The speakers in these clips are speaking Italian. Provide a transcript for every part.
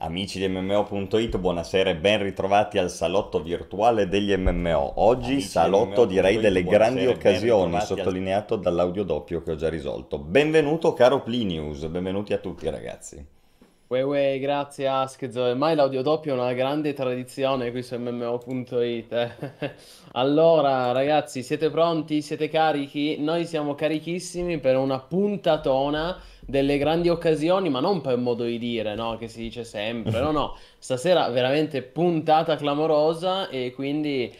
Amici di MMO.it, buonasera e ben ritrovati al salotto virtuale degli MMO. Oggi Amici salotto di direi delle grandi occasioni, sottolineato al... dall'audio doppio che ho già risolto. Benvenuto caro Plinius, benvenuti a tutti ragazzi. Uè, uè, grazie Askezo. Ormai l'audio doppio è una grande tradizione qui su MMO.it. allora, ragazzi, siete pronti? Siete carichi? Noi siamo carichissimi per una puntatona delle grandi occasioni, ma non per modo di dire, no? Che si dice sempre. No, no, stasera veramente puntata clamorosa e quindi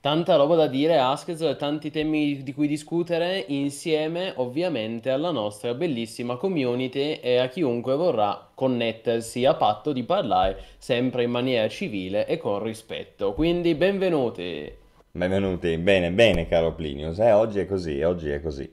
Tanta roba da dire, Askez, tanti temi di cui discutere insieme ovviamente alla nostra bellissima community e a chiunque vorrà connettersi a patto di parlare sempre in maniera civile e con rispetto. Quindi benvenuti! Benvenuti, bene, bene caro Plinius, eh, oggi è così, oggi è così,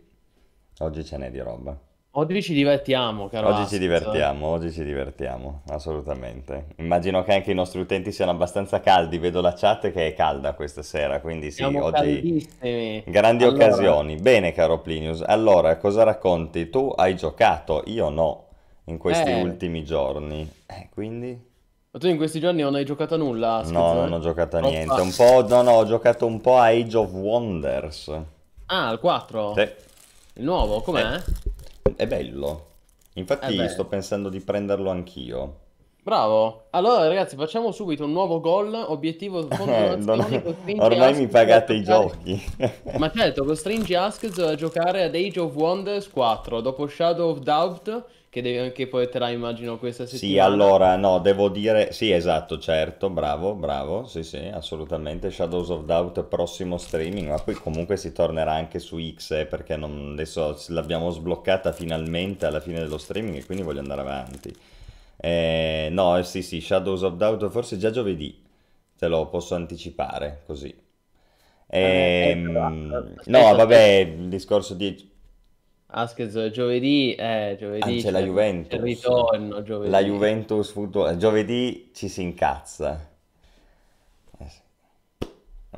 oggi ce n'è di roba. Oggi ci divertiamo, caro Oggi ci Astro. divertiamo, oggi ci divertiamo, assolutamente. Immagino che anche i nostri utenti siano abbastanza caldi, vedo la chat che è calda questa sera, quindi sì, Siamo oggi caldissimi. grandi Allora, occasioni. Bene, caro Plinius, allora cosa racconti? Tu hai giocato, io no, in questi eh, ultimi giorni, eh, quindi... ma tu in questi giorni non hai giocato a nulla, No, non ho Asked? giocato a niente, un po', no, no, ho giocato un po' a Age of Wonders. Ah, al 4? Sì, Il nuovo, sì. com'è? Eh. È bello. Infatti eh sto pensando di prenderlo anch'io. Bravo. Allora ragazzi, facciamo subito un nuovo gol, obiettivo eh, non... Ormai mi pagate i giochi. Ma certo, costringi Askz a giocare ad Age of Wonders 4 dopo Shadow of Doubt che devi anche poi te la immagino questa settimana. Sì, allora, no, devo dire, sì, esatto, certo, bravo, bravo, sì, sì, assolutamente, Shadows of Doubt prossimo streaming, ma poi comunque si tornerà anche su X, eh, perché non, adesso l'abbiamo sbloccata finalmente alla fine dello streaming e quindi voglio andare avanti. Eh, no, eh, sì, sì, Shadows of Doubt forse già giovedì, te lo posso anticipare, così. Eh, ehm, eh no, vabbè, il discorso di Asquez ah, giovedì, eh, giovedì ah, c'è, la Juventus. il ritorno giovedì. La Juventus Futuro. Giovedì ci si incazza. Eh sì.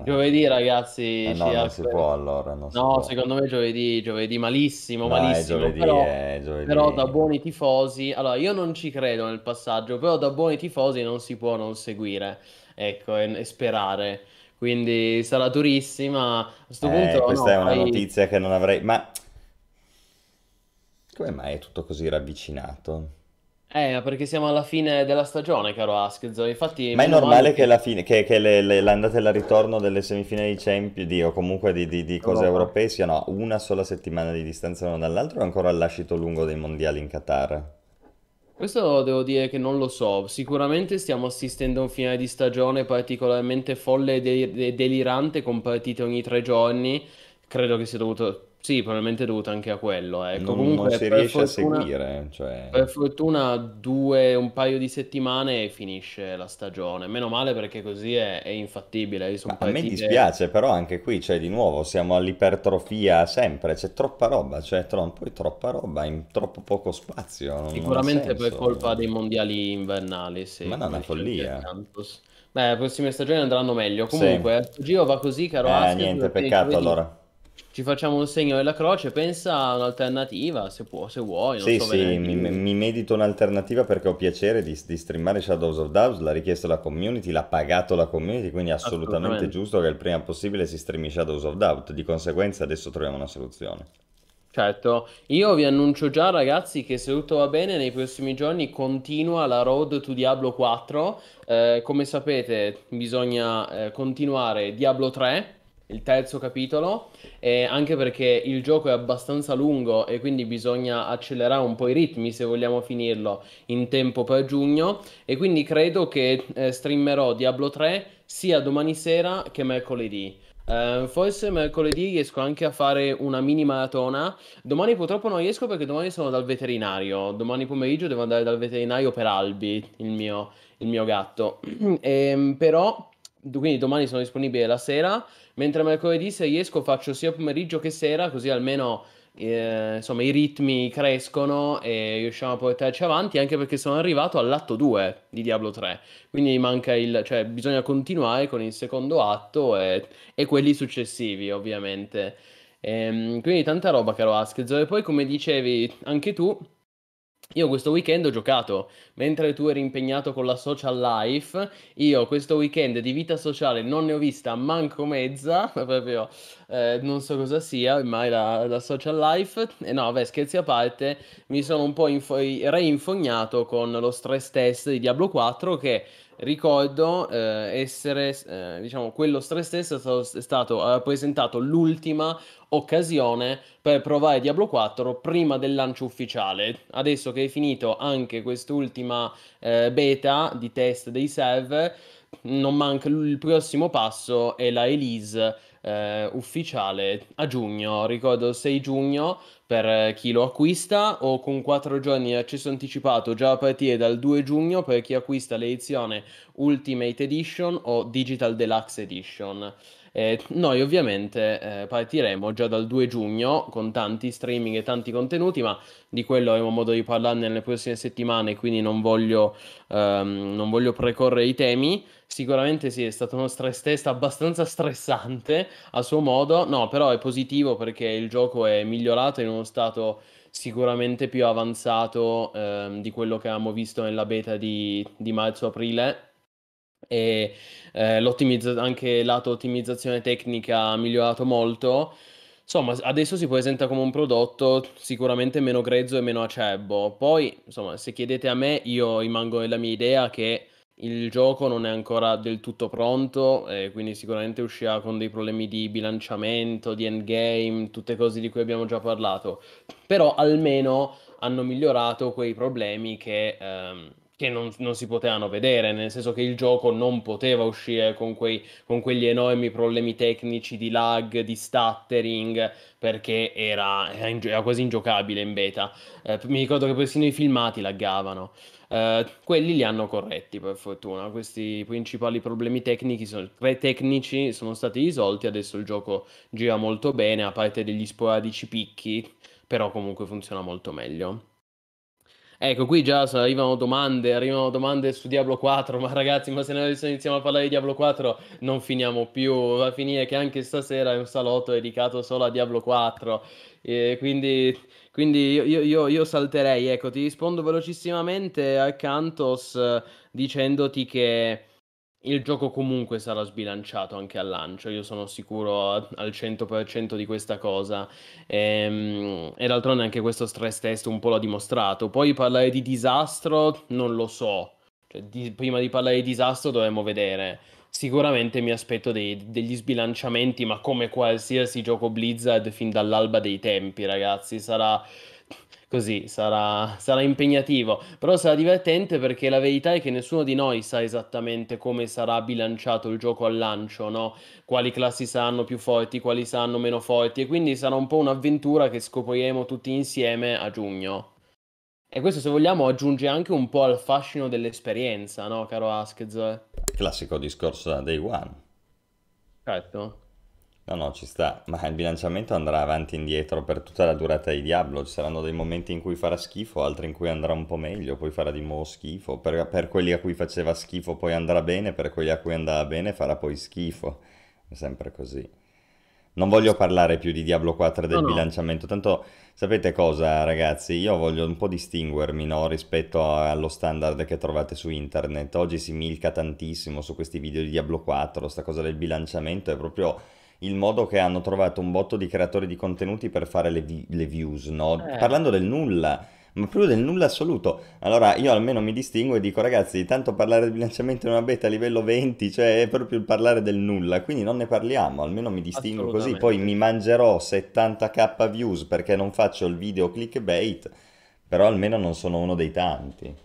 Giovedì ragazzi eh no, non si può allora. no, può. secondo me giovedì, giovedì malissimo, no, eh, malissimo. È giovedì, però, è giovedì. però da buoni tifosi, allora io non ci credo nel passaggio, però da buoni tifosi non si può non seguire, ecco, e, e sperare. Quindi sarà durissima. A questo eh, punto... Questa no, è una poi... notizia che non avrei... Ma come mai è tutto così ravvicinato? Eh, perché siamo alla fine della stagione, caro Askezo. Infatti, Ma è normale che, la fine, che, che le, le, l'andata e il ritorno delle semifinali di Champions o comunque di, di, di cose Europa. europee siano una sola settimana di distanza l'uno dall'altro o ancora l'ascito lungo dei mondiali in Qatar? Questo devo dire che non lo so. Sicuramente stiamo assistendo a un finale di stagione particolarmente folle e delirante con partite ogni tre giorni. Credo che sia dovuto sì, probabilmente è dovuto anche a quello. Ecco. Non, Comunque, non si riesce fortuna, a seguire. Cioè... Per fortuna, due, un paio di settimane e finisce la stagione. Meno male perché così è, è infattibile. a me dispiace, però anche qui, cioè, di nuovo, siamo all'ipertrofia sempre. C'è troppa roba, cioè, tro- poi troppa roba in troppo poco spazio. Sicuramente per è colpa dei mondiali invernali. Sì, Ma è una follia. Beh, le prossime stagioni andranno meglio. Comunque, sì. il giro va così, caro eh, Aschia, niente, peccato allora ci facciamo un segno della croce, pensa a un'alternativa se, può, se vuoi. sì, so sì, mi, mi, medito un'alternativa perché ho piacere di, di streamare Shadows of Doubt, l'ha richiesto la community, l'ha pagato la community, quindi è assolutamente, assolutamente. giusto che il prima possibile si streami Shadows of Doubt, di conseguenza adesso troviamo una soluzione. Certo, io vi annuncio già ragazzi che se tutto va bene nei prossimi giorni continua la Road to Diablo 4, eh, come sapete bisogna eh, continuare Diablo 3 il terzo capitolo, eh, anche perché il gioco è abbastanza lungo e quindi bisogna accelerare un po' i ritmi se vogliamo finirlo in tempo per giugno e quindi credo che eh, streamerò Diablo 3 sia domani sera che mercoledì. Eh, forse mercoledì riesco anche a fare una mini maratona. Domani purtroppo non riesco perché domani sono dal veterinario. Domani pomeriggio devo andare dal veterinario per Albi, il mio, il mio gatto. eh, però quindi domani sono disponibile la sera, mentre mercoledì se riesco faccio sia pomeriggio che sera, così almeno eh, insomma i ritmi crescono e riusciamo a portarci avanti, anche perché sono arrivato all'atto 2 di Diablo 3, quindi manca il, cioè bisogna continuare con il secondo atto e, e quelli successivi ovviamente. Ehm, quindi tanta roba caro Askez, e poi come dicevi anche tu io questo weekend ho giocato, mentre tu eri impegnato con la social life, io questo weekend di vita sociale non ne ho vista manco mezza, proprio eh, non so cosa sia, ormai la, la, social life, e no, vabbè, scherzi a parte, mi sono un po' info- reinfognato con lo stress test di Diablo 4 che ricordo eh, essere, eh, diciamo, quello stress test è stato, è stato presentato l'ultima occasione per provare Diablo 4 prima del lancio ufficiale. Adesso che è finito anche quest'ultima eh, beta di test dei server, non manca il prossimo passo è la release eh, ufficiale a giugno, ricordo 6 giugno, per eh, chi lo acquista o con 4 giorni di accesso anticipato già a partire dal 2 giugno per chi acquista l'edizione Ultimate Edition o Digital Deluxe Edition. Eh, noi ovviamente eh, partiremo già dal 2 giugno con tanti streaming e tanti contenuti, ma di quello avremo modo di parlarne nelle prossime settimane, quindi non voglio, ehm, non voglio precorrere i temi. Sicuramente sì, è stato uno stress test abbastanza stressante a suo modo, no, però è positivo perché il gioco è migliorato in uno stato sicuramente più avanzato ehm, di quello che avevamo visto nella beta di, di marzo-aprile e eh, anche lato ottimizzazione tecnica ha migliorato molto. Insomma, adesso si presenta come un prodotto sicuramente meno grezzo e meno acerbo. Poi, insomma, se chiedete a me, io rimango nella mia idea che il gioco non è ancora del tutto pronto, eh, quindi sicuramente uscirà con dei problemi di bilanciamento, di endgame, tutte cose di cui abbiamo già parlato. Però almeno hanno migliorato quei problemi che... Ehm, che non, non, si potevano vedere, nel senso che il gioco non poteva uscire con, quei, con quegli enormi problemi tecnici di lag, di stuttering, perché era, era, in, era quasi ingiocabile in beta. Eh, mi ricordo che persino i filmati laggavano. Eh, quelli li hanno corretti per fortuna, questi principali problemi tecnici sono, tecnici sono stati risolti, adesso il gioco gira molto bene, a parte degli sporadici picchi, però comunque funziona molto meglio. Ecco, qui già arrivano domande, arrivano domande su Diablo 4, ma ragazzi, ma se noi adesso iniziamo a parlare di Diablo 4 non finiamo più, va a finire che anche stasera è un salotto dedicato solo a Diablo 4, e quindi, quindi io, io, io, salterei, ecco, ti rispondo velocissimamente a Kantos eh, dicendoti che il gioco comunque sarà sbilanciato anche al lancio, io sono sicuro al 100% di questa cosa e, ehm, e d'altronde anche questo stress test un po' l'ha dimostrato. Poi parlare di disastro non lo so, cioè, di, prima di parlare di disastro dovremmo vedere. Sicuramente mi aspetto dei, degli sbilanciamenti, ma come qualsiasi gioco Blizzard fin dall'alba dei tempi, ragazzi, sarà così sarà, sarà, impegnativo, però sarà divertente perché la verità è che nessuno di noi sa esattamente come sarà bilanciato il gioco al lancio, no? quali classi saranno più forti, quali saranno meno forti e quindi sarà un po' un'avventura che scopriremo tutti insieme a giugno. E questo, se vogliamo, aggiunge anche un po' al fascino dell'esperienza, no, caro Askez? Classico discorso da Day One. Certo. No, no, ci sta, ma il bilanciamento andrà avanti e indietro per tutta la durata di Diablo, ci saranno dei momenti in cui farà schifo, altri in cui andrà un po' meglio, poi farà di nuovo schifo, per, per quelli a cui faceva schifo poi andrà bene, per quelli a cui andava bene farà poi schifo, è sempre così. Non voglio parlare più di Diablo 4 e del no, no. bilanciamento, tanto sapete cosa ragazzi, io voglio un po' distinguermi no, rispetto allo standard che trovate su internet, oggi si milca tantissimo su questi video di Diablo 4, sta cosa del bilanciamento è proprio il modo che hanno trovato un botto di creatori di contenuti per fare le, vi- le views, no? Eh. Parlando del nulla, ma proprio del nulla assoluto. Allora io almeno mi distingo e dico ragazzi, tanto parlare di bilanciamento in una beta a livello 20, cioè è proprio il parlare del nulla, quindi non ne parliamo, almeno mi distingo così, poi mi mangerò 70k views perché non faccio il video clickbait, però almeno non sono uno dei tanti.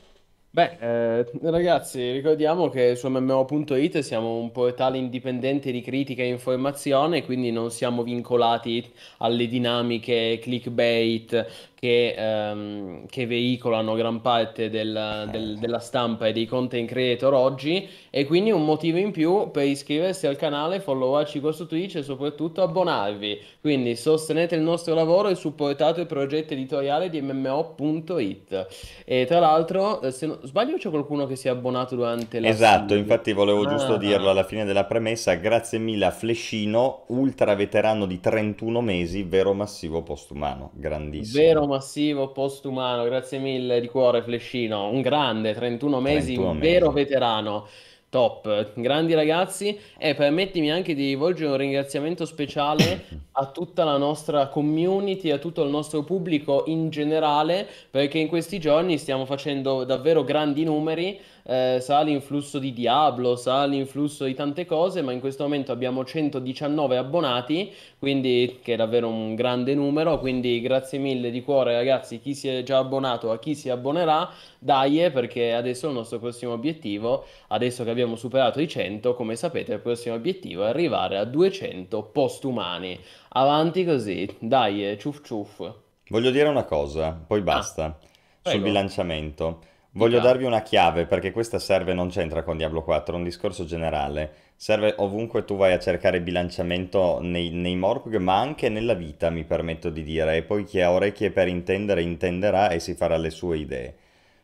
Beh, eh, ragazzi, ricordiamo che su MMO.it siamo un portale indipendente di critica e informazione, quindi non siamo vincolati alle dinamiche clickbait che, ehm, che, veicolano gran parte del, del, della stampa e dei content creator oggi e quindi un motivo in più per iscriversi al canale, followarci qua su Twitch e soprattutto abbonarvi. Quindi sostenete il nostro lavoro e supportate il progetto editoriale di mmo.it. E tra l'altro, eh, se non sbaglio c'è qualcuno che si è abbonato durante la Esatto, serie. infatti volevo giusto ah. dirlo alla fine della premessa, grazie mille a Flescino, ultra veterano di 31 mesi, vero massivo postumano, grandissimo. Vero massivo postumano, grazie mille di cuore Flescino, un grande, 31 mesi, 31 un mesi. vero veterano. Top, grandi ragazzi e permettimi anche di rivolgere un ringraziamento speciale a tutta la nostra community, a tutto il nostro pubblico in generale, perché in questi giorni stiamo facendo davvero grandi numeri eh, sa l'influsso di Diablo, sa l'influsso di tante cose, ma in questo momento abbiamo 119 abbonati, quindi che è davvero un grande numero, quindi grazie mille di cuore ragazzi, chi si è già abbonato, a chi si abbonerà, dai eh, perché adesso il nostro prossimo obiettivo, adesso che abbiamo superato i 100, come sapete il prossimo obiettivo è arrivare a 200 postumani. Avanti così, dai, eh, ciuff ciuff. Voglio dire una cosa, poi basta. Ah, sul bilanciamento. Voglio Dica. darvi una chiave perché questa serve, non c'entra con Diablo 4, è un discorso generale. Serve ovunque tu vai a cercare bilanciamento nei, nei morpg, ma anche nella vita, mi permetto di dire. E poi chi ha orecchie per intendere, intenderà e si farà le sue idee.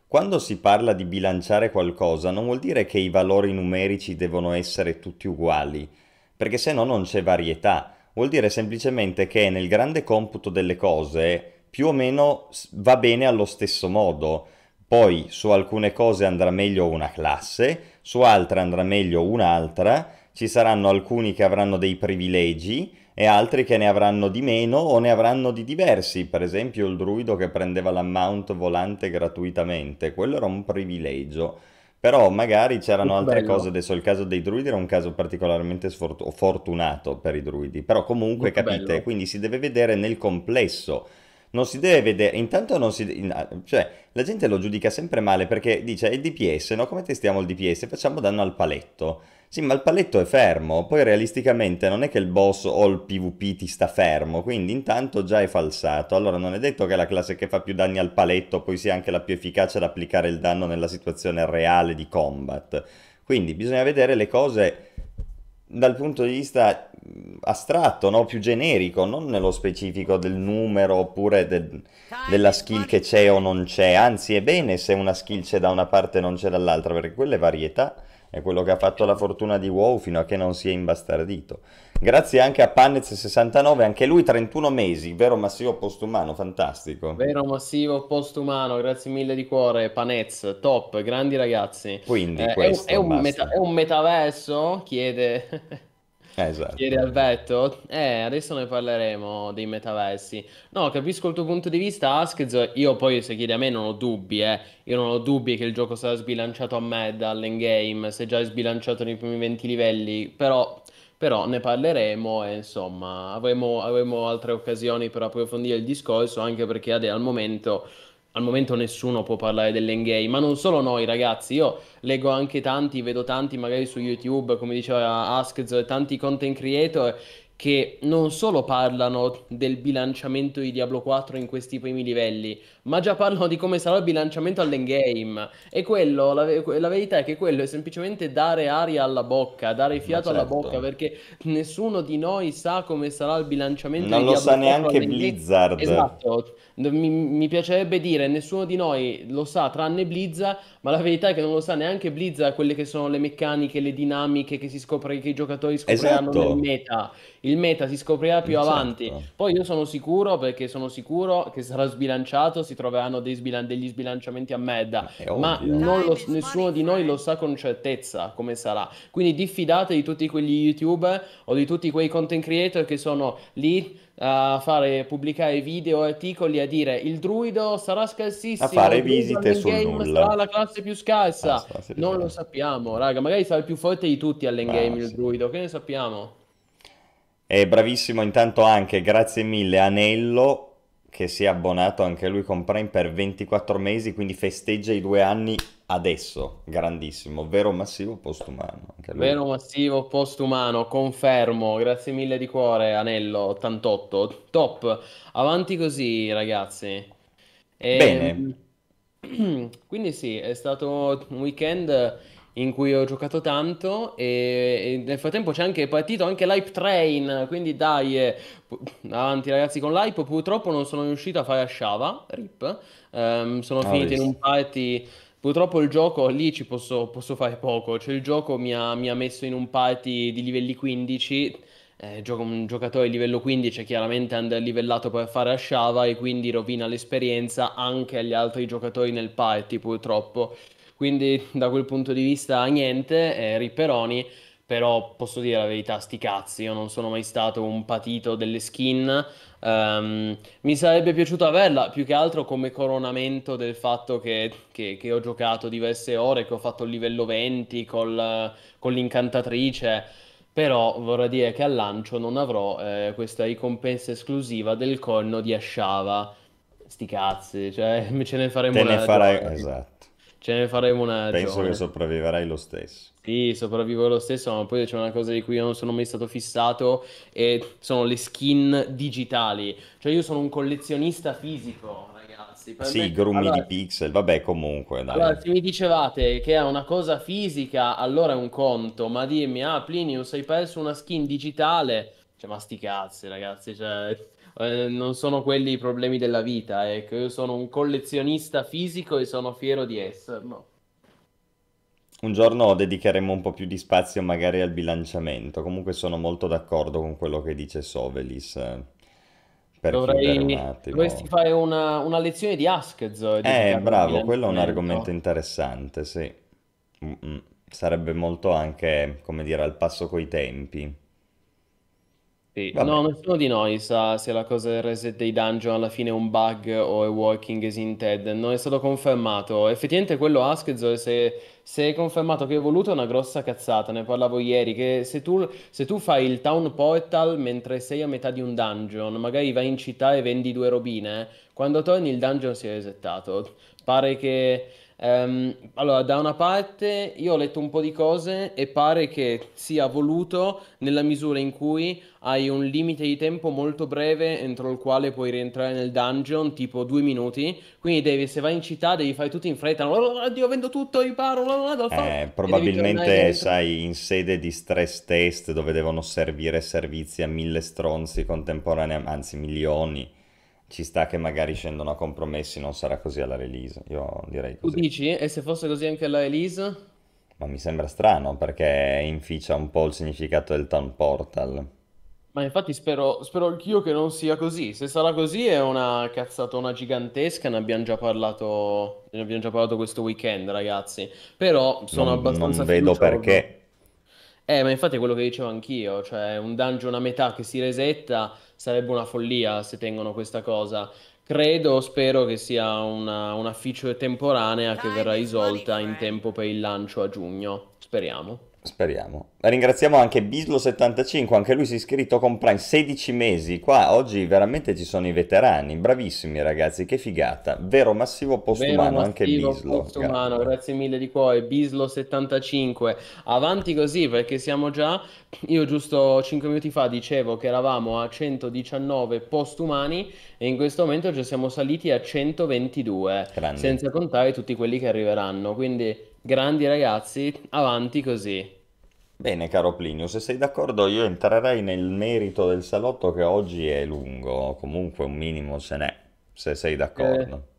Quando si parla di bilanciare qualcosa, non vuol dire che i valori numerici devono essere tutti uguali, perché se no non c'è varietà. Vuol dire semplicemente che nel grande computo delle cose più o meno va bene allo stesso modo poi su alcune cose andrà meglio una classe, su altre andrà meglio un'altra, ci saranno alcuni che avranno dei privilegi e altri che ne avranno di meno o ne avranno di diversi, per esempio il druido che prendeva l'ammount volante gratuitamente, quello era un privilegio. Però magari c'erano altre Bello. cose, adesso il caso dei druidi era un caso particolarmente sfortunato per i druidi, però comunque Molto capite, quindi si deve vedere nel complesso non si deve vedere, intanto non si, ah, cioè la gente lo giudica sempre male perché dice il DPS, no come testiamo il DPS? Facciamo danno al paletto, sì ma il paletto è fermo, poi realisticamente non è che il boss o il PvP ti sta fermo, quindi intanto già è falsato, allora non è detto che la classe che fa più danni al paletto poi sia anche la più efficace ad applicare il danno nella situazione reale di combat, quindi bisogna vedere le cose dal punto di vista astratto, no? più generico, non nello specifico del numero oppure de- della skill che c'è o non c'è, anzi è bene se una skill c'è da una parte e non c'è dall'altra, perché quella è varietà, è quello che ha fatto la fortuna di WoW fino a che non si è imbastardito. Grazie anche a Pannez69, anche lui 31 mesi, vero massivo postumano, fantastico. Vero massivo postumano, grazie mille di cuore, Panez, top, grandi ragazzi. Quindi eh, questo è un, è un, meta, è un metaverso? Chiede... Eh, esatto. al vetto? eh, adesso ne parleremo dei metaversi. No, capisco il tuo punto di vista, Askez. Io poi, se chiedi a me, non ho dubbi. Eh. Io non ho dubbi che il gioco sarà sbilanciato a me dall'endgame. Se già è sbilanciato nei primi 20 livelli, però però ne parleremo e insomma avremo, avremo altre occasioni per approfondire il discorso, anche perché ad, al momento al momento nessuno può parlare dell'engay, ma non solo noi ragazzi, io leggo anche tanti, vedo tanti magari su YouTube, come diceva Askz, tanti content creator che non solo parlano del bilanciamento di Diablo 4 in questi primi livelli, ma già parlano di come sarà il bilanciamento all'endgame. E quello, la, la, verità è che quello è semplicemente dare aria alla bocca, dare fiato certo. alla bocca, perché nessuno di noi sa come sarà il bilanciamento non di Diablo 4. Non lo sa neanche Blizzard. Esatto mi, mi, piacerebbe dire nessuno di noi lo sa tranne Blizzard, ma la verità è che non lo sa neanche Blizzard quelle che sono le meccaniche, le dinamiche che si scopre che i giocatori scopriranno esatto. nel meta. Il meta si scoprirà più esatto. avanti. Poi io sono sicuro perché sono sicuro che sarà sbilanciato, si troveranno sbilan- degli sbilanciamenti a merda, ma lo, nessuno di noi lo sa con certezza come sarà. Quindi diffidate di tutti quegli youtuber o di tutti quei content creator che sono lì a fare, pubblicare video articoli a dire il druido sarà scarsissimo a fare visite sul nulla sarà la classe più scarsa ah, non lo sappiamo raga magari sarà il più forte di tutti all'endgame ah, il sì. druido che ne sappiamo è bravissimo intanto anche grazie mille Anello che si è abbonato anche lui con Prime per 24 mesi quindi festeggia i due anni adesso grandissimo, vero massivo postumano. Vero massivo postumano, confermo, grazie mille di cuore Anello 88, top, avanti così ragazzi. E... Ehm, Bene. Quindi sì, è stato un weekend in cui ho giocato tanto e, nel frattempo c'è anche partito anche l'hype train, quindi dai, eh, avanti ragazzi con l'hype, purtroppo non sono riuscito a fare a Shava, rip, um, sono ah, finito visto. in un party Purtroppo il gioco lì ci posso, posso fare poco, cioè il gioco mi ha, mi ha messo in un party di livelli 15, eh, gioca un giocatore di livello 15 chiaramente andrà livellato per fare a Shava e quindi rovina l'esperienza anche agli altri giocatori nel party purtroppo. Quindi da quel punto di vista niente, eh, Ripperoni, però posso dire la verità, sti cazzi, io non sono mai stato un patito delle skin, Um, mi sarebbe piaciuto averla più che altro come coronamento del fatto che, che, che ho giocato diverse ore, che ho fatto il livello 20 col, con l'incantatrice. Però vorrei dire che al lancio non avrò eh, questa ricompensa esclusiva del corno di Ashava. Sti cazzi, cioè ce ne faremo Te ne farai, esatto Ce ne faremo una Penso giovane. che sopravviverai lo stesso. Sì, sopravvivo lo stesso, ma poi c'è una cosa di cui io non sono mai stato fissato e sono le skin digitali. Cioè io sono un collezionista fisico, ragazzi. Per sì, me... grumi allora... di pixel, vabbè comunque. Dai. Allora, se mi dicevate che è una cosa fisica, allora è un conto, ma dimmi, ah Plinius hai perso una skin digitale... Cioè, ma sti cazzi, ragazzi, cioè... Eh, non sono quelli i problemi della vita, ecco, io sono un collezionista fisico e sono fiero di esserlo. Un giorno dedicheremo un po' più di spazio magari al bilanciamento, comunque sono molto d'accordo con quello che dice Sovelis. Eh, per Dovrei... un Dovresti fare una, una lezione di Askez. Eh, bravo, quello è un argomento interessante, sì. Mm-mm. Sarebbe molto anche, come dire, al passo coi tempi. Sì. No, nessuno di noi sa se la cosa del reset dei dungeon alla fine è un bug o è working as intended, non è stato confermato. Effettivamente quello Askezor, se, se è confermato che è voluto, è una grossa cazzata, ne parlavo ieri, che se tu, se tu fai il town portal mentre sei a metà di un dungeon, magari vai in città e vendi due robine, quando torni il dungeon si è resettato. Pare che Um, allora, da una parte io ho letto un po' di cose e pare che sia voluto nella misura in cui hai un limite di tempo molto breve entro il quale puoi rientrare nel dungeon, tipo due minuti. Quindi devi, se vai in città, devi fare tutto in fretta. Oh, oddio, vendo tutto, riparo. eh, probabilmente, sai, in sede di stress test dove devono servire servizi a mille stronzi contemporaneamente, anzi milioni ci sta che magari scendono a compromessi, non sarà così alla release, io direi così. Tu dici? E se fosse così anche alla release? Ma mi sembra strano perché inficia un po' il significato del Town Portal. Ma infatti spero, spero anch'io che non sia così. Se sarà così è una cazzatona gigantesca, ne abbiamo già parlato, ne abbiamo già parlato questo weekend, ragazzi. Però sono non, abbastanza... Non vedo fiducioso. perché eh, ma infatti è quello che dicevo anch'io, cioè un dungeon a metà che si resetta sarebbe una follia se tengono questa cosa. Credo, spero che sia una, una feature temporanea che verrà risolta in tempo per il lancio a giugno. Speriamo. Speriamo. Ringraziamo anche Bislo75, anche lui si è iscritto con Prime 16 mesi. Qua oggi veramente ci sono i veterani, bravissimi ragazzi, che figata. Vero massivo postumano anche Bislo. Postumano, grazie. mille di cuore, Bislo75. Avanti così perché siamo già io giusto 5 minuti fa dicevo che eravamo a 119 postumani e in questo momento ci siamo saliti a 122, Grandi. senza contare tutti quelli che arriveranno. Quindi grandi ragazzi, avanti così. Bene, caro Plinio, se sei d'accordo io entrerei nel merito del salotto che oggi è lungo, comunque un minimo ce n'è, se sei eh, d'accordo. Eh.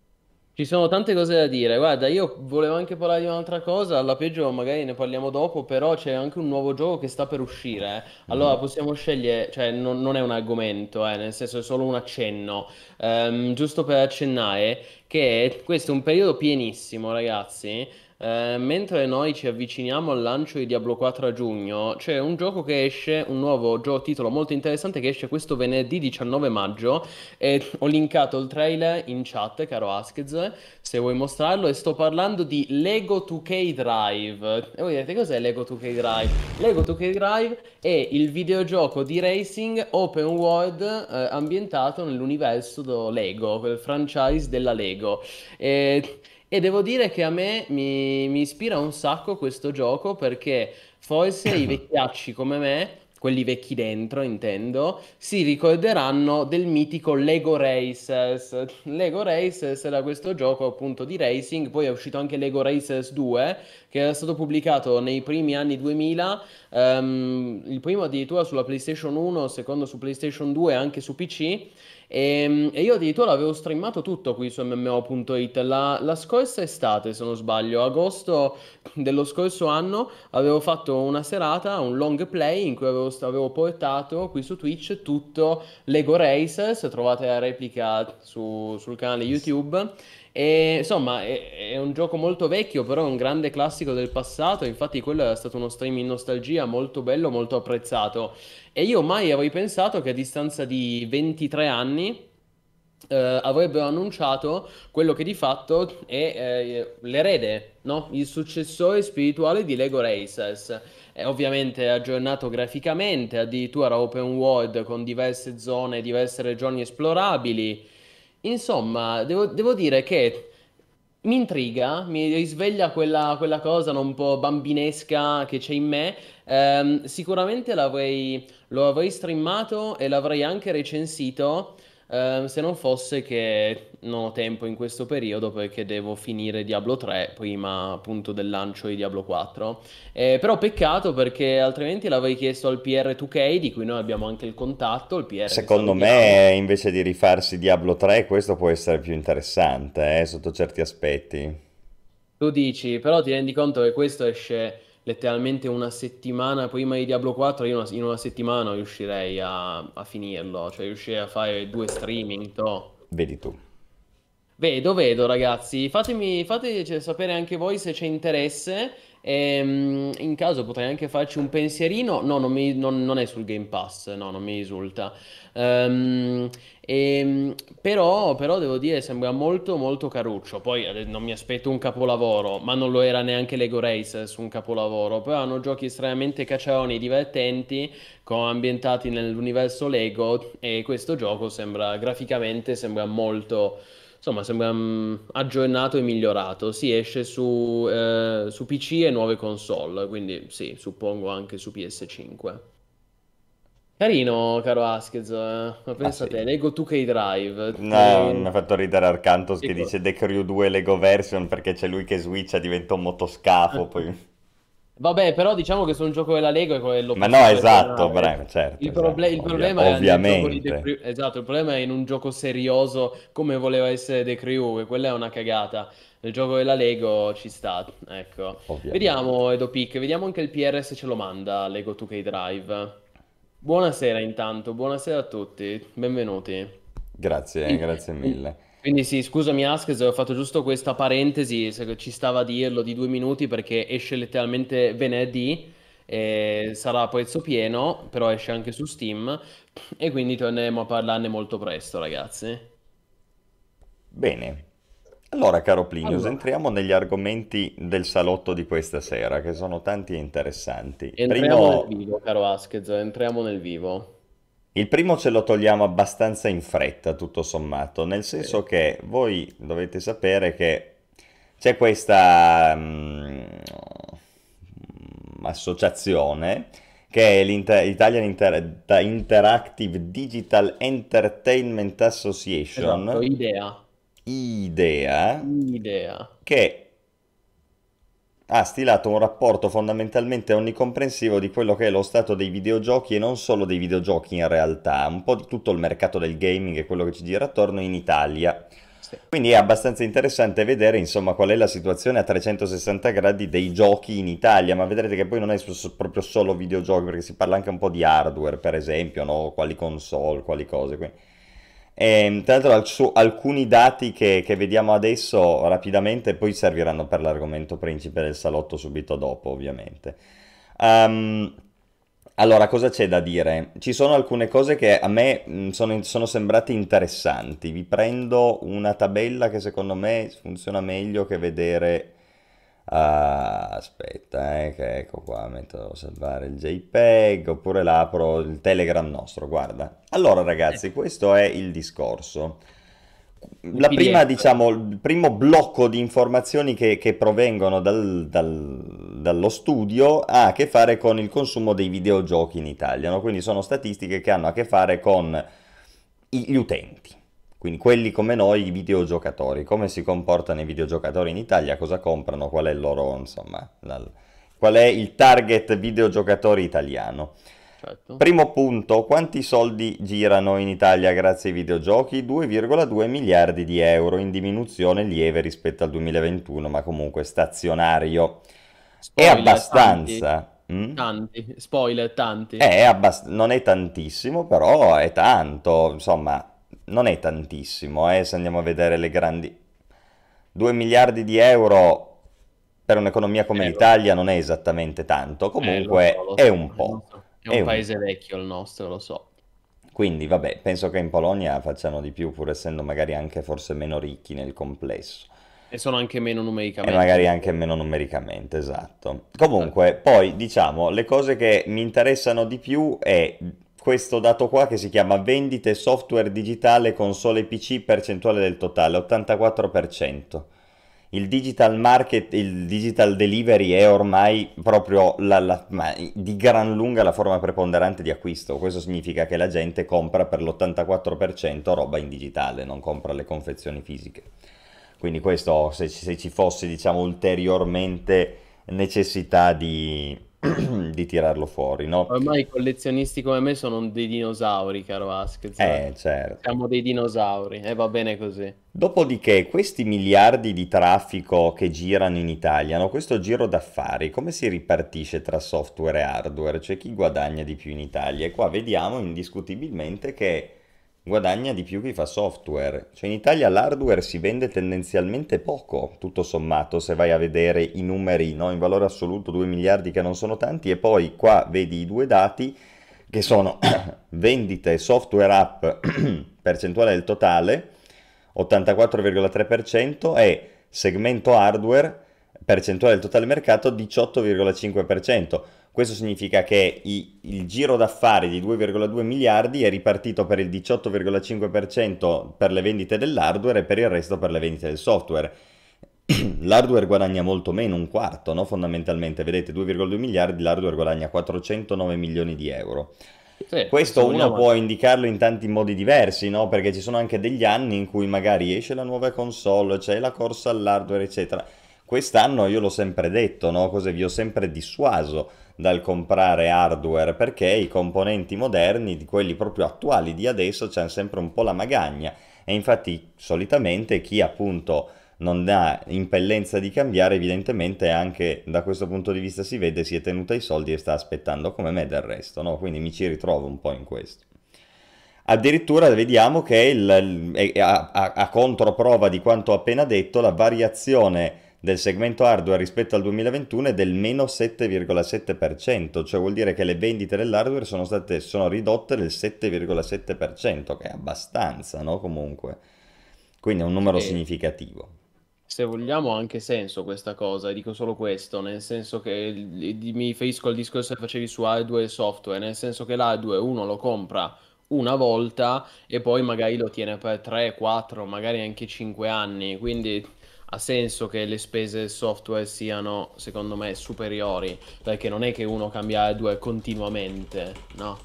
Ci sono tante cose da dire. Guarda, io volevo anche parlare di un'altra cosa. Alla peggio, magari ne parliamo dopo. Però c'è anche un nuovo gioco che sta per uscire. Eh. Allora mm. possiamo scegliere. Cioè, non, non è un argomento, eh, nel senso, è solo un accenno. Um, giusto per accennare che questo è un periodo pienissimo, ragazzi eh, mentre noi ci avviciniamo al lancio di Diablo 4 a giugno, c'è un gioco che esce, un nuovo gioco, titolo molto interessante che esce questo venerdì 19 maggio e ho linkato il trailer in chat, caro Askez, se vuoi mostrarlo e sto parlando di Lego 2K Drive. E voi direte cos'è Lego 2K Drive? Lego 2K Drive è il videogioco di racing open world eh, ambientato nell'universo Lego, quel franchise della Lego. E e devo dire che a me mi, mi ispira un sacco questo gioco perché forse i vecchiacci come me quelli vecchi dentro, intendo, si ricorderanno del mitico Lego Races. Lego Races era questo gioco appunto di racing, poi è uscito anche Lego Races 2, che era stato pubblicato nei primi anni 2000, um, ehm, il primo addirittura sulla PlayStation 1, il secondo su PlayStation 2 e anche su PC e, ehm, e io addirittura avevo streamato tutto qui su MMO.it la, la, scorsa estate, se non sbaglio, agosto dello scorso anno, avevo fatto una serata, un long play in cui avevo, avevo portato qui su Twitch tutto Lego Racers, trovate la replica su, sul canale YouTube. E, insomma, è, è, un gioco molto vecchio, però è un grande classico del passato. Infatti, quello è stato uno stream in nostalgia molto bello, molto apprezzato. E io mai avrei pensato che a distanza di 23 anni. Eh, avrebbero annunciato quello che di fatto è eh, l'erede, no? il successore spirituale di Lego Races. È ovviamente aggiornato graficamente, addirittura open world con diverse zone, diverse regioni esplorabili Insomma, devo, devo dire che mi intriga, mi risveglia quella, quella cosa un po' bambinesca che c'è in me. Ehm, sicuramente l'avrei, lo avrei streamato e l'avrei anche recensito. Ehm, se non fosse che non ho tempo in questo periodo perché devo finire Diablo 3 prima appunto del lancio di Diablo 4. Eh, però peccato perché altrimenti l'avrei chiesto al PR2K di cui noi abbiamo anche il contatto. Il Secondo me invece di rifarsi Diablo 3 questo può essere più interessante eh, sotto certi aspetti. Tu dici, però ti rendi conto che questo esce letteralmente una settimana prima di Diablo 4, io una, in una settimana riuscirei a, a, finirlo, cioè riuscirei a fare due streaming. To. Vedi tu. Vedo, vedo ragazzi, fatemi, fateci cioè, sapere anche voi se c'è interesse. E, ehm, in caso potrei anche farci un pensierino. No, non, mi, non, non è sul Game Pass, no, non mi risulta. Um, e, ehm, però, però, devo dire, sembra molto molto caruccio. Poi non mi aspetto un capolavoro, ma non lo era neanche Lego Race su un capolavoro. Però hanno giochi estremamente cacciaroni, divertenti, con, ambientati nell'universo Lego. E questo gioco sembra graficamente sembra molto. Insomma, sembra mh, mm, aggiornato e migliorato. Si esce su, eh, su PC e nuove console, quindi sì, suppongo anche su PS5. Carino, caro Askez, eh. ma ah, pensate, ah, sì. Lego 2K Drive. No, ehm, mi ha fatto ridere Arcantos che, dice The Crew 2 Lego Version perché c'è lui che switcha, diventa un motoscafo ah. poi. Vabbè, però diciamo che su un gioco della Lego è quello Ma no, esatto, bravo, certo. Il, proble- esatto, il problema ovvia- è ovviamente. Crew, esatto, il problema è in un gioco serioso come voleva essere The Crew, e quella è una cagata. Il gioco della Lego ci sta, ecco. Ovviamente. Vediamo Edo Pic, vediamo anche il PR se ce lo manda Lego 2K Drive. Buonasera intanto, buonasera a tutti, benvenuti. Grazie, grazie mille. Quindi sì, scusami Ask se ho fatto giusto questa parentesi, se ci stava a dirlo di due minuti perché esce letteralmente venerdì, eh, sarà a prezzo pieno, però esce anche su Steam e quindi torneremo a parlarne molto presto ragazzi. Bene, allora, caro Plinius, allora. entriamo negli argomenti del salotto di questa sera, che sono tanti e interessanti. Entriamo Primo... nel vivo, caro Askez, entriamo nel vivo. Il primo ce lo togliamo abbastanza in fretta, tutto sommato, nel senso che voi dovete sapere che c'è questa um, associazione che è l'Italian Inter- Interactive Digital Entertainment Association. Esatto, idea idea, idea. che ha stilato un rapporto fondamentalmente onnicomprensivo di quello che è lo stato dei videogiochi e non solo dei videogiochi in realtà, un po' di tutto il mercato del gaming e quello che ci gira attorno in Italia. Sì. Quindi è abbastanza interessante vedere insomma qual è la situazione a 360 gradi dei giochi in Italia, ma vedrete che poi non è proprio solo videogiochi perché si parla anche un po' di hardware per esempio, no? quali console, quali cose. Quindi e, ehm, tra l'altro su, alcuni dati che, che, vediamo adesso rapidamente poi serviranno per l'argomento principe del salotto subito dopo ovviamente. Um, allora, cosa c'è da dire? Ci sono alcune cose che a me mm, sono, sono, sembrate interessanti. Vi prendo una tabella che secondo me funziona meglio che vedere Ah, aspetta, eh, che ecco qua, metto a salvare il JPEG oppure l'apro il Telegram nostro, guarda. Allora ragazzi, questo è il discorso. La prima, diciamo, il primo blocco di informazioni che, che provengono dal, dal, dallo studio ha a che fare con il consumo dei videogiochi in Italia, no? quindi sono statistiche che hanno a che fare con gli utenti. Quindi quelli come noi, i videogiocatori, come si comportano i videogiocatori in Italia, cosa comprano, qual è il loro, insomma, la, qual è il target videogiocatore italiano. Certo. Primo punto, quanti soldi girano in Italia grazie ai videogiochi? 2,2 miliardi di euro, in diminuzione lieve rispetto al 2021, ma comunque stazionario. Spoiler, è abbastanza... Tanti, mm? tanti spoiler, tanti. È abbast- non è tantissimo, però è tanto, insomma non è tantissimo, eh, se andiamo a vedere le grandi... 2 miliardi di euro per un'economia come eh, l'Italia non è esattamente tanto, comunque eh, lo so, lo so, è un po'. So. È, è un paese un... vecchio il nostro, lo so. Quindi, vabbè, penso che in Polonia facciano di più, pur essendo magari anche forse meno ricchi nel complesso. E sono anche meno numericamente. E magari anche meno numericamente, esatto. Comunque, esatto. poi diciamo, le cose che mi interessano di più è questo dato qua che si chiama vendite software digitale console PC percentuale del totale 84%. Il digital market, il digital delivery è ormai proprio la, la, di gran lunga la forma preponderante di acquisto. Questo significa che la gente compra per l'84% roba in digitale, non compra le confezioni fisiche. Quindi questo se, se ci fosse diciamo ulteriormente necessità di, di tirarlo fuori, no? Ormai i collezionisti come me sono dei dinosauri, caro Ask. Eh, certo. Siamo dei dinosauri e va bene così. Dopodiché, questi miliardi di traffico che girano in Italia, no? questo giro d'affari, come si ripartisce tra software e hardware? cioè, chi guadagna di più in Italia? E qua vediamo indiscutibilmente che guadagna di più chi fa software. Cioè in Italia l'hardware si vende tendenzialmente poco, tutto sommato, se vai a vedere i numeri, no? in valore assoluto 2 miliardi che non sono tanti, e poi qua vedi i due dati che sono vendite software app percentuale del totale 84,3% e segmento hardware percentuale del totale mercato 18,5%. Questo significa che i, il giro d'affari di 2,2 miliardi è ripartito per il 18,5% per le vendite dell'hardware e per il resto per le vendite del software. L'hardware guadagna molto meno, un quarto, no? fondamentalmente, vedete 2,2 miliardi, l'hardware guadagna 409 milioni di euro. Sì, Questo uno vogliamo... può indicarlo in tanti modi diversi, no? perché ci sono anche degli anni in cui magari esce la nuova console, c'è la corsa all'hardware, eccetera. Quest'anno io l'ho sempre detto, no? cose vi ho sempre dissuaso dal comprare hardware perché i componenti moderni, di quelli proprio attuali di adesso, c'è sempre un po' la magagna e infatti solitamente chi appunto non ha impellenza di cambiare evidentemente anche da questo punto di vista si vede si è tenuta i soldi e sta aspettando come me del resto, no? quindi mi ci ritrovo un po' in questo. Addirittura vediamo che il, a, a, a controprova di quanto ho appena detto la variazione del segmento hardware rispetto al 2021 è del meno 7,7%, cioè vuol dire che le vendite dell'hardware sono, state, sono ridotte del 7,7%, che è abbastanza, no? Comunque, quindi è un numero e significativo. Se vogliamo ha anche senso questa cosa, dico solo questo, nel senso che mi riferisco al discorso che facevi su hardware e software, nel senso che l'hardware uno lo compra una volta e poi magari lo tiene per 3, 4, magari anche 5 anni, quindi ha senso che le spese software siano, secondo me, superiori, perché non è che uno cambia hardware continuamente, no?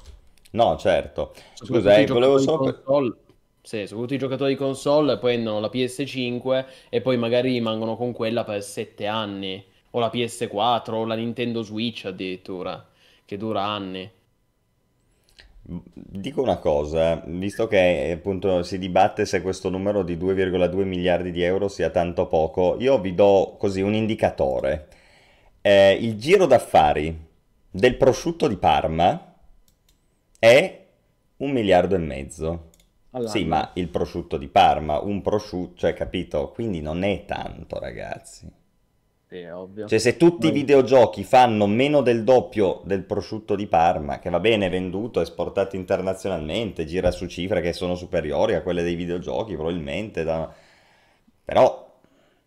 No, certo. Scusa, eh, volevo solo... Console... Sì, soprattutto i giocatori di console prendono la PS5 e poi magari rimangono con quella per 7 anni, o la PS4, o la Nintendo Switch addirittura, che dura anni. Dico una cosa, eh, visto che appunto si dibatte se questo numero di 2,2 miliardi di euro sia tanto poco, io vi do così un indicatore. Eh, il giro d'affari del prosciutto di Parma è un miliardo e mezzo. All'anno. Sì, ma il prosciutto di Parma, un prosciutto, cioè capito, quindi non è tanto ragazzi. Sì, ovvio. Cioè, se tutti i videogiochi fanno meno del doppio del prosciutto di Parma, che va bene, venduto, esportato internazionalmente, gira su cifre che sono superiori a quelle dei videogiochi, probabilmente. Da... Però.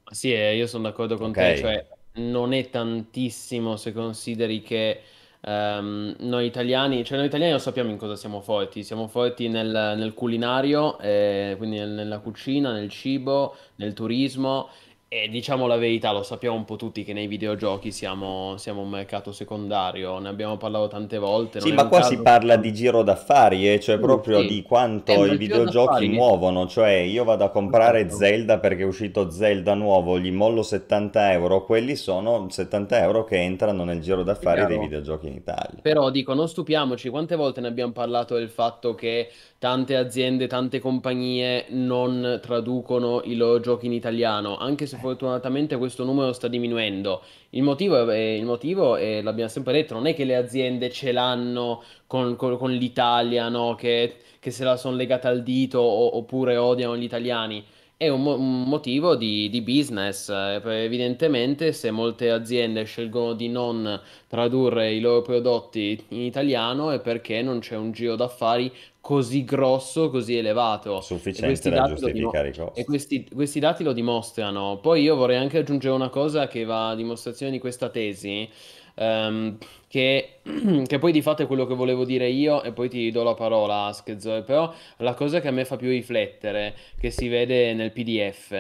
Sì, eh, io sono d'accordo con okay. te. Cioè, non è tantissimo se consideri che. Um, noi italiani, cioè noi italiani lo sappiamo in cosa siamo forti, siamo forti nel, nel culinario, eh, quindi nel, nella cucina, nel cibo, nel turismo e diciamo la verità, lo sappiamo un po' tutti che nei videogiochi siamo, siamo un mercato secondario, ne abbiamo parlato tante volte. Sì, ma qua caso... si parla di giro d'affari, eh, cioè proprio sì. di quanto i videogiochi muovono. Cioè io vado a comprare esatto. Zelda perché è uscito Zelda nuovo, gli mollo 70 euro, quelli sono 70 euro che entrano nel giro d'affari dei videogiochi in Italia. Però dico, non stupiamoci, quante volte ne abbiamo parlato del fatto che tante aziende, tante compagnie non traducono i loro giochi in italiano, anche se adesso fortunatamente questo numero sta diminuendo. Il motivo, è, il motivo è, l'abbiamo sempre detto, non è che le aziende ce l'hanno con, con, con l'Italia, no? che, che, se la sono legata al dito o, oppure odiano gli italiani. È un, mo- un motivo di, di business. Eh, evidentemente, se molte aziende scelgono di non tradurre i loro prodotti in italiano è perché non c'è un giro d'affari così grosso, così elevato. Sufficiente da giustificare i costi. E questi, questi, dati lo dimostrano. Poi io vorrei anche aggiungere una cosa che va a dimostrazione di questa tesi, um, che, che, poi di fatto è quello che volevo dire io e poi ti do la parola, Schezzo. Però la cosa che a me fa più riflettere, che si vede nel PDF,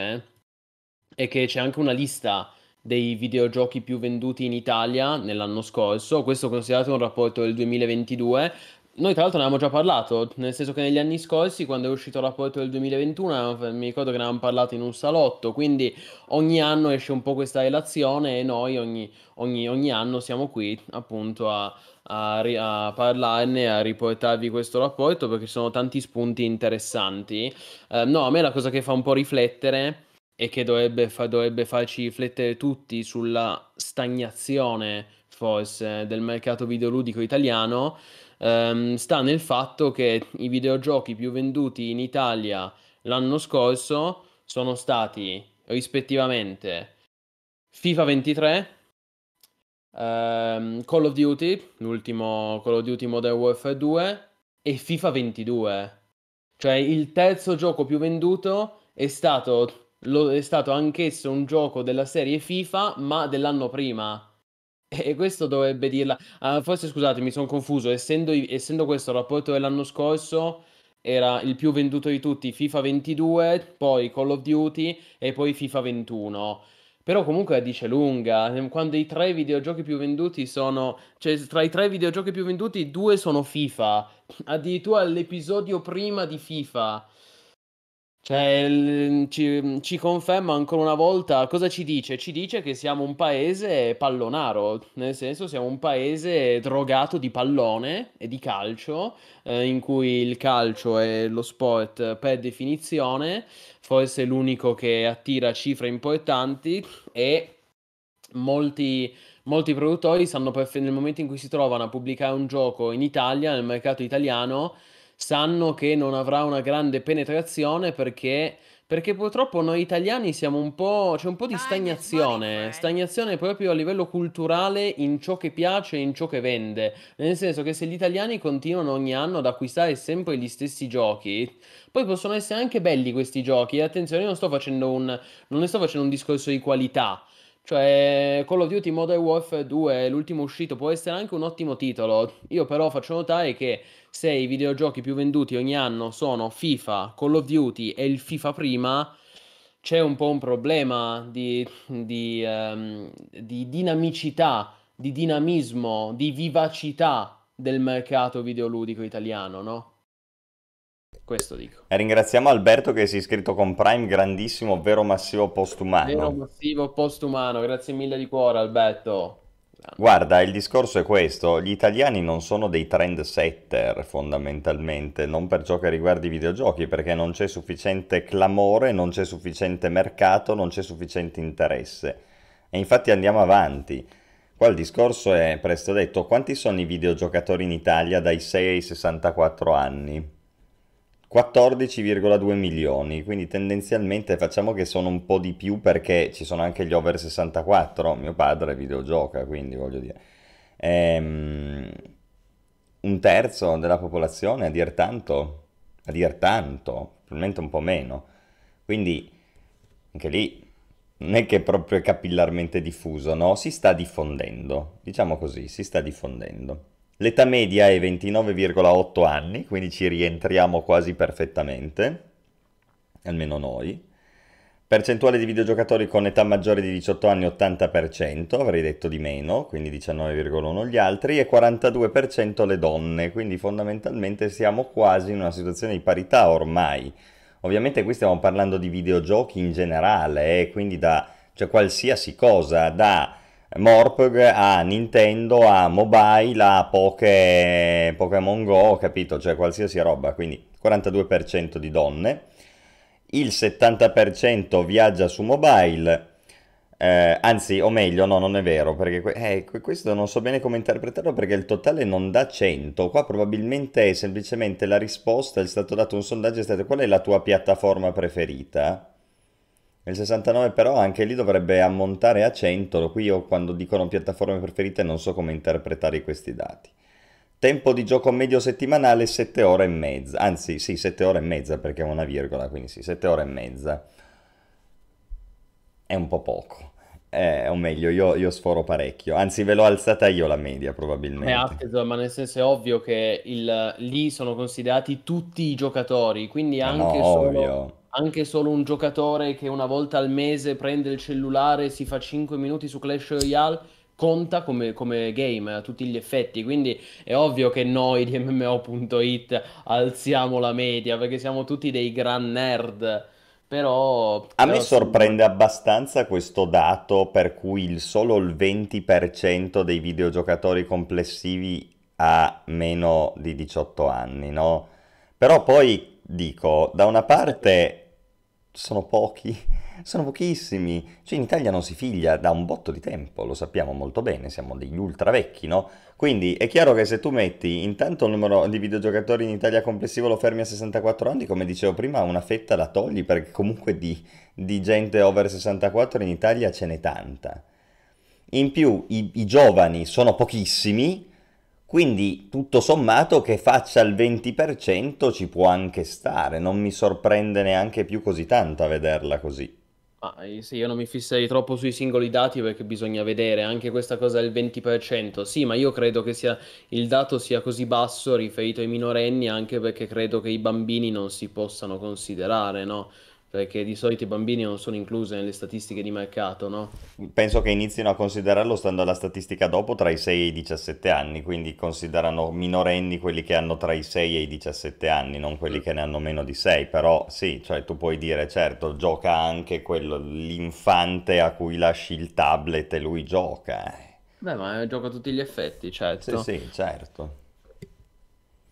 è che c'è anche una lista dei videogiochi più venduti in Italia nell'anno scorso, questo considerato un rapporto del 2022, noi tra l'altro ne avevamo già parlato, nel senso che negli anni scorsi, quando è uscito il rapporto del 2021, mi ricordo che ne avevamo parlato in un salotto, quindi ogni anno esce un po' questa relazione e noi ogni, ogni, ogni anno siamo qui appunto a, a, a, parlarne, a riportarvi questo rapporto perché ci sono tanti spunti interessanti. Eh, no, a me la cosa che fa un po' riflettere e che dovrebbe, fa, dovrebbe farci riflettere tutti sulla stagnazione forse del mercato videoludico italiano ehm, sta nel fatto che i videogiochi più venduti in Italia l'anno scorso sono stati rispettivamente FIFA 23, ehm, Call of Duty, l'ultimo Call of Duty Modern Warfare 2 e FIFA 22. Cioè il terzo gioco più venduto è stato, lo, è stato anch'esso un gioco della serie FIFA ma dell'anno prima. E questo dovrebbe dirla. Ah, forse scusate, mi sono confuso. Essendo, essendo questo il rapporto dell'anno scorso, era il più venduto di tutti FIFA 22, poi Call of Duty e poi FIFA 21. Però comunque la dice lunga, ehm, quando i tre videogiochi più venduti sono... Cioè, tra i tre videogiochi più venduti, due sono FIFA. Addirittura l'episodio prima di FIFA. Cioè, ci, ci, conferma ancora una volta cosa ci dice? Ci dice che siamo un paese pallonaro, nel senso siamo un paese drogato di pallone e di calcio, eh, in cui il calcio è lo sport per definizione, forse l'unico che attira cifre importanti e molti molti produttori sanno perf- nel momento in cui si trovano a pubblicare un gioco in Italia, nel mercato italiano, sanno che non avrà una grande penetrazione perché, perché purtroppo noi italiani siamo un po'... c'è un po' di stagnazione, stagnazione proprio a livello culturale in ciò che piace e in ciò che vende, nel senso che se gli italiani continuano ogni anno ad acquistare sempre gli stessi giochi, poi possono essere anche belli questi giochi, E attenzione non sto facendo un, non ne sto facendo un discorso di qualità, cioè, Call of Duty Modern Warfare 2, l'ultimo uscito, può essere anche un ottimo titolo. Io però faccio notare che se i videogiochi più venduti ogni anno sono FIFA, Call of Duty e il FIFA prima, c'è un po' un problema di, di, um, di dinamicità, di dinamismo, di vivacità del mercato videoludico italiano, no? Questo dico. E ringraziamo Alberto che si è iscritto con Prime, grandissimo, vero massivo postumano. Vero massivo postumano, grazie mille di cuore Alberto. Guarda, il discorso è questo, gli italiani non sono dei trendsetter fondamentalmente, non per ciò che riguarda i videogiochi, perché non c'è sufficiente clamore, non c'è sufficiente mercato, non c'è sufficiente interesse. E infatti andiamo avanti. Qua il discorso è, presto detto, quanti sono i videogiocatori in Italia dai 6 ai 64 anni? 14,2 milioni, quindi tendenzialmente facciamo che sono un po' di più perché ci sono anche gli over 64, mio padre videogioca, quindi voglio dire. Ehm, un terzo della popolazione, a dir tanto, a dir tanto, probabilmente un po' meno. Quindi anche lì non è che è proprio capillarmente diffuso, no? Si sta diffondendo, diciamo così, si sta diffondendo. L'età media è 29,8 anni, quindi ci rientriamo quasi perfettamente, almeno noi. Percentuale di videogiocatori con età maggiore di 18 anni 80%, avrei detto di meno, quindi 19,1 gli altri, e 42% le donne, quindi fondamentalmente siamo quasi in una situazione di parità ormai. Ovviamente qui stiamo parlando di videogiochi in generale, eh, quindi da cioè qualsiasi cosa, da Morpg a Nintendo, a mobile, a poche, Pokémon Go, capito? Cioè qualsiasi roba, quindi 42% di donne, il 70% viaggia su mobile, eh, anzi, o meglio, no, non è vero, perché eh, questo non so bene come interpretarlo perché il totale non dà 100. Qua probabilmente è semplicemente la risposta, è stato dato un sondaggio, è stato qual è la tua piattaforma preferita? Nel 69 però anche lì dovrebbe ammontare a 100, qui io quando dicono piattaforme preferite non so come interpretare questi dati. Tempo di gioco medio settimanale 7 ore e mezza, anzi sì 7 ore e mezza perché è una virgola, quindi sì 7 ore e mezza. È un po' poco, eh, o meglio io, io, sforo parecchio, anzi ve l'ho alzata io la media probabilmente. È eh, attesa, ma nel senso è ovvio che il, lì sono considerati tutti i giocatori, quindi anche no, solo... Ovvio anche solo un giocatore che una volta al mese prende il cellulare e si fa 5 minuti su Clash Royale conta come, come, game a tutti gli effetti, quindi è ovvio che noi di MMO.it alziamo la media perché siamo tutti dei gran nerd. Però, a me sorprende abbastanza questo dato per cui il solo il 20% dei videogiocatori complessivi ha meno di 18 anni, no? Però poi dico, da una parte sono pochi, sono pochissimi. Cioè in Italia non si figlia da un botto di tempo, lo sappiamo molto bene, siamo degli ultra vecchi, no? Quindi è chiaro che se tu metti intanto il numero di videogiocatori in Italia complessivo lo fermi a 64 anni, come dicevo prima, una fetta la togli perché comunque di, di gente over 64 in Italia ce n'è tanta. In più i, i giovani sono pochissimi, quindi tutto sommato che faccia il 20% ci può anche stare, non mi sorprende neanche più così tanto a vederla così. Ma eh, sì, io non mi fisserei troppo sui singoli dati perché bisogna vedere anche questa cosa del 20%. Sì, ma io credo che sia, il dato sia così basso riferito ai minorenni anche perché credo che i bambini non si possano considerare, no? perché di solito i bambini non sono inclusi nelle statistiche di mercato, no? Penso che inizino a considerarlo stando alla statistica dopo tra i 6 e i 17 anni, quindi considerano minorenni quelli che hanno tra i 6 e i 17 anni, non quelli mm. che ne hanno meno di 6, però sì, cioè tu puoi dire certo gioca anche quello, l'infante a cui lasci il tablet e lui gioca. Eh. Beh, ma gioca a tutti gli effetti, certo. Sì, sì, certo.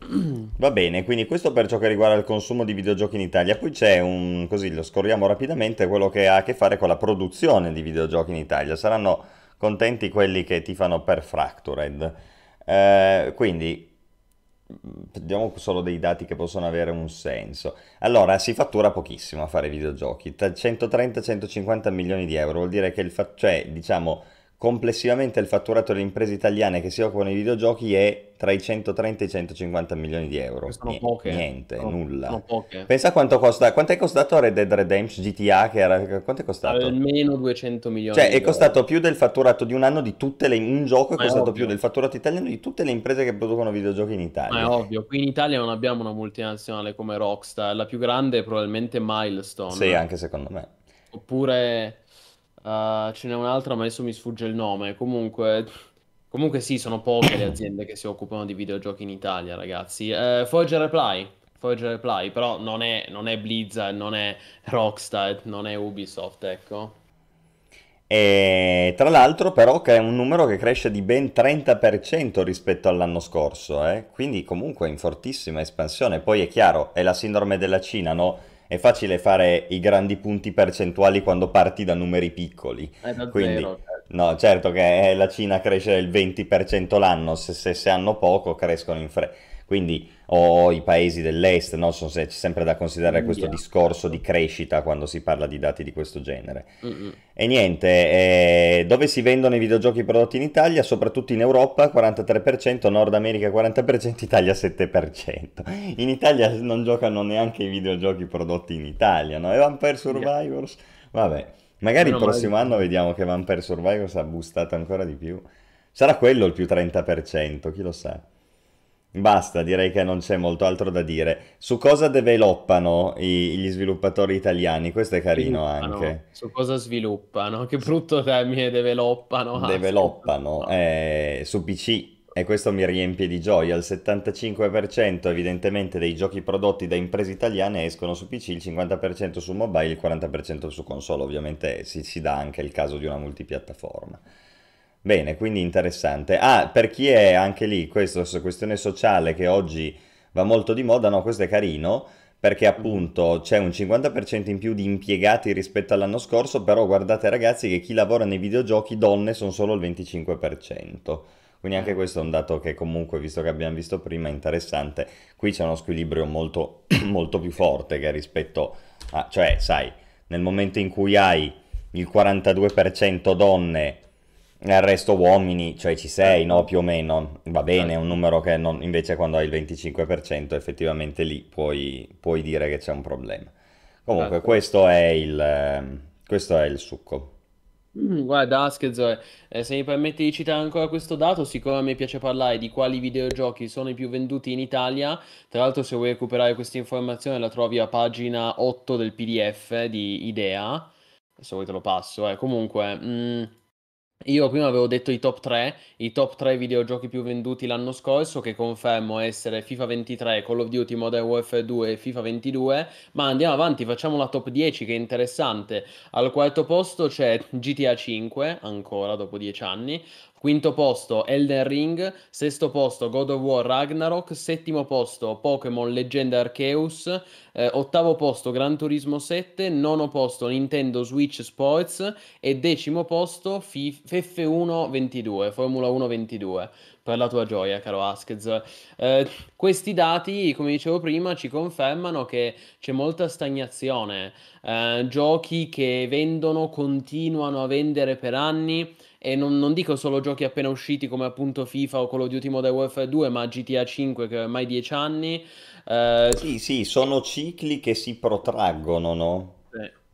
Va bene, quindi questo per ciò che riguarda il consumo di videogiochi in Italia. Poi c'è un, così lo scorriamo rapidamente, quello che ha a che fare con la produzione di videogiochi in Italia. Saranno contenti quelli che ti fanno per Fractured. Eh, quindi diamo solo dei dati che possono avere un senso. Allora, si fattura pochissimo a fare videogiochi, 130-150 milioni di euro, vuol dire che il fa- cioè, diciamo Complessivamente il fatturato delle imprese italiane che si occupano di videogiochi è tra i 130 e i 150 milioni di euro. Sono niente, poche. Eh. Niente, sono, nulla. Sono poche. Pensa quanto costa, quanto è costato Red Dead Redemption GTA che era, quanto è costato? Almeno 200 milioni. Cioè è costato euro. più del fatturato di un anno di tutte le, un gioco è Ma costato è più del fatturato italiano di tutte le imprese che producono videogiochi in Italia. Ma è ovvio, qui in Italia non abbiamo una multinazionale come Rockstar, la più grande è probabilmente Milestone. Sì, anche secondo me. Oppure Uh, ce n'è un'altra, ma adesso mi sfugge il nome. Comunque, comunque sì, sono poche le aziende che si occupano di videogiochi in Italia, ragazzi. Uh, eh, Forge Reply. Forge Reply, però non è, non è Blizzard, non è Rockstar, non è Ubisoft, ecco. E tra l'altro però che è un numero che cresce di ben 30% rispetto all'anno scorso, eh? quindi comunque in fortissima espansione. Poi è chiaro, è la sindrome della Cina, no? è facile fare i grandi punti percentuali quando parti da numeri piccoli. Eh, Quindi, certo. no, certo che eh, la Cina cresce del 20% l'anno, se, se, se hanno poco crescono in fretta quindi o i paesi dell'est, no? Sono, c'è sempre da considerare India. Mm, questo discorso di crescita quando si parla di dati di questo genere. Mm-hmm. E niente, eh, dove si vendono i videogiochi prodotti in Italia? Soprattutto in Europa 43%, Nord America 40%, Italia 7%. In Italia non giocano neanche i videogiochi prodotti in Italia, no? E Vampire Survivors? Vabbè, magari no, il prossimo mai... anno vediamo che Vampire Survivors ha boostato ancora di più. Sarà quello il più 30%, chi lo sa. Basta, direi che non c'è molto altro da dire. Su cosa developano i- gli sviluppatori italiani? Questo è carino Sviluppano. anche. Su cosa sviluppano? Che brutto termine developano. Developano, eh, su PC e questo mi riempie di gioia. Il 75% evidentemente dei giochi prodotti da imprese italiane escono su PC, il 50% su mobile, il 40% su console. Ovviamente si, si dà anche il caso di una multipiattaforma. Bene, quindi interessante. Ah, per chi è anche lì, questa questione sociale che oggi va molto di moda, no, questo è carino, perché mm. appunto c'è un 50% in più di impiegati rispetto all'anno scorso, però guardate ragazzi che chi lavora nei videogiochi, donne, sono solo il 25%. Quindi anche ah. questo è un dato che comunque, visto che abbiamo visto prima, è interessante. Qui c'è uno squilibrio molto, molto più forte che rispetto a... Cioè, sai, nel momento in cui hai il 42% donne nel resto uomini, cioè ci sei, eh. no? Più o meno, va bene, è certo. un numero che non... invece quando hai il 25% effettivamente lì puoi, puoi dire che c'è un problema. Comunque certo. questo, è il, ehm, questo è il succo. Mm, guarda, scherzo, eh, eh, se mi permetti di citare ancora questo dato, siccome a me piace parlare di quali videogiochi sono i più venduti in Italia, tra l'altro se vuoi recuperare questa informazione la trovi a pagina 8 del PDF di Idea, se vuoi te lo passo, eh. comunque... Mm, io prima avevo detto i top 3, i top 3 videogiochi più venduti l'anno scorso, che confermo essere FIFA 23, Call of Duty Modern Warfare 2 e FIFA 22, ma andiamo avanti, facciamo la top 10 che è interessante. Al quarto posto c'è GTA 5, ancora dopo 10 anni, Quinto posto Elden Ring, sesto posto God of War Ragnarok, settimo posto Pokémon Legend Arceus, eh, ottavo posto Gran Turismo 7, nono posto Nintendo Switch Sports e decimo posto FIF- F1 22, Formula 1 22 per la tua gioia, caro Askez. Eh, questi dati, come dicevo prima, ci confermano che c'è molta stagnazione. Eh, giochi che vendono continuano a vendere per anni. E non, non, dico solo giochi appena usciti come appunto FIFA o Call of Duty Modern Warfare 2, ma GTA 5 che è ormai 10 anni. Eh... Sì, sì, sono cicli che si protraggono, no?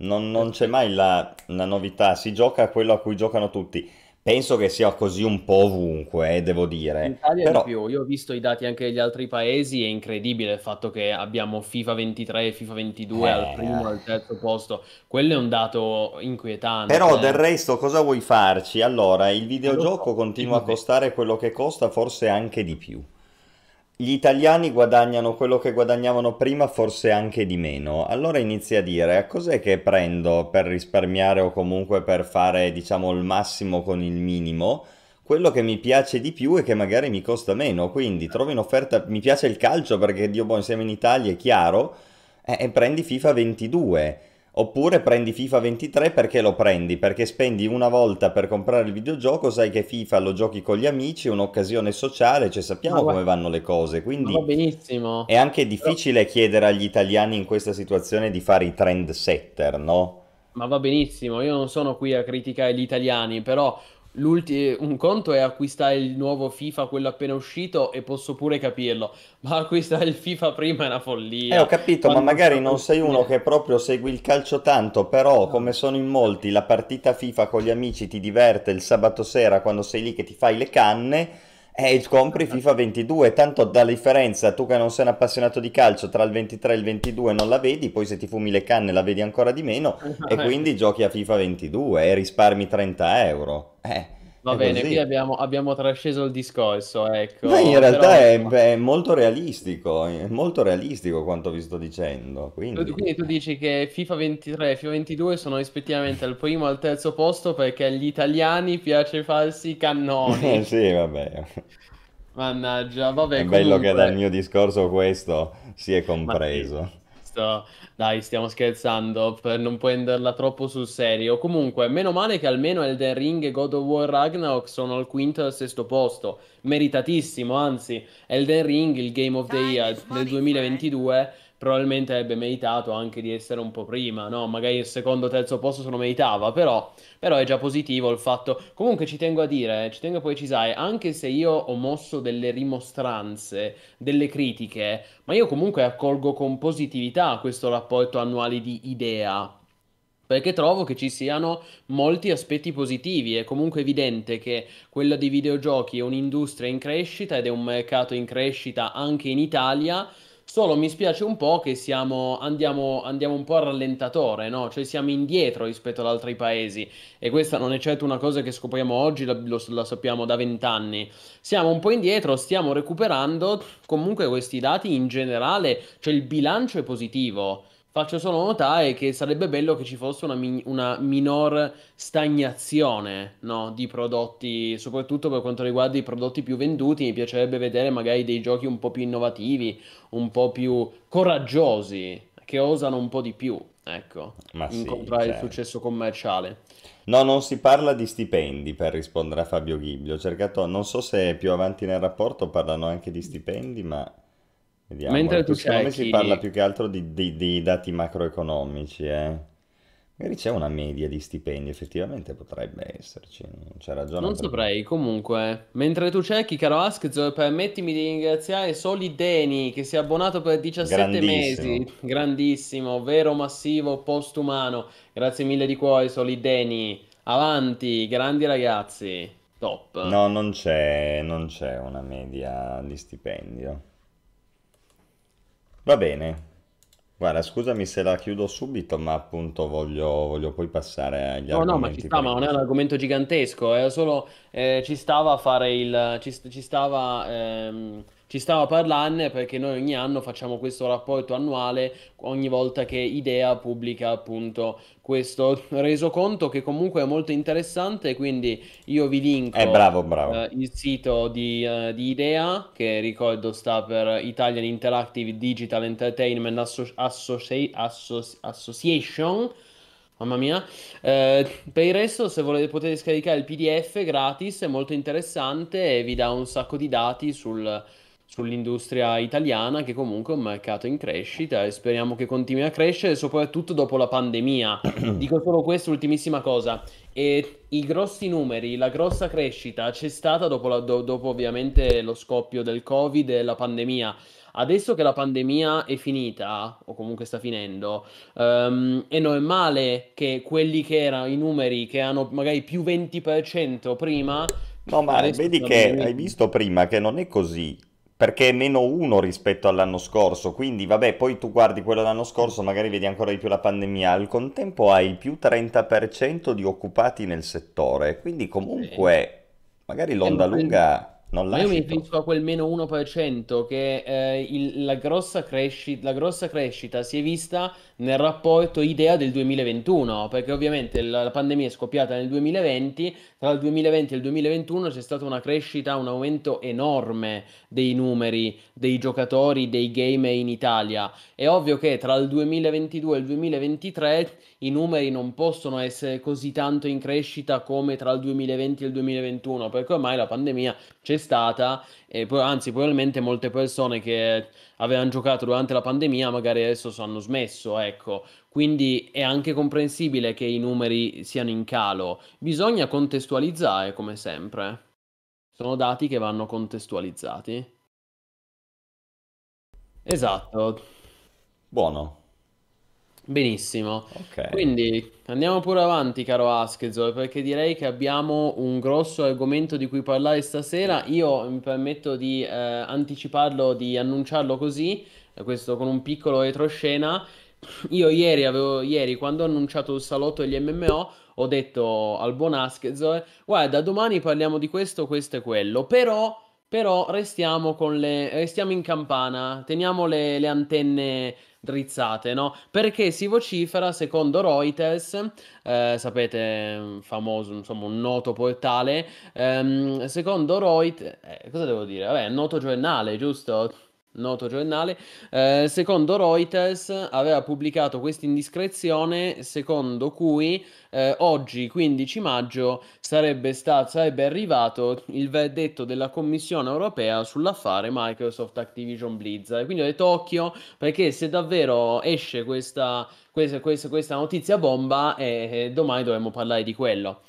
Non, non, c'è mai la, la, novità, si gioca a quello a cui giocano tutti. Penso che sia così un po' ovunque, eh, devo dire. In Italia Però... più, io ho visto i dati anche degli altri paesi, è incredibile il fatto che abbiamo FIFA 23 e FIFA 22 eh... al primo e al terzo posto. Quello è un dato inquietante. Però eh. del resto cosa vuoi farci? Allora, il eh, videogioco allora, continua a costare quello che costa, forse anche di più gli italiani guadagnano quello che guadagnavano prima, forse anche di meno. Allora inizi a dire a cos'è che prendo per risparmiare o comunque per fare, diciamo, il massimo con il minimo. Quello che mi piace di più e che magari mi costa meno, quindi trovi un'offerta, mi piace il calcio perché Dio buono siamo in Italia, è chiaro, e prendi FIFA 22 Oppure prendi FIFA 23 perché lo prendi? Perché spendi una volta per comprare il videogioco, sai che FIFA lo giochi con gli amici, è un'occasione sociale, cioè sappiamo come vanno le cose. Quindi va benissimo. È anche difficile chiedere agli italiani in questa situazione di fare i trendsetter, no? ma va benissimo, io non sono qui a criticare gli italiani, però L'ulti- un conto è acquistare il nuovo FIFA, quello appena uscito, e posso pure capirlo, ma acquistare il FIFA prima è una follia. Eh, ho capito, Quando ma magari non sei uno che proprio segui il calcio tanto, però no. come sono in molti, la partita FIFA con gli amici ti diverte il sabato sera quando sei lì che ti fai le canne. E compri FIFA 22, tanto dalla differenza, tu che non sei un appassionato di calcio, tra il 23 e il 22 non la vedi, poi se ti fumi le canne la vedi ancora di meno, e quindi giochi a FIFA 22 e risparmi 30 euro. Eh. Va bene, qui abbiamo, abbiamo, trasceso il discorso, ecco. Ma in realtà Però... è, è, molto realistico, è molto realistico quanto vi sto dicendo. Quindi... Tu, quindi tu dici che FIFA 23 e FIFA 22 sono rispettivamente al primo e al terzo posto perché agli italiani piace farsi cannoni. sì, vabbè. Mannaggia, vabbè. È comunque... bello che dal mio discorso questo si è compreso. Next. Dai, stiamo scherzando, per non prenderla troppo sul serio. Comunque, meno male che almeno Elden Ring e God of War Ragnarok sono al quinto e al sesto posto. Meritatissimo, anzi, Elden Ring, il Game of the Year del 2022 probabilmente avrebbe meritato anche di essere un po' prima, no? Magari il secondo o terzo posto se lo meritava, però, però, è già positivo il fatto. Comunque ci tengo a dire, eh, ci tengo a precisare, anche se io ho mosso delle rimostranze, delle critiche, ma io comunque accolgo con positività questo rapporto annuale di idea, perché trovo che ci siano molti aspetti positivi. È comunque evidente che quella dei videogiochi è un'industria in crescita ed è un mercato in crescita anche in Italia Solo mi spiace un po' che siamo, andiamo, andiamo un po' a rallentatore, no? Cioè siamo indietro rispetto ad altri paesi e questa non è certo una cosa che scopriamo oggi, la, lo, la sappiamo da vent'anni. Siamo un po' indietro, stiamo recuperando, comunque questi dati in generale, cioè il bilancio è positivo Faccio solo notare che sarebbe bello che ci fosse una, mi- una minor stagnazione no, di prodotti, soprattutto per quanto riguarda i prodotti più venduti. Mi piacerebbe vedere magari dei giochi un po' più innovativi, un po' più coraggiosi, che osano un po' di più, ecco, Ma sì, incontrare il certo. successo commerciale. No, non si parla di stipendi per rispondere a Fabio Ghibli. Ho cercato, non so se più avanti nel rapporto parlano anche di stipendi, ma Vediamo. Mentre tu Secondo cerchi... si parla più che altro di, di, di dati macroeconomici, eh. Magari c'è una media di stipendi, effettivamente potrebbe esserci, non c'è ragione. Non per... saprei, comunque. Mentre tu cerchi, caro Ask, permettimi di ringraziare Soli Deni, che si è abbonato per 17 Grandissimo. mesi. Grandissimo, vero, massivo, postumano. Grazie mille di cuore, Soli Deni. Avanti, grandi ragazzi. Top. No, non c'è, non c'è una media di stipendio. Va bene. Guarda, scusami se la chiudo subito, ma appunto voglio, voglio poi passare agli no, argomenti. No, no, ma ci sta, ma non è un argomento gigantesco, era solo, eh, ci stava a fare il, ci, ci stava, ehm, ci stava a parlarne perché noi ogni anno facciamo questo rapporto annuale ogni volta che Idea pubblica appunto questo resoconto che comunque è molto interessante quindi io vi linko eh, bravo, bravo. Uh, il sito di, uh, di, Idea che ricordo sta per Italian Interactive Digital Entertainment Asso- Associ- Associ- Association Mamma mia. Eh, per il resto, se volete, potete scaricare il PDF gratis, è molto interessante e vi dà un sacco di dati sul, sull'industria italiana che comunque è un mercato in crescita e speriamo che continui a crescere soprattutto dopo la pandemia. Dico solo questa ultimissima cosa. E I grossi numeri, la grossa crescita c'è stata dopo, la, do, dopo ovviamente lo scoppio del Covid e la pandemia. Adesso che la pandemia è finita, o comunque sta finendo, um, è normale che quelli che erano i numeri che hanno magari più 20% prima... No, ma vedi che hai visto prima che non è così perché è meno 1 rispetto all'anno scorso, quindi vabbè, poi tu guardi quello dell'anno scorso, magari vedi ancora di più la pandemia, al contempo hai il più 30% di occupati nel settore, quindi comunque magari eh, l'onda lunga non lascia. Io mi penso a quel meno 1% che eh, il, la, grossa crescita, la grossa crescita si è vista nel rapporto idea del 2021, perché ovviamente la, la, pandemia è scoppiata nel 2020, tra il 2020 e il 2021 c'è stata una crescita, un aumento enorme dei numeri, dei giocatori, dei game in Italia. È ovvio che tra il 2022 e il 2023 i numeri non possono essere così tanto in crescita come tra il 2020 e il 2021, perché ormai la pandemia c'è stata e poi, anzi probabilmente molte persone che avevano giocato durante la pandemia magari adesso hanno smesso, ecco. Quindi è anche comprensibile che i numeri siano in calo. Bisogna contestualizzare come sempre. Sono dati che vanno contestualizzati. Esatto. Buono. Benissimo. Okay. Quindi andiamo pure avanti, caro Aschezor, perché direi che abbiamo un grosso argomento di cui parlare stasera. Io mi permetto di eh, anticiparlo, di annunciarlo così, eh, questo con un piccolo retroscena. Io ieri, avevo, ieri, quando ho annunciato il salotto degli MMO, ho detto al buon Askezoe, eh, guarda, domani parliamo di questo, questo e quello, però, però restiamo, le, restiamo, in campana, teniamo le, le antenne drizzate, no? Perché si vocifera, secondo Reuters, eh, sapete, famoso, insomma, un noto portale, ehm, secondo Reuters, eh, cosa devo dire? Vabbè, noto giornale, giusto? noto giornale, eh, secondo Reuters aveva pubblicato questa indiscrezione secondo cui eh, oggi 15 maggio sarebbe, stato, sarebbe arrivato il verdetto della Commissione europea sull'affare Microsoft Activision Blizzard. Quindi ho detto occhio perché se davvero esce questa, questa, questa, questa notizia bomba eh, eh domani dovremmo parlare di quello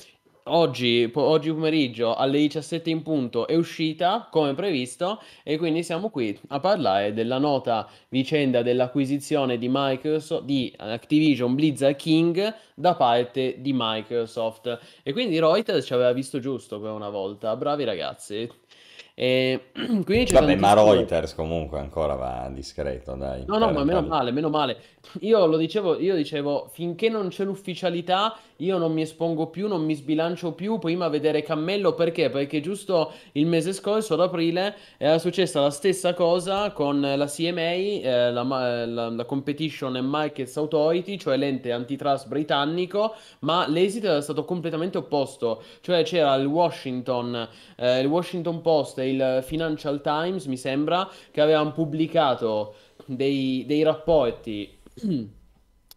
oggi, po- oggi, pomeriggio alle 17 in punto è uscita come previsto e quindi siamo qui a parlare della nota vicenda dell'acquisizione di Microsoft di Activision Blizzard King da parte di Microsoft e quindi Reuters ci aveva visto giusto per una volta, bravi ragazzi. E quindi Vabbè, ma Reuters comunque ancora va discreto, dai. No, no, ma meno male, meno male. Io lo dicevo, io dicevo, finché non c'è l'ufficialità, io non mi espongo più, non mi sbilancio più. Prima a vedere cammello perché? Perché giusto il mese scorso, ad aprile, era successa la stessa cosa con la CMA, eh, la, eh, la, la, Competition and Markets Authority, cioè l'ente antitrust britannico, ma l'esito era stato completamente opposto. Cioè c'era il Washington, eh, il Washington Post e il Financial Times, mi sembra, che avevano pubblicato dei, dei rapporti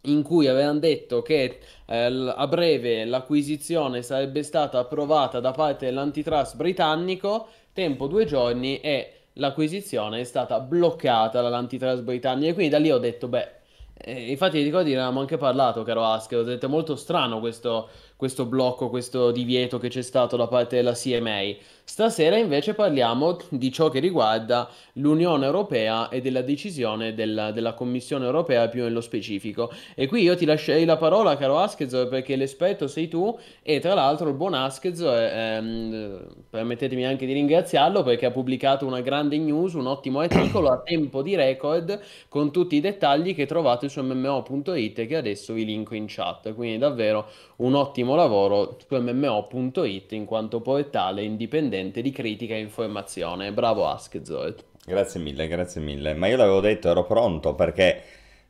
in cui avevano detto che eh, a breve l'acquisizione sarebbe stata approvata da parte dell'antitrust britannico, tempo due giorni e l'acquisizione è stata bloccata dall'antitrust britannico e quindi da lì ho detto beh, eh, infatti ti ricordi ne avevamo anche parlato caro Asker, ho detto è molto strano questo questo blocco, questo divieto che c'è stato da parte della CMA. Stasera invece parliamo di ciò che riguarda l'Unione Europea e della decisione della, della Commissione Europea più nello specifico. E qui io ti lascerei la parola, caro Askezo, perché l'esperto sei tu e tra l'altro il buon Askezo, eh, ehm, permettetemi anche di ringraziarlo perché ha pubblicato una grande news, un ottimo articolo a tempo di record con tutti i dettagli che trovate su mmo.it che adesso vi linko in chat. Quindi davvero un ottimo primo lavoro mmo.it in quanto poetale indipendente di critica e informazione. Bravo Askzoet. Grazie mille, grazie mille. Ma io l'avevo detto, ero pronto perché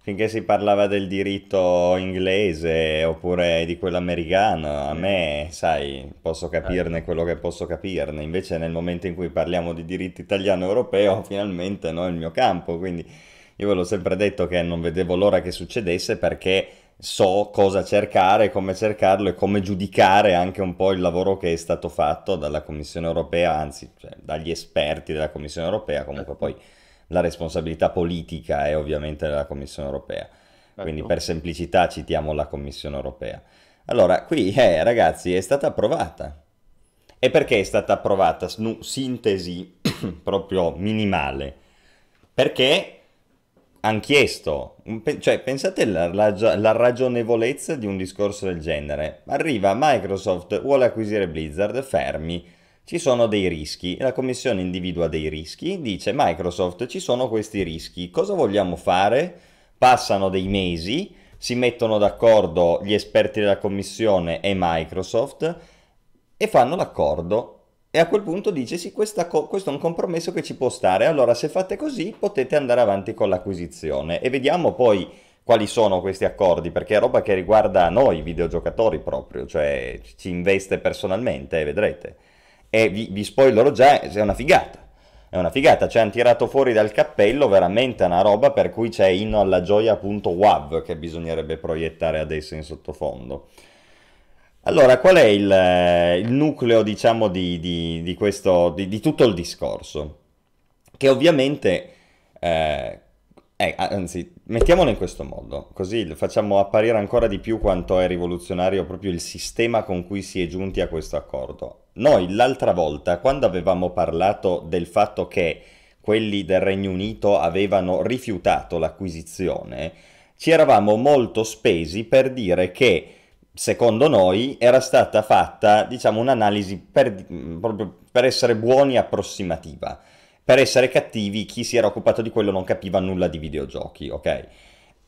finché si parlava del diritto inglese oppure di quello americano, a me, sai, posso capirne quello che posso capirne. Invece nel momento in cui parliamo di diritto italiano e europeo, finalmente no, è il mio campo. Quindi io ve l'ho sempre detto che non vedevo l'ora che succedesse perché so cosa cercare, come cercarlo e come giudicare anche un po' il lavoro che è stato fatto dalla Commissione europea, anzi cioè, dagli esperti della Commissione europea, comunque certo. poi la responsabilità politica è ovviamente della Commissione europea, certo. quindi per semplicità citiamo la Commissione europea. Allora, qui eh, ragazzi è stata approvata. E perché è stata approvata? sintesi proprio minimale. Perché hanno chiesto, mm, cioè pensate alla la ragionevolezza di un discorso del genere. Arriva Microsoft, vuole acquisire Blizzard, fermi, ci sono dei rischi, la commissione individua dei rischi, dice Microsoft ci sono questi rischi, cosa vogliamo fare? Passano dei mesi, si mettono d'accordo gli esperti della commissione e Microsoft e fanno l'accordo e a quel punto dice sì, co- questo è un compromesso che ci può stare, allora se fate così potete andare avanti con l'acquisizione e vediamo poi quali sono questi accordi, perché è roba che riguarda noi videogiocatori proprio, cioè ci investe personalmente, eh, vedrete. E vi, vi spoilerò già, è una figata. È una figata, ci hanno tirato fuori dal cappello veramente una roba per cui c'è inno alla gioia.wav che bisognerebbe proiettare adesso in sottofondo. Allora, qual è il, eh, il nucleo, diciamo, di, di, di, questo, di, tutto il discorso? Che ovviamente, eh, eh, anzi, mettiamolo in questo modo, così facciamo apparire ancora di più quanto è rivoluzionario proprio il sistema con cui si è giunti a questo accordo. Noi l'altra volta, quando avevamo parlato del fatto che quelli del Regno Unito avevano rifiutato l'acquisizione, ci eravamo molto spesi per dire che secondo noi, era stata fatta diciamo, un'analisi per, proprio per essere buoni approssimativa. Per essere cattivi, chi si era occupato di quello non capiva nulla di videogiochi, ok?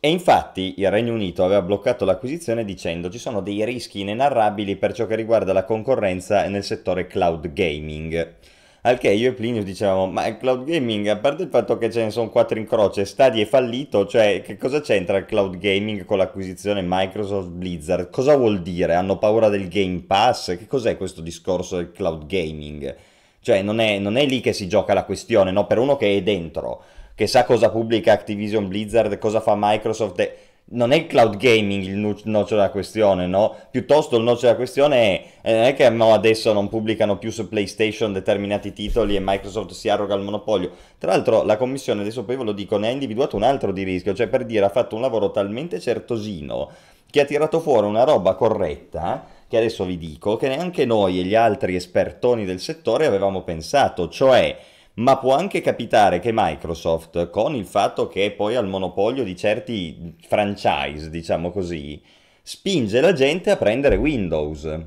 E infatti il Regno Unito aveva bloccato l'acquisizione dicendo ci sono dei rischi inenarrabili per ciò che riguarda la concorrenza nel settore cloud gaming. Al che io e Plinio dicevamo, ma il cloud gaming, a parte il fatto che ce ne sono quattro in croce, Stadia è fallito, cioè che cosa c'entra il cloud gaming con l'acquisizione Microsoft Blizzard? Cosa vuol dire? Hanno paura del Game Pass? Che cos'è questo discorso del cloud gaming? Cioè non è, non è lì che si gioca la questione, no? Per uno che è dentro, che sa cosa pubblica Activision Blizzard, cosa fa Microsoft... E non è il cloud gaming il nocciolo della questione, no? Piuttosto il nocciolo della questione è, eh, non è che adesso non pubblicano più su PlayStation determinati titoli e Microsoft si arroga il monopolio. Tra l'altro la commissione, adesso poi ve lo dico, ne ha individuato un altro di rischio, cioè per dire ha fatto un lavoro talmente certosino che ha tirato fuori una roba corretta che adesso vi dico, che neanche noi e gli altri espertoni del settore avevamo pensato, cioè ma può anche capitare che Microsoft, con il fatto che poi ha il monopolio di certi franchise, diciamo così, spinge la gente a prendere Windows,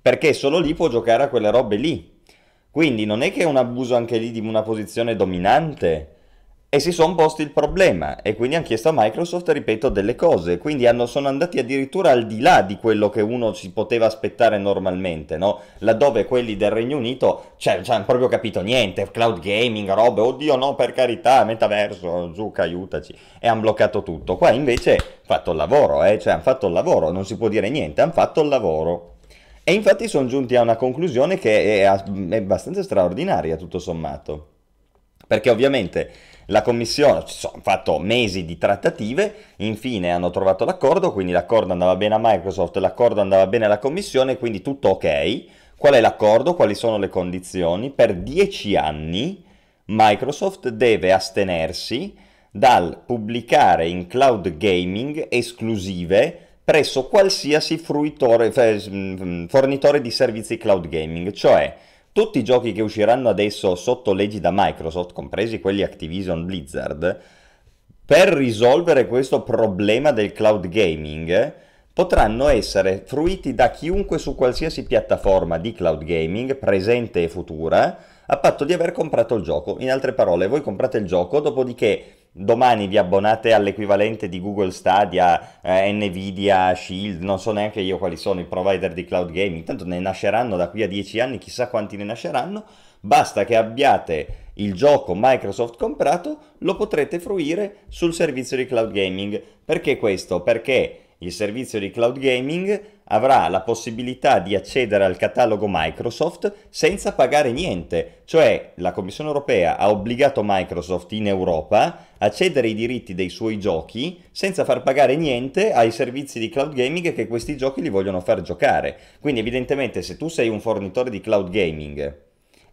perché solo lì può giocare a quelle robe lì. Quindi non è che è un abuso anche lì di una posizione dominante, e si sono posti il problema e quindi hanno chiesto a Microsoft, ripeto, delle cose, quindi hanno, sono andati addirittura al di là di quello che uno si poteva aspettare normalmente, no? laddove quelli del Regno Unito cioè, non hanno proprio capito niente, cloud gaming, robe, oddio no per carità, metaverso, Zucca aiutaci, e hanno bloccato tutto, qua invece hanno fatto il lavoro, eh? cioè hanno fatto il lavoro, non si può dire niente, hanno fatto il lavoro. E infatti sono giunti a una conclusione che è, è abbastanza straordinaria tutto sommato, perché ovviamente la commissione, ci sono fatto mesi di trattative, infine hanno trovato l'accordo, quindi l'accordo andava bene a Microsoft, l'accordo andava bene alla commissione, quindi tutto ok. Qual è l'accordo? Quali sono le condizioni? Per dieci anni Microsoft deve astenersi dal pubblicare in cloud gaming esclusive presso qualsiasi fruitore, fornitore di servizi cloud gaming, cioè tutti i giochi che usciranno adesso sotto leggi da Microsoft, compresi quelli Activision Blizzard, per risolvere questo problema del cloud gaming, potranno essere fruiti da chiunque su qualsiasi piattaforma di cloud gaming, presente e futura, a patto di aver comprato il gioco. In altre parole, voi comprate il gioco, dopodiché domani vi abbonate all'equivalente di Google Stadia, eh, Nvidia, Shield, non so neanche io quali sono i provider di cloud gaming, tanto ne nasceranno da qui a dieci anni, chissà quanti ne nasceranno, basta che abbiate il gioco Microsoft comprato, lo potrete fruire sul servizio di cloud gaming. Perché questo? Perché il servizio di cloud gaming avrà la possibilità di accedere al catalogo Microsoft senza pagare niente, cioè la Commissione europea ha obbligato Microsoft in Europa a cedere i diritti dei suoi giochi senza far pagare niente ai servizi di cloud gaming che questi giochi li vogliono far giocare. Quindi evidentemente se tu sei un fornitore di cloud gaming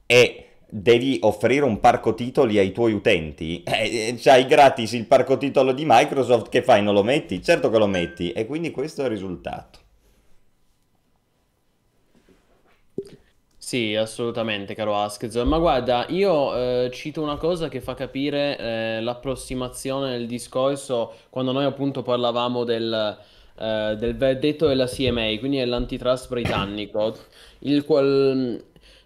e devi offrire un parco titoli ai tuoi utenti, eh, eh, c'hai gratis il parco titolo di Microsoft, che fai? Non lo metti? Certo che lo metti e quindi questo è il risultato. Sì, assolutamente, caro Askez. Ma guarda, io eh, cito una cosa che fa capire eh, l'approssimazione nel discorso quando noi appunto parlavamo del, eh, del verdetto della CMA, quindi dell'antitrust britannico, il qual,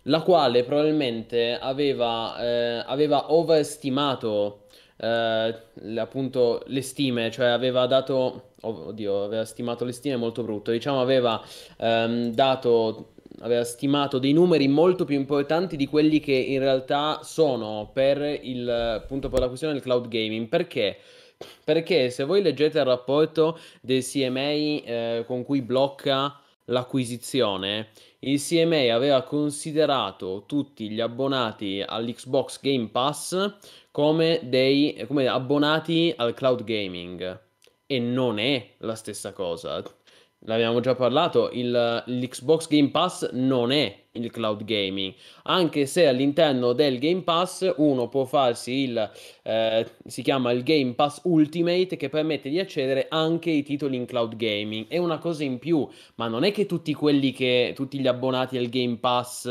la quale probabilmente aveva, eh, aveva overstimato eh, appunto le stime, cioè aveva dato, oh, oddio, aveva stimato le stime molto brutto, diciamo aveva ehm, dato aveva stimato dei numeri molto più importanti di quelli che in realtà sono per, il, punto per la questione del cloud gaming. Perché? Perché se voi leggete il rapporto del CMA eh, con cui blocca l'acquisizione, il CMA aveva considerato tutti gli abbonati all'Xbox Game Pass come, dei, come abbonati al cloud gaming e non è la stessa cosa l'abbiamo già parlato, il, l'Xbox Game Pass non è il cloud gaming, anche se all'interno del Game Pass uno può farsi il, eh, si chiama il Game Pass Ultimate che permette di accedere anche ai titoli in cloud gaming, è una cosa in più, ma non è che tutti quelli che, tutti gli abbonati al Game Pass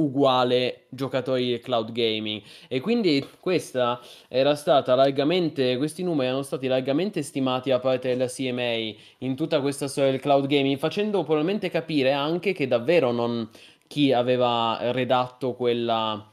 uguale giocatori del cloud gaming e quindi questa era stata largamente questi numeri erano stati largamente stimati da parte della CMA in tutta questa storia del cloud gaming facendo probabilmente capire anche che davvero non chi aveva redatto quella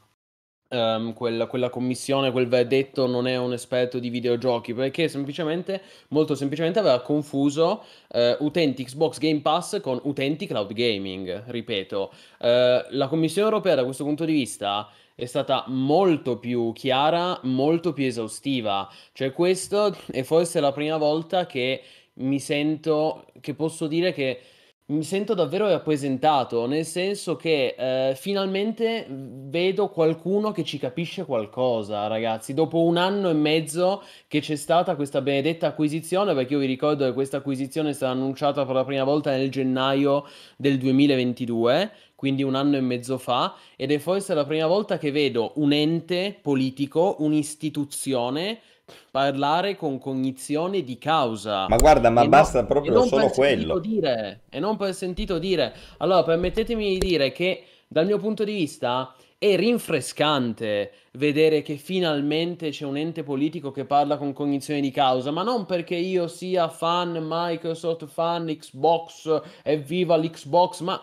Um, quella, quella, commissione, quel verdetto non è un esperto di videogiochi perché semplicemente, molto semplicemente aveva confuso uh, utenti Xbox Game Pass con utenti cloud gaming, ripeto. Uh, la commissione europea da questo punto di vista è stata molto più chiara, molto più esaustiva, cioè questo è forse la prima volta che mi sento, che posso dire che mi sento davvero rappresentato, nel senso che eh, finalmente vedo qualcuno che ci capisce qualcosa, ragazzi. Dopo un anno e mezzo che c'è stata questa benedetta acquisizione, perché io vi ricordo che questa acquisizione è stata annunciata per la prima volta nel gennaio del 2022, quindi un anno e mezzo fa, ed è forse la prima volta che vedo un ente politico, un'istituzione parlare con cognizione di causa. Ma guarda, ma e basta no, proprio solo quello. Dire, e non per sentito dire. Allora, permettetemi di dire che dal mio punto di vista è rinfrescante vedere che finalmente c'è un ente politico che parla con cognizione di causa, ma non perché io sia fan Microsoft, fan Xbox, evviva l'Xbox, ma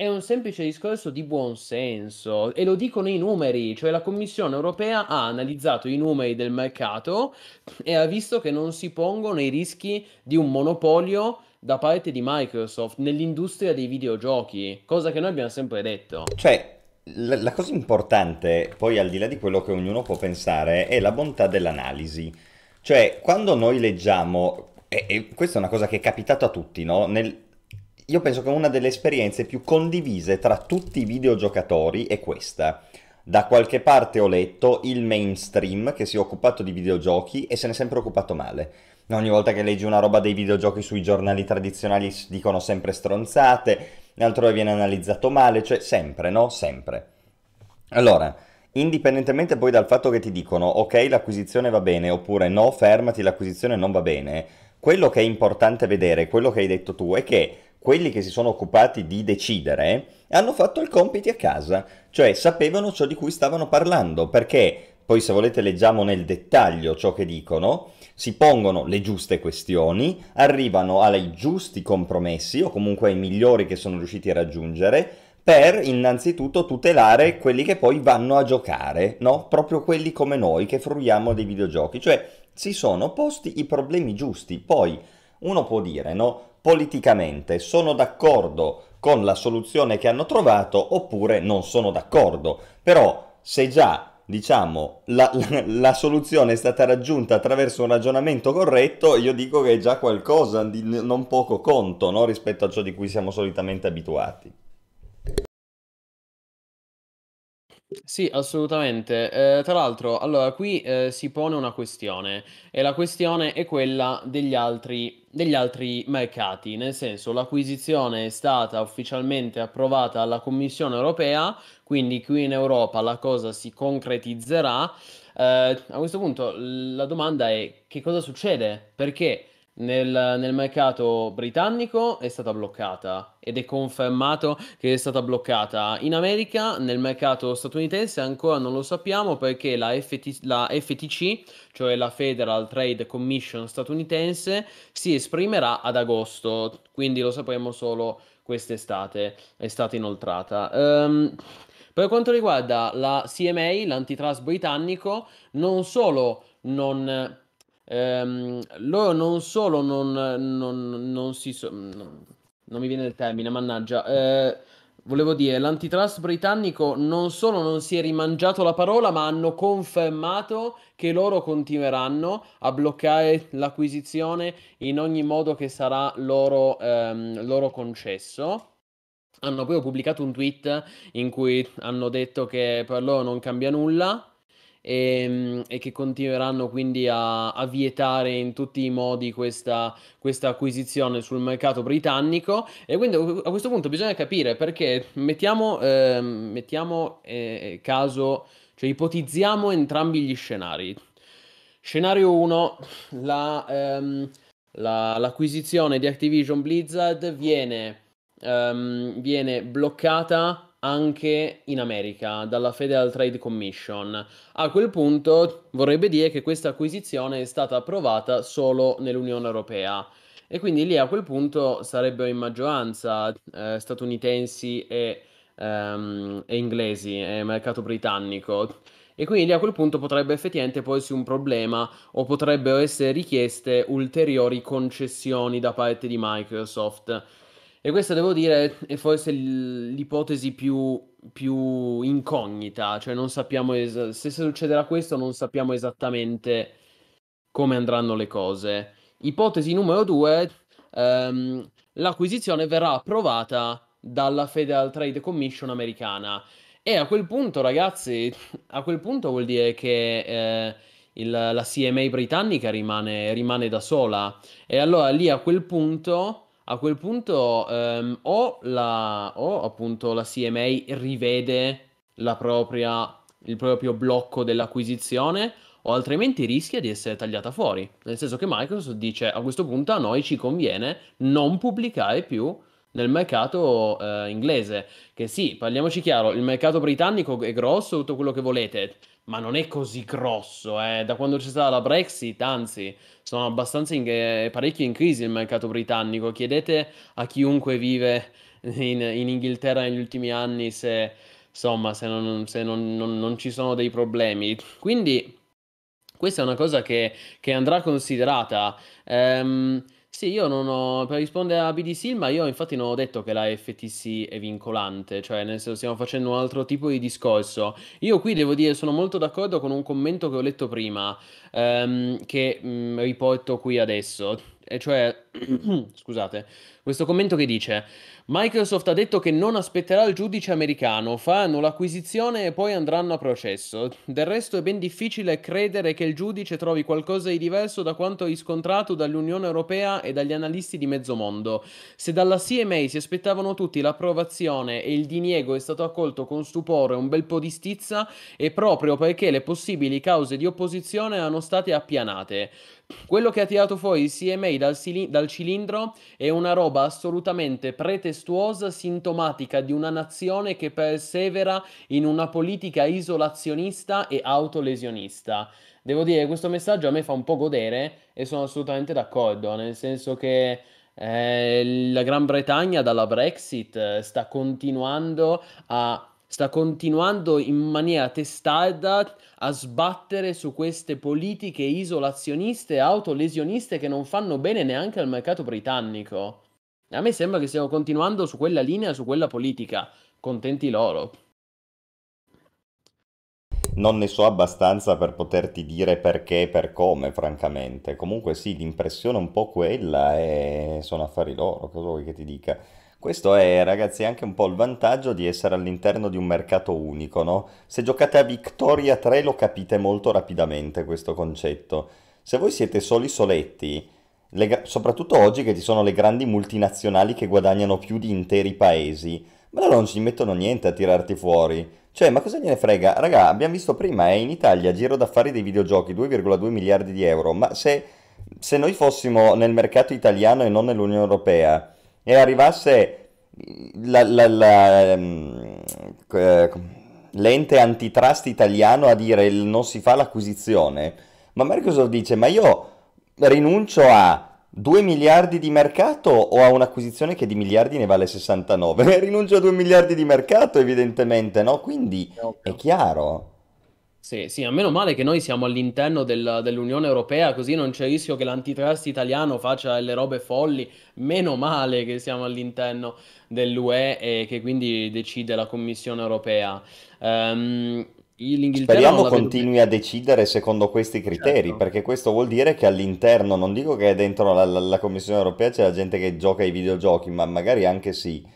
è un semplice discorso di buonsenso e lo dicono i numeri, cioè la Commissione europea ha analizzato i numeri del mercato e ha visto che non si pongono i rischi di un monopolio da parte di Microsoft nell'industria dei videogiochi, cosa che noi abbiamo sempre detto. Cioè, la, la cosa importante, poi al di là di quello che ognuno può pensare, è la bontà dell'analisi. Cioè, quando noi leggiamo, e, e questa è una cosa che è capitata a tutti, no? Nel, io penso che una delle esperienze più condivise tra tutti i videogiocatori è questa. Da qualche parte ho letto il mainstream che si è occupato di videogiochi e se ne è sempre occupato male. Ogni volta che leggi una roba dei videogiochi sui giornali tradizionali dicono sempre stronzate, altrove viene analizzato male, cioè sempre, no? Sempre. Allora, indipendentemente poi dal fatto che ti dicono ok l'acquisizione va bene oppure no fermati l'acquisizione non va bene, quello che è importante vedere, quello che hai detto tu è che quelli che si sono occupati di decidere hanno fatto il compito a casa, cioè sapevano ciò di cui stavano parlando, perché poi se volete leggiamo nel dettaglio ciò che dicono, si pongono le giuste questioni, arrivano ai giusti compromessi o comunque ai migliori che sono riusciti a raggiungere per innanzitutto tutelare quelli che poi vanno a giocare, no? Proprio quelli come noi che fruiamo dei videogiochi, cioè si sono posti i problemi giusti, poi uno può dire, no? politicamente. Sono d'accordo con la soluzione che hanno trovato oppure non sono d'accordo. Però se già diciamo, la, la, la, soluzione è stata raggiunta attraverso un ragionamento corretto, io dico che è già qualcosa di non poco conto no? rispetto a ciò di cui siamo solitamente abituati. Sì, assolutamente. Eh, tra l'altro, allora, qui eh, si pone una questione e la questione è quella degli altri, degli altri mercati, nel senso l'acquisizione è stata ufficialmente approvata alla Commissione europea, quindi qui in Europa la cosa si concretizzerà. Eh, a questo punto la domanda è che cosa succede? Perché nel, nel, mercato britannico è stata bloccata ed è confermato che è stata bloccata. In America, nel mercato statunitense ancora non lo sappiamo perché la, FT, la FTC, cioè la Federal Trade Commission statunitense, si esprimerà ad agosto, quindi lo sapremo solo quest'estate, è stata inoltrata. Um, per quanto riguarda la CMA, l'antitrust britannico, non solo non ehm, loro non solo non, non, non si... So- non, non, mi viene il termine, mannaggia. Eh, volevo dire, l'antitrust britannico non solo non si è rimangiato la parola, ma hanno confermato che loro continueranno a bloccare l'acquisizione in ogni modo che sarà loro, ehm, loro concesso. Hanno proprio pubblicato un tweet in cui hanno detto che per loro non cambia nulla, e, ehm, e che continueranno quindi a, a, vietare in tutti i modi questa, questa acquisizione sul mercato britannico e quindi a questo punto bisogna capire perché mettiamo, eh, mettiamo eh, caso, cioè ipotizziamo entrambi gli scenari. Scenario 1, la, ehm, la, l'acquisizione di Activision Blizzard viene, ehm, viene bloccata anche in America dalla Federal Trade Commission. A quel punto vorrebbe dire che questa acquisizione è stata approvata solo nell'Unione Europea e quindi lì a quel punto sarebbero in maggioranza eh, statunitensi e, ehm, e inglesi e mercato britannico e quindi a quel punto potrebbe effettivamente porsi un problema o potrebbero essere richieste ulteriori concessioni da parte di Microsoft e questa devo dire è forse l'ipotesi più, più incognita, cioè non sappiamo es- se succederà questo non sappiamo esattamente come andranno le cose. Ipotesi numero due, ehm, l'acquisizione verrà approvata dalla Federal Trade Commission americana e a quel punto ragazzi, a quel punto vuol dire che... Eh, il, la CMA britannica rimane, rimane da sola e allora lì a quel punto a quel punto um, o, la, o appunto la CMA rivede propria, il proprio blocco dell'acquisizione o altrimenti rischia di essere tagliata fuori. Nel senso che Microsoft dice a questo punto a noi ci conviene non pubblicare più nel mercato eh, inglese. Che sì, parliamoci chiaro, il mercato britannico è grosso, tutto quello che volete, ma non è così grosso. Eh. Da quando c'è stata la Brexit, anzi, sono abbastanza in, eh, parecchio in crisi il mercato britannico. Chiedete a chiunque vive in, in Inghilterra negli ultimi anni se, insomma, se, non, se non, non, non ci sono dei problemi. Quindi... Questa è una cosa che, che andrà considerata. Um, sì, io non ho per rispondere a BD Silma, io infatti non ho detto che la FTC è vincolante, cioè nel senso stiamo facendo un altro tipo di discorso. Io qui devo dire sono molto d'accordo con un commento che ho letto prima, ehm, che mh, mm, riporto qui adesso, e cioè, scusate, questo commento che dice: Microsoft ha detto che non aspetterà il giudice americano, faranno l'acquisizione e poi andranno a processo. Del resto è ben difficile credere che il giudice trovi qualcosa di diverso da quanto riscontrato dall'Unione Europea e dagli analisti di mezzo mondo. Se dalla CMA si aspettavano tutti l'approvazione e il diniego è stato accolto con stupore e un bel po' di stizza, è proprio perché le possibili cause di opposizione erano state appianate. Quello che ha tirato fuori il CMA dal, cili- dal cilindro è una roba roba assolutamente pretestuosa, sintomatica di una nazione che persevera in una politica isolazionista e autolesionista. Devo dire, questo messaggio a me fa un po' godere e sono assolutamente d'accordo, nel senso che eh, la Gran Bretagna dalla Brexit eh, sta continuando a sta continuando in maniera testarda a sbattere su queste politiche isolazioniste e autolesioniste che non fanno bene neanche al mercato britannico. A me sembra che stiamo continuando su quella linea, su quella politica. Contenti loro. Non ne so abbastanza per poterti dire perché e per come, francamente. Comunque sì, l'impressione è un po' quella e sono affari loro, cosa vuoi che ti dica? Questo è, ragazzi, anche un po' il vantaggio di essere all'interno di un mercato unico, no? Se giocate a Victoria 3 lo capite molto rapidamente questo concetto. Se voi siete soli soletti, le, soprattutto oggi che ci sono le grandi multinazionali che guadagnano più di interi paesi, ma loro non ci mettono niente a tirarti fuori. Cioè, ma cosa gliene frega? Raga, abbiamo visto prima, è eh, in Italia giro d'affari dei videogiochi 2,2 miliardi di euro, ma se, se noi fossimo nel mercato italiano e non nell'Unione Europea e arrivasse la, la, la, ehm, eh, l'ente antitrust italiano a dire non si fa l'acquisizione, ma Mercosur dice ma io rinuncio a 2 miliardi di mercato o a un'acquisizione che di miliardi ne vale 69? rinuncio a 2 miliardi di mercato evidentemente, no? Quindi è chiaro. Sì, sì, a meno male che noi siamo all'interno del, dell'Unione Europea, così non c'è rischio che l'antitrust italiano faccia le robe folli. Meno male che siamo all'interno dell'UE e che quindi decide la Commissione Europea. Um, Speriamo continui a decidere secondo questi criteri, certo. perché questo vuol dire che all'interno, non dico che dentro la, la, la Commissione europea c'è la gente che gioca ai videogiochi, ma magari anche sì.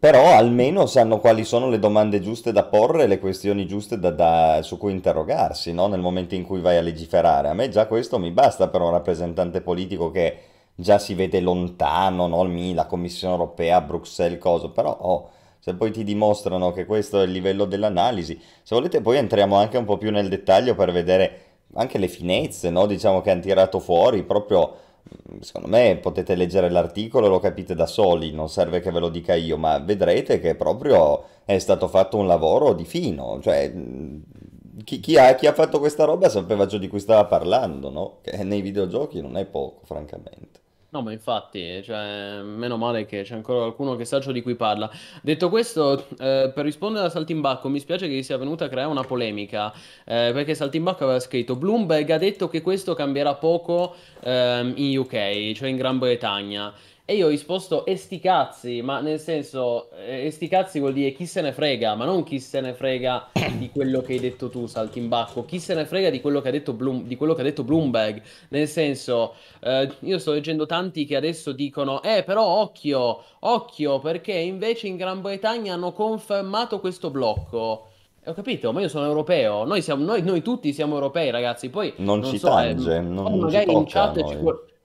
Però almeno sanno quali sono le domande giuste da porre, le questioni giuste da, da, su cui interrogarsi no? nel momento in cui vai a legiferare. A me già questo mi basta per un rappresentante politico che già si vede lontano, no? la Commissione europea, Bruxelles, cosa, però... Oh, se poi ti dimostrano che questo è il livello dell'analisi, se volete poi entriamo anche un po' più nel dettaglio per vedere anche le finezze, no? diciamo che hanno tirato fuori proprio mm, secondo me potete leggere l'articolo e lo capite da soli, non serve che ve lo dica io, ma vedrete che proprio è stato fatto un lavoro di fino, cioè mm, chi, chi, ha, chi ha, fatto questa roba sapeva ciò di cui stava parlando, no? Che nei videogiochi non è poco, francamente. No, ma infatti, cioè, meno male che c'è ancora qualcuno che sa ciò di cui parla. Detto questo, eh, per rispondere a Saltimbacco, mi spiace che sia venuta a creare una polemica, eh, perché Saltimbacco aveva scritto Bloomberg ha detto che questo cambierà poco ehm, in UK, cioè in Gran Bretagna. E io ho risposto e cazzi, ma nel senso, e cazzi vuol dire chi se ne frega, ma non chi se ne frega di quello che hai detto tu, Saltimbacco, chi se ne frega di quello che ha detto, Bloom, che ha detto Bloomberg. Nel senso, eh, io sto leggendo tanti che adesso dicono, eh però occhio, occhio, perché invece in Gran Bretagna hanno confermato questo blocco. E Ho capito, ma io sono europeo. Noi, siamo, noi, noi tutti siamo europei, ragazzi. Poi non, non ci so, eh, tange, eh, non, magari in chat ci,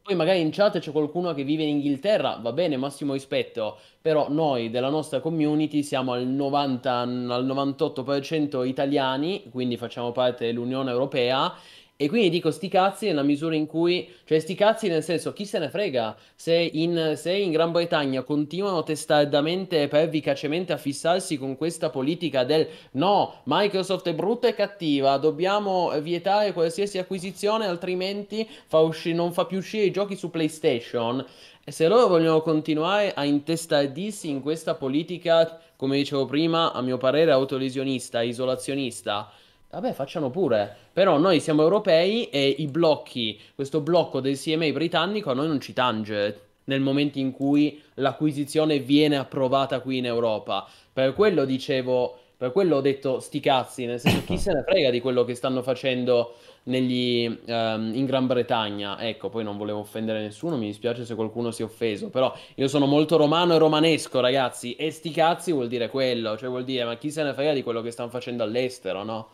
poi magari in chat c'è qualcuno che vive in Inghilterra, va bene, massimo rispetto, però noi della nostra community siamo al, 90, al 98% italiani, quindi facciamo parte dell'Unione Europea e quindi dico sti cazzi nella misura in cui, cioè sti cazzi nel senso, chi se ne frega se in, se in Gran Bretagna continuano testardamente e pervicacemente a fissarsi con questa politica del no, Microsoft è brutta e cattiva, dobbiamo vietare qualsiasi acquisizione altrimenti fa usci- non fa più uscire i giochi su PlayStation. E se loro vogliono continuare a intestardirsi in questa politica, come dicevo prima, a mio parere autolesionista, isolazionista, Vabbè, facciano pure. Però noi siamo europei e i blocchi, questo blocco del CMA britannico a noi non ci tange nel momento in cui l'acquisizione viene approvata qui in Europa. Per quello dicevo, per quello ho detto sti cazzi, nel senso chi se ne frega di quello che stanno facendo negli, um, in Gran Bretagna. Ecco, poi non volevo offendere nessuno, mi dispiace se qualcuno si è offeso, però io sono molto romano e romanesco, ragazzi, e sti cazzi vuol dire quello, cioè vuol dire ma chi se ne frega di quello che stanno facendo all'estero, no?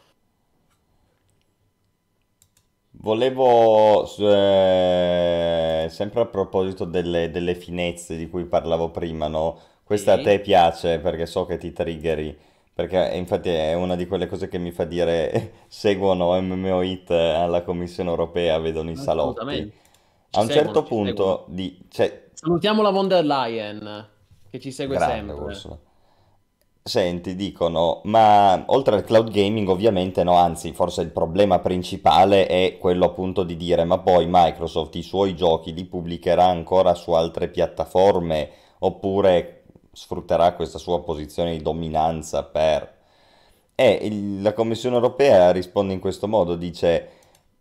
Volevo, eh, sempre a proposito delle, delle, finezze di cui parlavo prima, no? Questa sì. a te piace perché so che ti triggeri, perché eh, infatti è una di quelle cose che mi fa dire seguono MMOIT alla Commissione Europea, vedono i salotti. a un certo seguono, certo punto... Di, cioè... Salutiamo la von der Leyen che ci segue Grande, sempre. Ursula. Senti, dicono, ma oltre al cloud gaming ovviamente no, anzi forse il problema principale è quello appunto di dire ma poi Microsoft i suoi giochi li pubblicherà ancora su altre piattaforme oppure sfrutterà questa sua posizione di dominanza per... E il, la Commissione europea risponde in questo modo, dice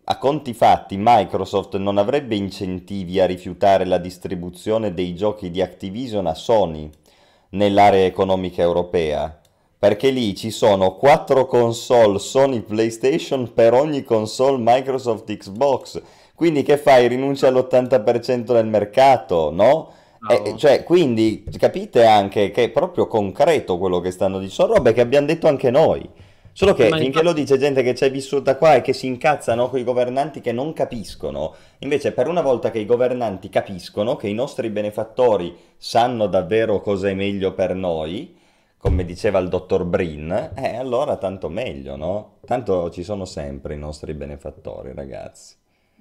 a conti fatti Microsoft non avrebbe incentivi a rifiutare la distribuzione dei giochi di Activision a Sony nell'area economica europea, perché lì ci sono 4 console Sony PlayStation per ogni console Microsoft Xbox. Quindi che fai? Rinuncia all'80% del mercato, no? E, eh, cioè, quindi capite anche che è proprio concreto quello che stanno dicendo. Sono robe che abbiamo detto anche noi. Solo che finché in... lo dice gente che c'è vissuta qua e che si incazzano con i governanti che non capiscono, invece per una volta che i governanti capiscono che i nostri benefattori sanno davvero cosa è meglio per noi, come diceva il dottor Brin, eh, allora tanto meglio, no? Tanto ci sono sempre i nostri benefattori, ragazzi.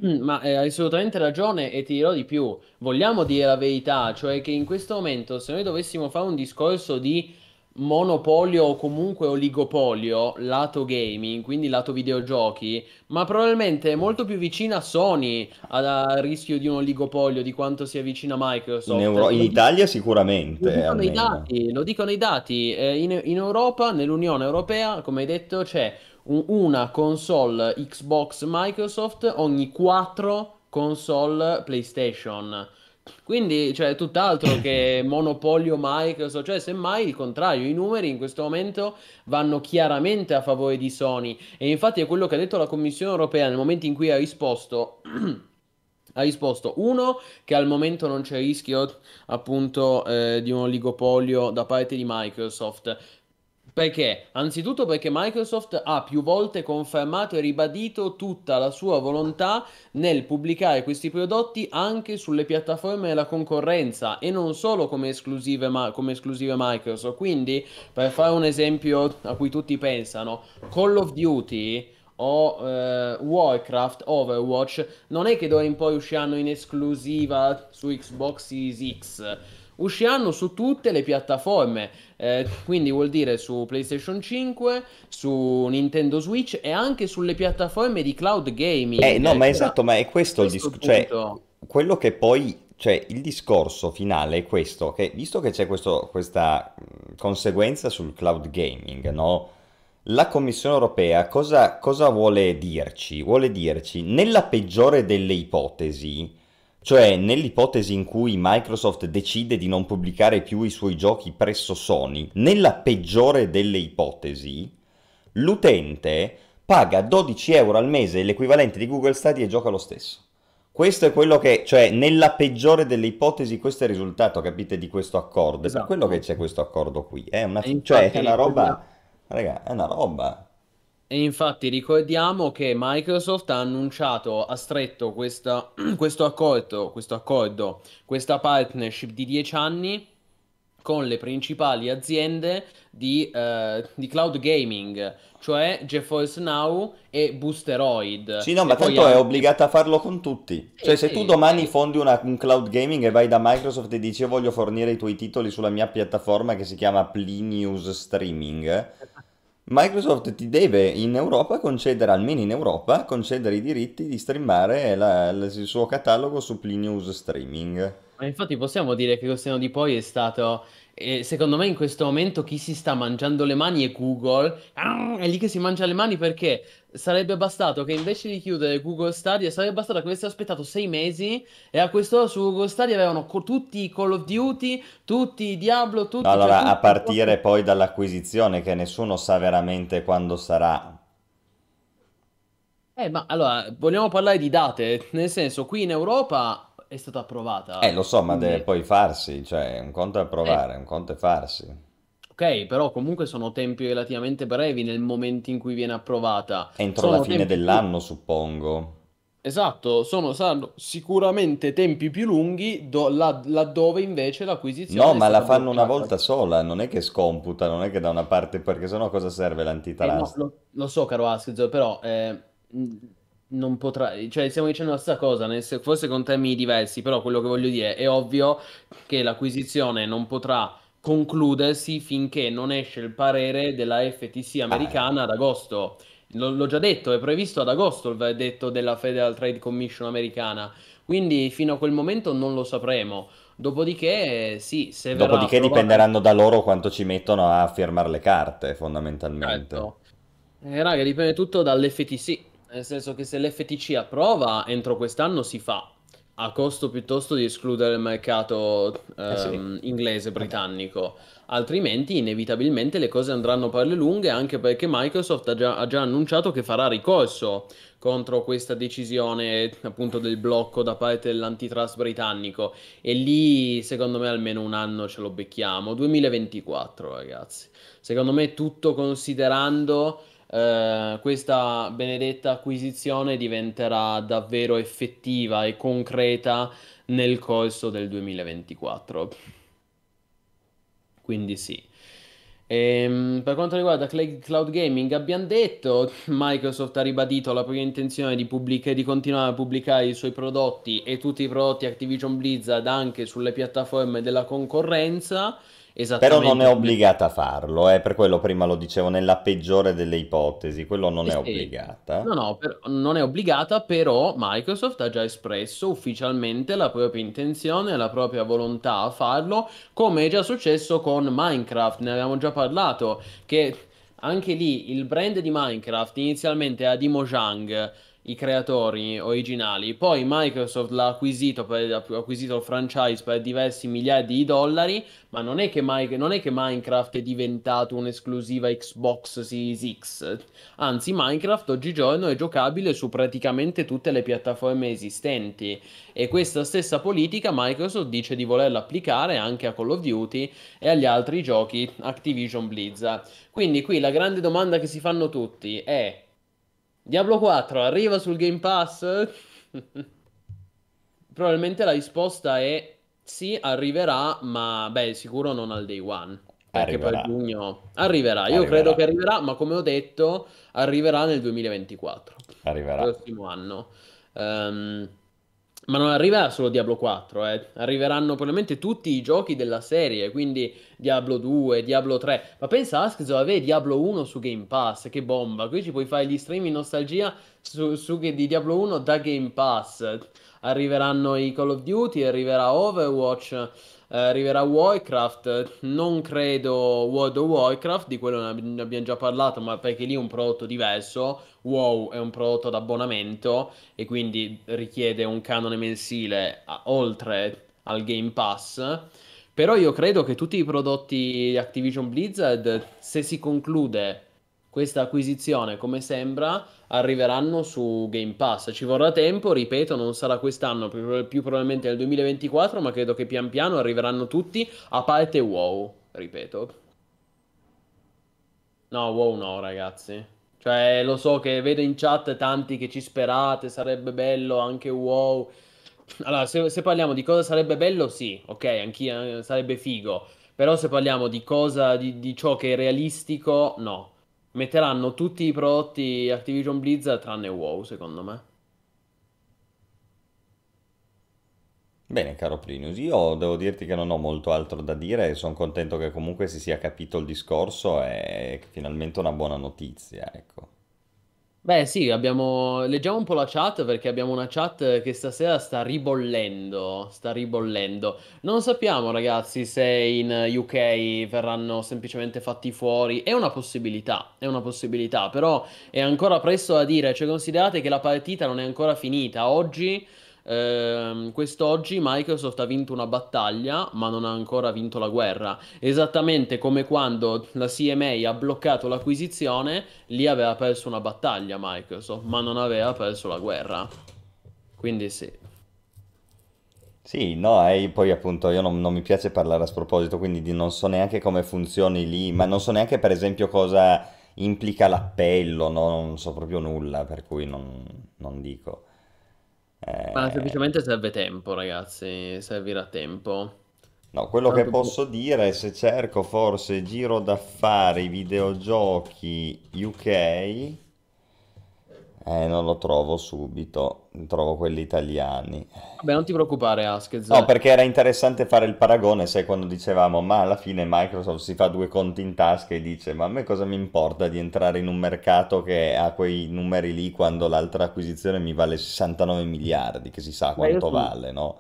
Mm, ma eh, hai assolutamente ragione e ti dirò di più. Vogliamo dire la verità, cioè che in questo momento se noi dovessimo fare un discorso di monopolio o comunque oligopolio lato gaming, quindi lato videogiochi, ma probabilmente è molto più vicina a Sony al rischio di un oligopolio di quanto sia vicina a Microsoft. In, Euro- in Italia sicuramente. Lo dicono i dati, lo dicono i dati. Eh, in, in Europa, nell'Unione Europea, come hai detto, c'è un, una console Xbox Microsoft ogni quattro console PlayStation. Quindi, cioè, tutt'altro che monopolio Microsoft, cioè, semmai il contrario, i numeri in questo momento vanno chiaramente a favore di Sony. E infatti è quello che ha detto la Commissione europea nel momento in cui ha risposto. ha risposto uno che al momento non c'è rischio appunto eh, di un oligopolio da parte di Microsoft perché? Anzitutto perché Microsoft ha più volte confermato e ribadito tutta la sua volontà nel pubblicare questi prodotti anche sulle piattaforme della concorrenza e non solo come esclusive, ma- come esclusive Microsoft. Quindi, per fare un esempio a cui tutti pensano, Call of Duty o eh, Warcraft, Overwatch, non è che d'ora in poi usciranno in esclusiva su Xbox Series X usciranno su tutte le piattaforme, eh, quindi vuol dire su PlayStation 5, su Nintendo Switch e anche sulle piattaforme di cloud gaming. Eh no, ma ecco. esatto, ma è questo, questo il discorso, cioè quello che poi cioè, il discorso finale è questo, che visto che c'è questo, questa mm, conseguenza sul cloud gaming, no? La Commissione europea cosa, cosa, vuole dirci? Vuole dirci, nella peggiore delle ipotesi, cioè, nell'ipotesi in cui Microsoft decide di non pubblicare più i suoi giochi presso Sony, nella peggiore delle ipotesi, l'utente paga 12 euro al mese, l'equivalente di Google Study, e gioca lo stesso. Questo è quello che, cioè, nella peggiore delle ipotesi, questo è il risultato, capite, di questo accordo. Esatto. È per esatto. quello che c'è questo accordo qui. È una, cioè, è una roba... Raga, è una roba e infatti ricordiamo che Microsoft ha annunciato, ha stretto questa, questo, accordo, questo accordo, questa partnership di 10 anni con le principali aziende di, eh, di, cloud gaming, cioè GeForce Now e Boosteroid. Sì, no, ma tanto è obbligata a farlo con tutti. Cioè, eh, se tu domani eh. fondi una, un cloud gaming e vai da Microsoft e dici io voglio fornire i tuoi titoli sulla mia piattaforma che si chiama Plinius Streaming Microsoft ti deve in Europa concedere, almeno in Europa, concedere i diritti di streamare la, la, il suo catalogo su Plinews Streaming. infatti possiamo dire che quest'anno di poi è stato e secondo me in questo momento chi si sta mangiando le mani è Google. Ah, è lì che si mangia le mani perché sarebbe bastato che invece di chiudere Google Stadia, sarebbe bastato che avessero aspettato sei mesi e a quest'ora su Google Stadia avevano co- tutti i Call of Duty, tutti i Diablo, tutti... Cioè allora, cioè, tutti... a partire poi dall'acquisizione che nessuno sa veramente quando sarà. Eh, ma allora, vogliamo parlare di date, nel senso, qui in Europa è stata approvata. Eh, lo so, ma quindi... deve poi farsi, cioè un conto è approvare, eh. un conto è farsi. Ok, però comunque sono tempi relativamente brevi nel momento in cui viene approvata. Entro sono la fine dell'anno, più... suppongo. Esatto, sono, saranno sicuramente tempi più lunghi do, la, laddove invece l'acquisizione... No, ma la fanno una volta sola, non è che scomputa, non è che da una parte, perché sennò cosa serve l'antitrust? Eh no, lo, lo, so caro Asked, però eh, non potrà, cioè stiamo dicendo la stessa cosa, nel, forse con temi diversi, però quello che voglio dire è ovvio che l'acquisizione non potrà concludersi finché non esce il parere della FTC americana ad agosto. L- l'ho già detto, è previsto ad agosto il verdetto della Federal Trade Commission americana, quindi fino a quel momento non lo sapremo. Dopodiché, sì, se verrà Dopodiché approvato... dipenderanno da loro quanto ci mettono a firmare le carte, fondamentalmente. Certo. Eh, raga, dipende tutto dall'FTC nel senso che se l'FTC approva, entro quest'anno si fa, a costo piuttosto di escludere il mercato ehm, eh sì. Ehm, inglese, britannico. Altrimenti, inevitabilmente, le cose andranno per le lunghe, anche perché Microsoft ha già, ha già annunciato che farà ricorso contro questa decisione appunto del blocco da parte dell'antitrust britannico e lì secondo me almeno un anno ce lo becchiamo 2024 ragazzi secondo me tutto considerando eh, questa benedetta acquisizione diventerà davvero effettiva e concreta nel corso del 2024. Quindi sì. E, ehm, per quanto riguarda cloud gaming, abbiamo detto, Microsoft ha ribadito la propria intenzione di, pubblica- di, continuare a pubblicare i suoi prodotti e tutti i prodotti Activision Blizzard anche sulle piattaforme della concorrenza. Esattamente. Però non è obbligata a farlo, eh, per quello prima lo dicevo, nella peggiore delle ipotesi, quello non sì, è obbligata. No, no, per, non è obbligata, però Microsoft ha già espresso ufficialmente la propria intenzione, la propria volontà a farlo, come è già successo con Minecraft, ne avevamo già parlato, che anche lì il brand di Minecraft inizialmente era di Mojang, i creatori originali, poi Microsoft l'ha acquisito, per, ha acquisito il franchise per diversi miliardi di dollari, ma non è che, My, non è che Minecraft è diventato un'esclusiva Xbox Series X, anzi Minecraft oggigiorno è giocabile su praticamente tutte le piattaforme esistenti e questa stessa politica Microsoft dice di volerla applicare anche a Call of Duty e agli altri giochi Activision Blizzard. Quindi qui la grande domanda che si fanno tutti è Diablo 4 arriva sul Game Pass? Probabilmente la risposta è sì, arriverà, ma beh, sicuro non al day one. Perché arriverà. poi a giugno arriverà. Io credo che arriverà, ma come ho detto, arriverà nel 2024. Arriverà. Il prossimo anno. Um, ma non arriverà solo Diablo 4, eh. arriveranno probabilmente tutti i giochi della serie, quindi Diablo 2, Diablo 3. Ma pensa a doveva avere Diablo 1 su Game Pass, che bomba! Qui ci puoi fare gli stream in nostalgia su, su di Diablo 1 da Game Pass. Arriveranno i Call of Duty, arriverà Overwatch arriverà Warcraft, non credo World of Warcraft, di quello ne abbiamo già parlato, ma perché lì è un prodotto diverso. WoW è un prodotto ad abbonamento e quindi richiede un canone mensile a, oltre al Game Pass. Però io credo che tutti i prodotti Activision Blizzard, se si conclude questa acquisizione, come sembra, arriveranno su Game Pass. Ci vorrà tempo, ripeto, non sarà quest'anno, più, probabilmente nel 2024, ma credo che pian piano arriveranno tutti, a parte WoW, ripeto. No, WoW no, ragazzi. Cioè, lo so che vedo in chat tanti che ci sperate, sarebbe bello anche WoW. Allora, se, se parliamo di cosa sarebbe bello, sì, ok, anch'io eh, sarebbe figo. Però se parliamo di cosa, di, di ciò che è realistico, no, metteranno tutti i prodotti Activision Blizzard tranne WoW, secondo me. Bene, caro Plinus, io devo dirti che non ho molto altro da dire, sono contento che comunque si sia capito il discorso e finalmente una buona notizia, ecco. Beh, sì, abbiamo... leggiamo un po' la chat perché abbiamo una chat che stasera sta ribollendo, sta ribollendo. Non sappiamo, ragazzi, se in UK verranno semplicemente fatti fuori. È una possibilità, è una possibilità, però è ancora presto a dire. Cioè, considerate che la partita non è ancora finita. Oggi Ehm, quest'oggi Microsoft ha vinto una battaglia ma non ha ancora vinto la guerra, esattamente come quando la CMA ha bloccato l'acquisizione, lì aveva perso una battaglia Microsoft ma non aveva perso la guerra. Quindi sì. Sì, no, e poi appunto io non, non, mi piace parlare a sproposito, quindi non so neanche come funzioni lì, ma non so neanche per esempio cosa implica l'appello, no? non so proprio nulla, per cui non, non dico. Eh... Ma semplicemente serve tempo, ragazzi, servirà tempo. No, quello che posso dire è se cerco forse giro d'affari videogiochi UK eh, non lo trovo subito, trovo quelli italiani. Beh, non ti preoccupare, Askez. No, perché era interessante fare il paragone, se quando dicevamo, ma alla fine Microsoft si fa due conti in tasca e dice, ma a me cosa mi importa di entrare in un mercato che ha quei numeri lì quando l'altra acquisizione mi vale 69 miliardi, che si sa quanto sono... vale, no?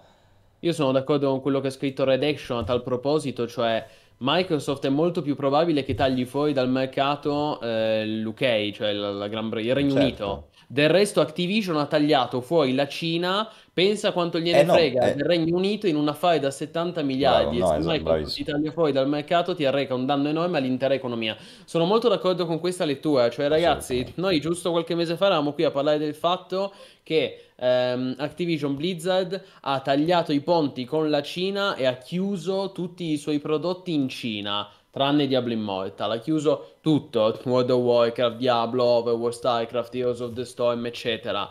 Io sono d'accordo con quello che ha scritto Red Action a tal proposito, cioè... Microsoft è molto più probabile che tagli fuori dal mercato eh, l'UK, cioè la, la Gran... il Regno certo. Unito del resto Activision ha tagliato fuori la Cina, pensa quanto gliene eh no, frega eh... del Regno Unito in una fai da 70 miliardi. Bravo, no, esatto, quando ecco, ti taglia fuori dal mercato ti arreca un danno enorme all'intera economia. Sono molto d'accordo con questa lettura, cioè ragazzi, noi giusto qualche mese fa eravamo qui a parlare del fatto che ehm, Activision Blizzard ha tagliato i ponti con la Cina e ha chiuso tutti i suoi prodotti in Cina tranne Diablo Immortal. Ha chiuso tutto, World of Warcraft, Diablo, Overwatch, Starcraft, Heroes of the Storm, eccetera.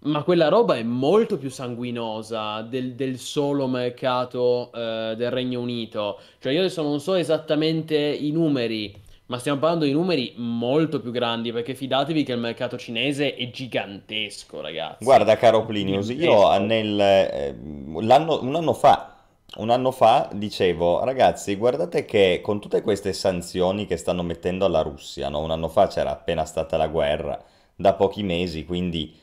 Ma quella roba è molto più sanguinosa del, del solo mercato eh, del Regno Unito. Cioè io adesso non so esattamente i numeri, ma stiamo parlando di numeri molto più grandi, perché fidatevi che il mercato cinese è gigantesco, ragazzi. Guarda, caro Plinius, io nel, eh, un anno fa un anno fa dicevo, ragazzi, guardate che con tutte queste sanzioni che stanno mettendo alla Russia, no? un anno fa c'era appena stata la guerra, da pochi mesi, quindi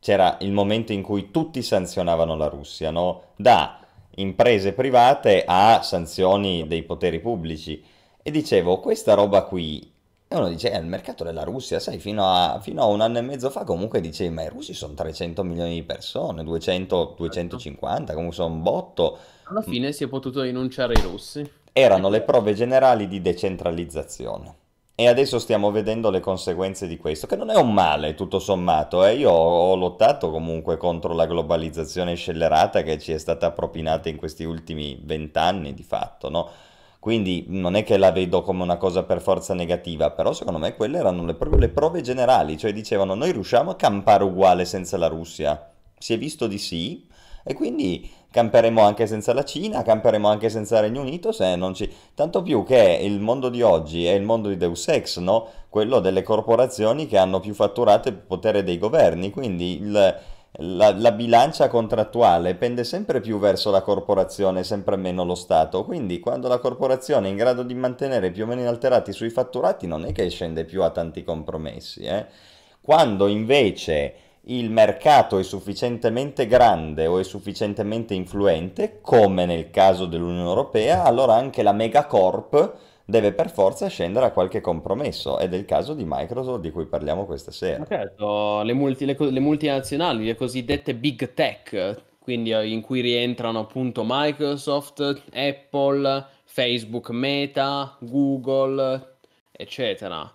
c'era il momento in cui tutti sanzionavano la Russia, no? da imprese private a sanzioni dei poteri pubblici. E dicevo, questa roba qui, e uno dice, è il mercato della Russia, sai, fino a, fino a un anno e mezzo fa comunque dicevi, ma i russi sono 300 milioni di persone, 200, 250, certo. comunque sono un botto alla mm. fine si è potuto rinunciare ai russi. Erano le prove generali di decentralizzazione. E adesso stiamo vedendo le conseguenze di questo, che non è un male tutto sommato. Eh. Io ho lottato comunque contro la globalizzazione scellerata che ci è stata propinata in questi ultimi vent'anni di fatto, no? Quindi non è che la vedo come una cosa per forza negativa, però secondo me quelle erano le, pro- le prove generali, cioè dicevano noi riusciamo a campare uguale senza la Russia. Si è visto di sì e quindi camperemo anche senza la Cina, camperemo anche senza il Regno Unito, se non ci... tanto più che il mondo di oggi è il mondo di Deus Ex, no? quello delle corporazioni che hanno più fatturato il potere dei governi, quindi il, la, la, bilancia contrattuale pende sempre più verso la corporazione, sempre meno lo Stato, quindi quando la corporazione è in grado di mantenere più o meno inalterati i suoi fatturati non è che scende più a tanti compromessi. Eh? Quando invece il mercato è sufficientemente grande o è sufficientemente influente, come nel caso dell'Unione Europea, allora anche la megacorp deve per forza scendere a qualche compromesso ed è il caso di Microsoft di cui parliamo questa sera. Certo, le, multi, le, le multinazionali, le cosiddette big tech, quindi eh, in cui rientrano appunto Microsoft, Apple, Facebook Meta, Google, eccetera.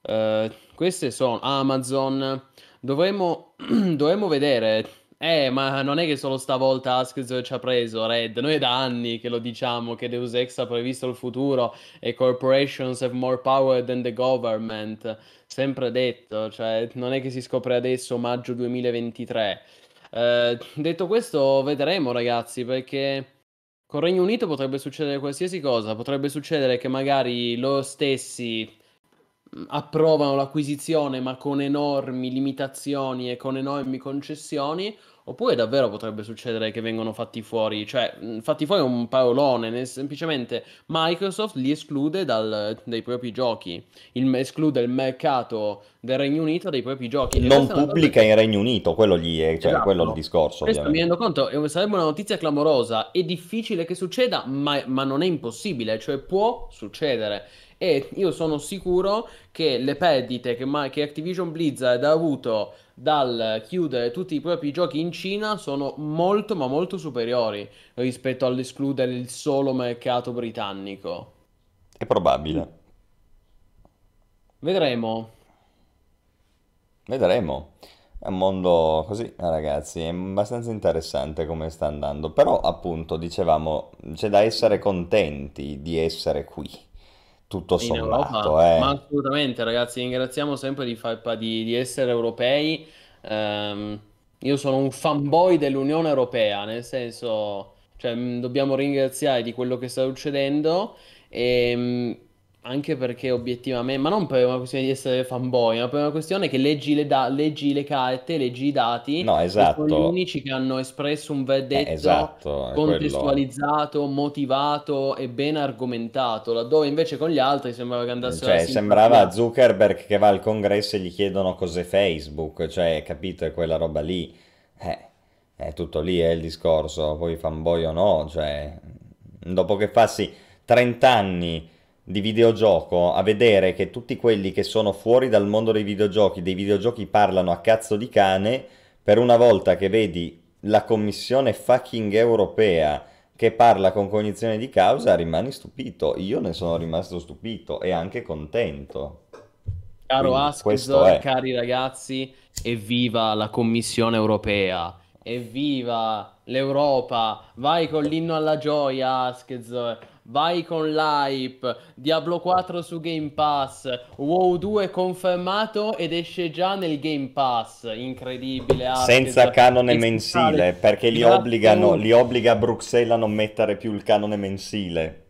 Uh, queste sono Amazon, Dovremmo, dovremmo vedere. Eh, ma non è che solo stavolta Askz ci ha preso Red, noi è da anni che lo diciamo che Deus Ex ha previsto il futuro e corporations have more power than the government, sempre detto, cioè non è che si scopre adesso maggio 2023. Eh, detto questo, vedremo ragazzi, perché con Regno Unito potrebbe succedere qualsiasi cosa, potrebbe succedere che magari loro stessi approvano l'acquisizione ma con enormi limitazioni e con enormi concessioni, oppure davvero potrebbe succedere che vengono fatti fuori, cioè fatti fuori è un parolone, nel, semplicemente Microsoft li esclude dal, dai propri giochi, il, esclude il mercato del Regno Unito dai propri giochi. Non pubblica in Regno Unito, quello, lì è, cioè, esatto. quello è il discorso. mi rendo conto, eh, sarebbe una notizia clamorosa, è difficile che succeda, ma, ma non è impossibile, cioè può succedere e io sono sicuro che le perdite che, ma- che Activision Blizzard ha avuto dal chiudere tutti i propri giochi in Cina sono molto ma molto superiori rispetto all'escludere il solo mercato britannico. È probabile. Vedremo. Vedremo. È un mondo così, eh, ragazzi, è abbastanza interessante come sta andando, però appunto dicevamo c'è da essere contenti di essere qui tutto sommato. Eh. Ma assolutamente, ragazzi, ringraziamo sempre di, fa- di, di essere europei. Um, io sono un fanboy dell'Unione Europea, nel senso, cioè, dobbiamo ringraziare di quello che sta succedendo. E, ehm, anche perché obiettivamente, ma non per una questione di essere fanboy, ma per una questione che leggi le, da- leggi le carte, leggi i dati, no, esatto. sono gli unici che hanno espresso un verdetto eh, esatto, contestualizzato, quello. motivato e ben argomentato, laddove invece con gli altri sembrava che andassero cioè, sembrava Zuckerberg che va al congresso e gli chiedono cos'è Facebook, cioè, capito, è quella roba lì. Eh, è tutto lì, è eh, il discorso, poi fanboy o no, cioè, dopo che passi 30 anni di videogioco a vedere che tutti quelli che sono fuori dal mondo dei videogiochi, dei videogiochi parlano a cazzo di cane, per una volta che vedi la commissione fucking europea che parla con cognizione di causa, rimani stupito. Io ne sono rimasto stupito e anche contento. Caro Ascor, cari ragazzi, evviva la Commissione europea! Evviva l'Europa! Vai con l'inno alla gioia, Askezor! vai con l'hype, Diablo 4 su Game Pass, WoW 2 confermato ed esce già nel Game Pass, incredibile. Ah, Senza canone mensile, perché li, obbligano, li obbliga Bruxelles a non mettere più il canone mensile.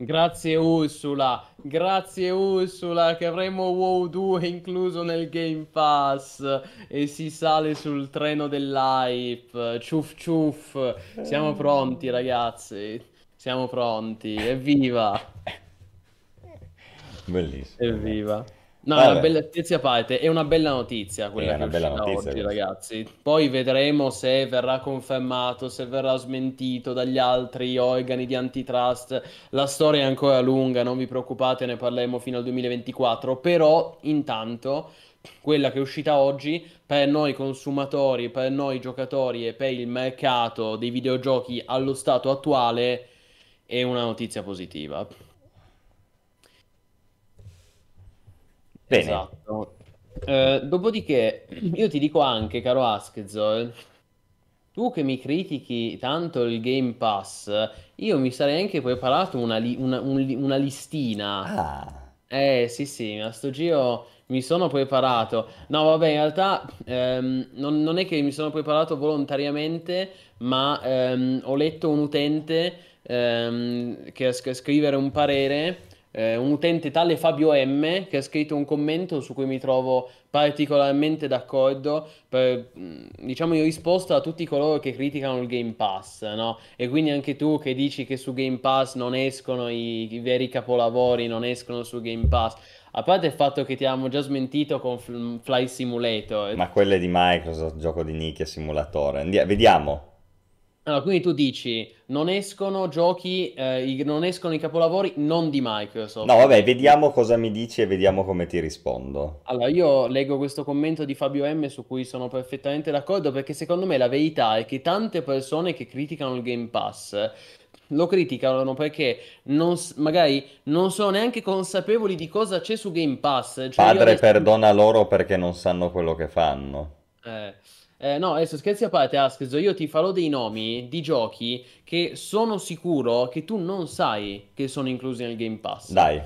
Grazie Ursula, grazie Ursula che avremo WoW 2 incluso nel Game Pass e si sale sul treno dell'hype, ciuff ciuff, siamo pronti ragazzi. Siamo pronti, evviva! Bellissimo. Evviva. No, Vabbè. è una bella notizia parte, è una bella notizia quella è che è notizia, oggi, ragazzi. Poi vedremo se verrà confermato, se verrà smentito dagli altri organi di antitrust. La storia è ancora lunga, non vi preoccupate, ne parleremo fino al 2024, però intanto quella che è uscita oggi per noi consumatori, per noi giocatori e per il mercato dei videogiochi allo stato attuale e una notizia positiva. Bene. Esatto. Eh, dopodiché, io ti dico anche, caro Askezol, tu che mi critichi tanto il Game Pass, io mi sarei anche preparato una, li- una, un, una listina. Ah. Eh sì sì, a sto giro mi sono preparato. No, vabbè, in realtà ehm, non, non, è che mi sono preparato volontariamente, ma ehm, ho letto un utente ehm, che a scrivere un parere, eh, un utente tale Fabio M che ha scritto un commento su cui mi trovo particolarmente d'accordo, per, mm, diciamo in risposta a tutti coloro che criticano il Game Pass, no? E quindi anche tu che dici che su Game Pass non escono i, i veri capolavori, non escono su Game Pass. A parte il fatto che ti abbiamo già smentito con Fly Simulator. Ma quello è di Microsoft, gioco di nicchia simulatore. Andiamo, vediamo. Allora, quindi tu dici, non escono giochi, eh, i, non escono i capolavori non di Microsoft. No, vabbè, vediamo cosa mi dici e vediamo come ti rispondo. Allora, io leggo questo commento di Fabio M su cui sono perfettamente d'accordo perché secondo me la verità è che tante persone che criticano il Game Pass lo criticano perché non, magari non sono neanche consapevoli di cosa c'è su Game Pass. Cioè Padre, adesso... perdona loro perché non sanno quello che fanno. Eh... Eh, no, adesso scherzi a parte, Askzo, io ti farò dei nomi di giochi che sono sicuro che tu non sai che sono inclusi nel Game Pass. Dai.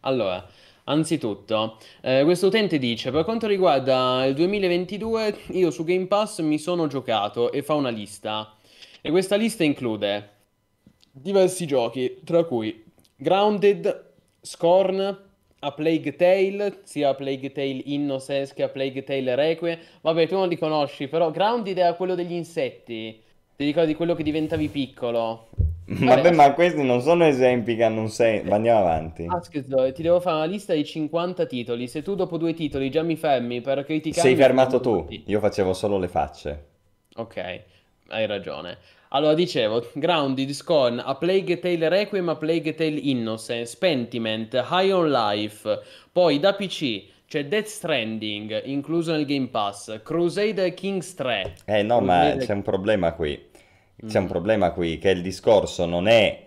Allora, anzitutto, eh, questo utente dice, per quanto riguarda il 2022, io su Game Pass mi sono giocato e fa una lista. E questa lista include diversi giochi, tra cui Grounded, Scorn, a Plague Tale, sia a Plague Tale Innocence che a Plague Tale Requiem. Vabbè, tu non li conosci, però Grounded era quello degli insetti. Ti ricordi quello che diventavi piccolo? Vabbè, Vabbè ma questi non sono esempi che hanno un senso. Andiamo avanti. Ah, ti devo fare una lista di 50 titoli. Se tu dopo due titoli già mi fermi per criticare... Sei fermato tu. Tutti. Io facevo solo le facce. Ok, hai ragione. Allora, dicevo, Ground, Discord, A Plague Tale Requiem, A Plague Tale Innocence, Pentiment, High on Life, poi da PC c'è Death Stranding, incluso nel Game Pass, Crusader Kings 3. Eh no, Crusader... ma c'è un problema qui. C'è mm. un problema qui, che il discorso non è...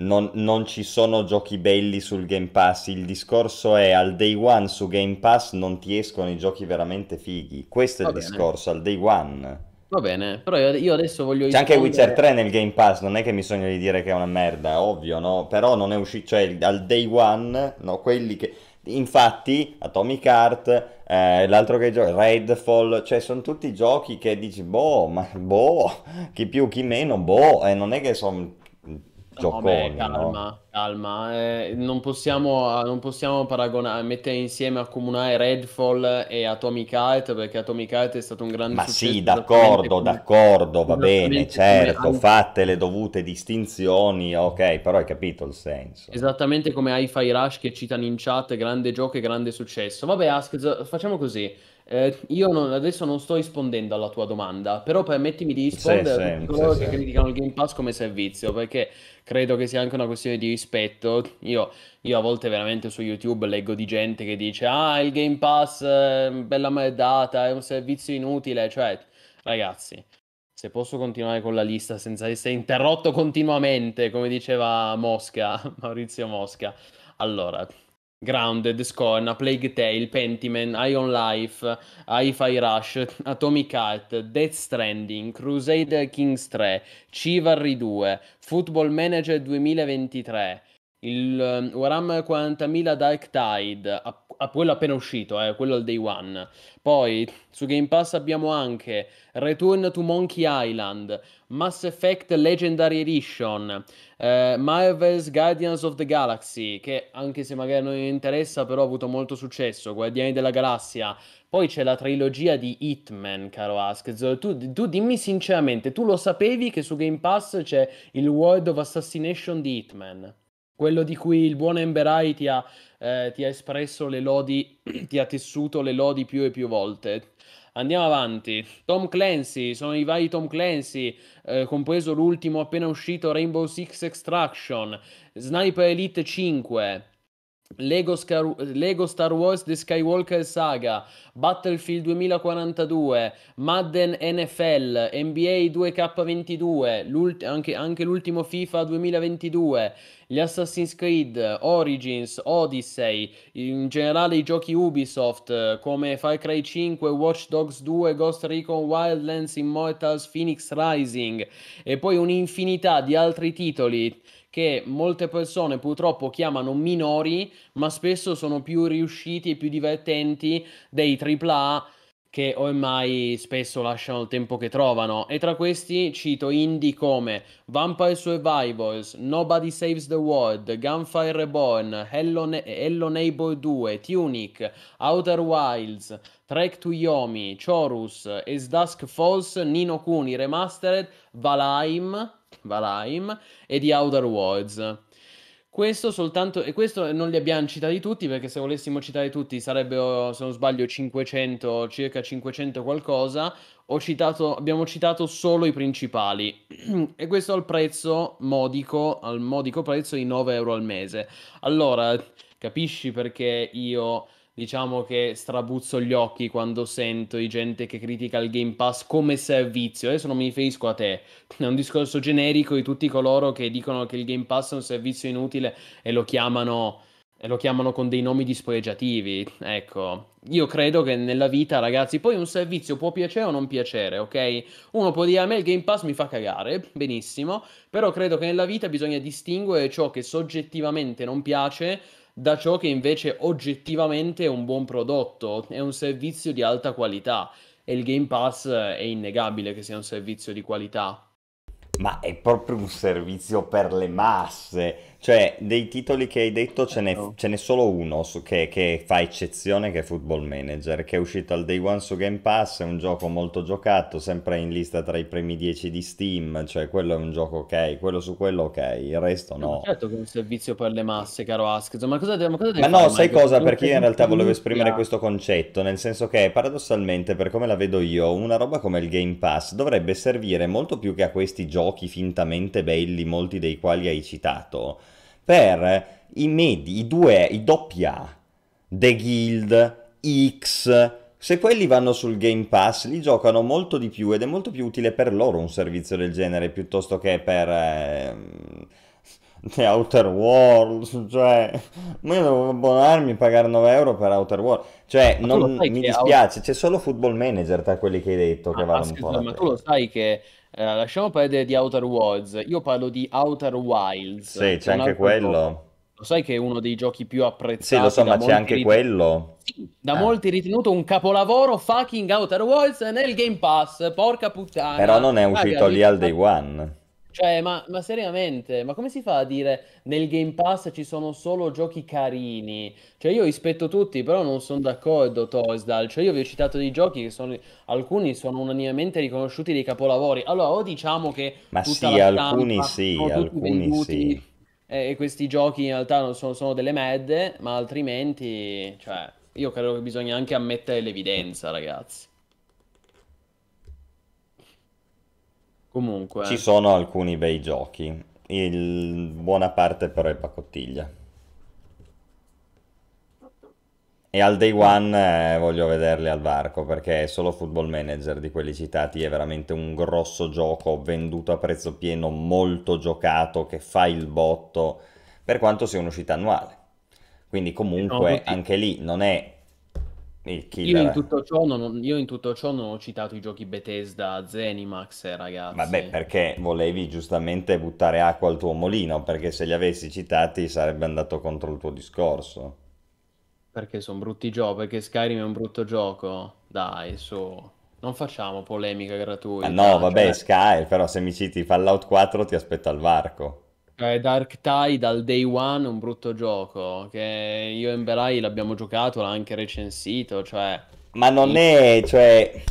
Non, non, ci sono giochi belli sul Game Pass, il discorso è al day one su Game Pass non ti escono i giochi veramente fighi, questo è Va il bene. discorso, al day one. Va bene, però io adesso voglio... C'è rispondere... anche Witcher 3 nel Game Pass, non è che mi sogno di dire che è una merda, ovvio, no? Però non è uscito, cioè al day one, no, quelli che... Infatti, Atomic Heart, eh, l'altro che gioca, Redfall, cioè sono tutti giochi che dici, boh, ma boh, chi più, chi meno, boh, e non è che sono gioco. Beh, calma, no? calma. Eh, non, possiamo, ah, non possiamo paragonare, mettere insieme, accomunare Redfall e Atomic Heart perché Atomic Heart è stato un grande Ma successo. Ma sì, d'accordo, d'accordo, va bene, certo, fate le dovute distinzioni, ok, però hai capito il senso. Esattamente come hi fi Rush che citano in chat, grande gioco e grande successo. Vabbè, Ask, facciamo così. Eh, io non, adesso non sto rispondendo alla tua domanda, però permettimi di rispondere a coloro che criticano il Game Pass come servizio, perché credo che sia anche una questione di rispetto. Io, io a volte veramente su YouTube leggo di gente che dice ah il Game Pass è eh, bella maledata, è un servizio inutile, cioè ragazzi, se posso continuare con la lista senza essere interrotto continuamente, come diceva Mosca, Maurizio Mosca, allora... Grounded, Scorn, Plague Tale, Pentiment, Ion Life, Hi-Fi Rush, Atomic Heart, Death Stranding, Crusader Kings 3, Chivalry 2, Football Manager 2023, il ehm, Warhammer 40.000 Dark Tide, a, a quello appena uscito, eh, quello al day one. Poi su Game Pass abbiamo anche Return to Monkey Island, Mass Effect Legendary Edition, eh, Marvel's Guardians of the Galaxy, che anche se magari non interessa, però ha avuto molto successo, Guardiani della Galassia. Poi c'è la trilogia di Hitman, caro Ask. Tu, tu dimmi sinceramente, tu lo sapevi che su Game Pass c'è il World of Assassination di Hitman? quello di cui il buon Emberai ti ha, eh, ti ha espresso le lodi, ti ha tessuto le lodi più e più volte. Andiamo avanti. Tom Clancy, sono i vari Tom Clancy, eh, compreso l'ultimo appena uscito Rainbow Six Extraction, Sniper Elite 5, Lego, Scar- Lego, Star Wars The Skywalker Saga, Battlefield 2042, Madden NFL, NBA 2K22, l'ult- anche, anche, l'ultimo FIFA 2022, gli Assassin's Creed, Origins, Odyssey, in generale i giochi Ubisoft come Far Cry 5, Watch Dogs 2, Ghost Recon Wildlands, Immortals, Phoenix Rising e poi un'infinità di altri titoli che molte persone purtroppo chiamano minori, ma spesso sono più riusciti e più divertenti dei AAA che ormai spesso lasciano il tempo che trovano. E tra questi cito indie come Vampire Survivors, Nobody Saves the World, Gunfire Reborn, Hello, ne- Hello Neighbor 2, Tunic, Outer Wilds, Trek to Yomi, Chorus, As Dusk Falls, Nino Kuni Remastered, Valheim, Valheim e di Outer Worlds. Questo soltanto, e questo non li abbiamo citati tutti perché se volessimo citare tutti sarebbero, se non sbaglio, 500, circa 500 qualcosa. Ho Citato, abbiamo citato solo i principali e questo al prezzo modico, al modico prezzo di 9 euro al mese. Allora, capisci perché io diciamo che strabuzzo gli occhi quando sento i gente che critica il Game Pass come servizio. Adesso non mi riferisco a te, è un discorso generico di tutti coloro che dicono che il Game Pass è un servizio inutile e lo chiamano, e lo chiamano con dei nomi dispregiativi. Ecco, io credo che nella vita, ragazzi, poi un servizio può piacere o non piacere, ok? Uno può dire a me il Game Pass mi fa cagare, benissimo, però credo che nella vita bisogna distinguere ciò che soggettivamente non piace da ciò che invece oggettivamente è un buon prodotto, è un servizio di alta qualità e il Game Pass è innegabile che sia un servizio di qualità. Ma è proprio un servizio per le masse, cioè, dei titoli che hai detto ce n'è, oh. ce n'è solo uno su, che, che, fa eccezione, che è Football Manager, che è uscito al Day One su Game Pass, è un gioco molto giocato, sempre in lista tra i primi 10 di Steam, cioè quello è un gioco ok, quello su quello ok, il resto eh, no. no certo che è un servizio per le masse, caro Ask, ma cosa, devi cosa devi Ma fare, no, sai cosa? Perché io in realtà volevo esprimere questo concetto, nel senso che paradossalmente, per come la vedo io, una roba come il Game Pass dovrebbe servire molto più che a questi giochi fintamente belli, molti dei quali hai citato per i medi, i due, i doppia, The Guild, X, se quelli vanno sul Game Pass li giocano molto di più ed è molto più utile per loro un servizio del genere piuttosto che per eh, The Outer Worlds, cioè ma io devo abbonarmi e pagare 9 euro per Outer World, cioè non, mi dispiace, out... c'è solo Football Manager tra quelli che hai detto ah, che ah, vale un po'. Ma tu lo sai che allora, lasciamo perdere di Outer Worlds. Io parlo di Outer Wilds. Sì, c'è anche quello. Lo sai che è uno dei giochi più apprezzati. Sì, lo so, ma c'è anche ritenuto... quello. da ah. molti ritenuto un capolavoro fucking Outer Worlds nel Game Pass. Porca puttana. Però non è uscito Magari... lì al day one. Cioè, ma, ma seriamente, ma come si fa a dire nel Game Pass ci sono solo giochi carini? Cioè, io rispetto tutti, però non sono d'accordo, Torsdal. Cioè, io vi ho citato dei giochi che sono, alcuni sono unanimemente riconosciuti dei capolavori. Allora, o diciamo che Ma sì, tutta la alcuni sì, sono tutti alcuni venduti sì. eh, e questi giochi in realtà non sono, sono delle medde, ma altrimenti, cioè, io credo che bisogna anche ammettere l'evidenza, ragazzi. Comunque. Ci sono alcuni bei giochi, il... buona parte però è pacottiglia. E al day one eh, voglio vederli al varco perché solo Football Manager di quelli citati è veramente un grosso gioco venduto a prezzo pieno, molto giocato, che fa il botto, per quanto sia un'uscita annuale. Quindi comunque no, anche lì non è il killer. Io in, eh. tutto ciò non, io in tutto ciò non ho citato i giochi Bethesda, Zenimax, ragazzi. Vabbè, perché volevi giustamente buttare acqua al tuo molino, perché se li avessi citati sarebbe andato contro il tuo discorso. Perché sono brutti giochi, perché Skyrim è un brutto gioco. Dai, su. Non facciamo polemica gratuita. Ah no, vabbè, cioè... Sky, però se mi citi Fallout 4 ti aspetto al varco. Cioè, Dark Tide al day one è un brutto gioco, che io e Belai l'abbiamo giocato, l'ha anche recensito, cioè... Ma non è, cioè...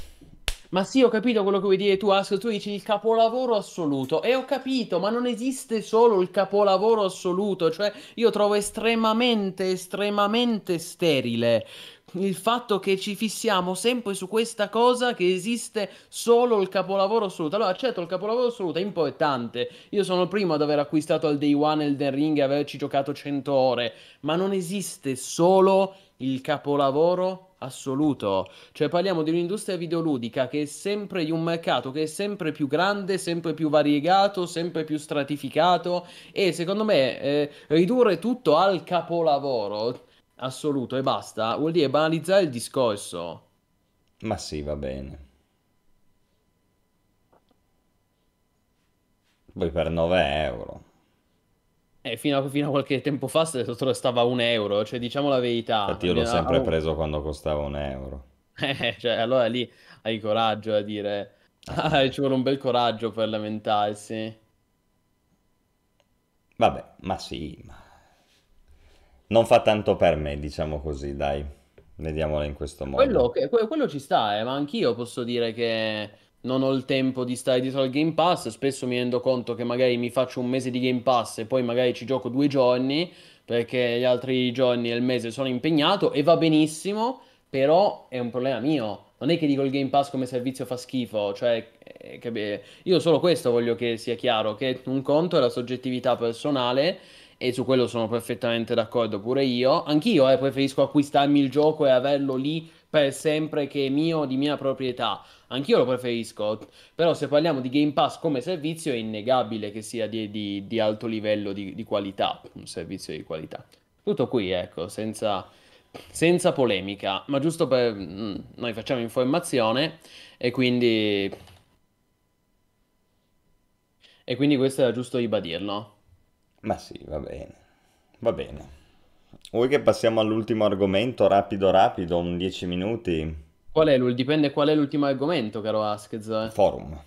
Ma sì, ho capito quello che vuoi dire tu, Ask. Tu dici il capolavoro assoluto. E ho capito, ma non esiste solo il capolavoro assoluto. Cioè, io trovo estremamente, estremamente sterile il fatto che ci fissiamo sempre su questa cosa che esiste solo il capolavoro assoluto. Allora, certo, il capolavoro assoluto è importante. Io sono il primo ad aver acquistato al day one Elden Ring e averci giocato 100 ore, ma non esiste solo il il capolavoro assoluto. Cioè parliamo di un'industria videoludica che è sempre di un mercato che è sempre più grande, sempre più variegato, sempre più stratificato e secondo me eh, ridurre tutto al capolavoro assoluto e basta vuol dire banalizzare il discorso. Ma sì, va bene. Poi per 9 euro eh, fino, a, fino, a, qualche tempo fa se stava un euro, cioè diciamo la verità. Infatti io l'ho abbiamo... sempre preso quando costava un euro. Eh, cioè, allora lì hai coraggio a dire... Ah, ci vuole un bel coraggio per lamentarsi. Vabbè, ma sì, ma... Non fa tanto per me, diciamo così, dai. Vediamola in questo modo. Quello, quello ci sta, eh, ma anch'io posso dire che non ho il tempo di stare dietro al Game Pass, spesso mi rendo conto che magari mi faccio un mese di Game Pass e poi magari ci gioco due giorni perché gli altri giorni del mese sono impegnato e va benissimo, però è un problema mio. Non è che dico il Game Pass come servizio fa schifo, cioè, eh, io solo questo voglio che sia chiaro, che un conto è la soggettività personale e su quello sono perfettamente d'accordo pure io. Anch'io eh, preferisco acquistarmi il gioco e averlo lì per sempre che è mio, di mia proprietà. Anch'io lo preferisco, però se parliamo di Game Pass come servizio è innegabile che sia di, di, di alto livello di, di, qualità, un servizio di qualità. Tutto qui, ecco, senza, senza polemica, ma giusto per... Mm, noi facciamo informazione e quindi... E quindi questo era giusto ribadirlo. Ma sì, va bene. Va bene. Vuoi che passiamo all'ultimo argomento, rapido rapido, un 10 minuti? Qual è dipende qual è l'ultimo argomento, caro Askez. Forum.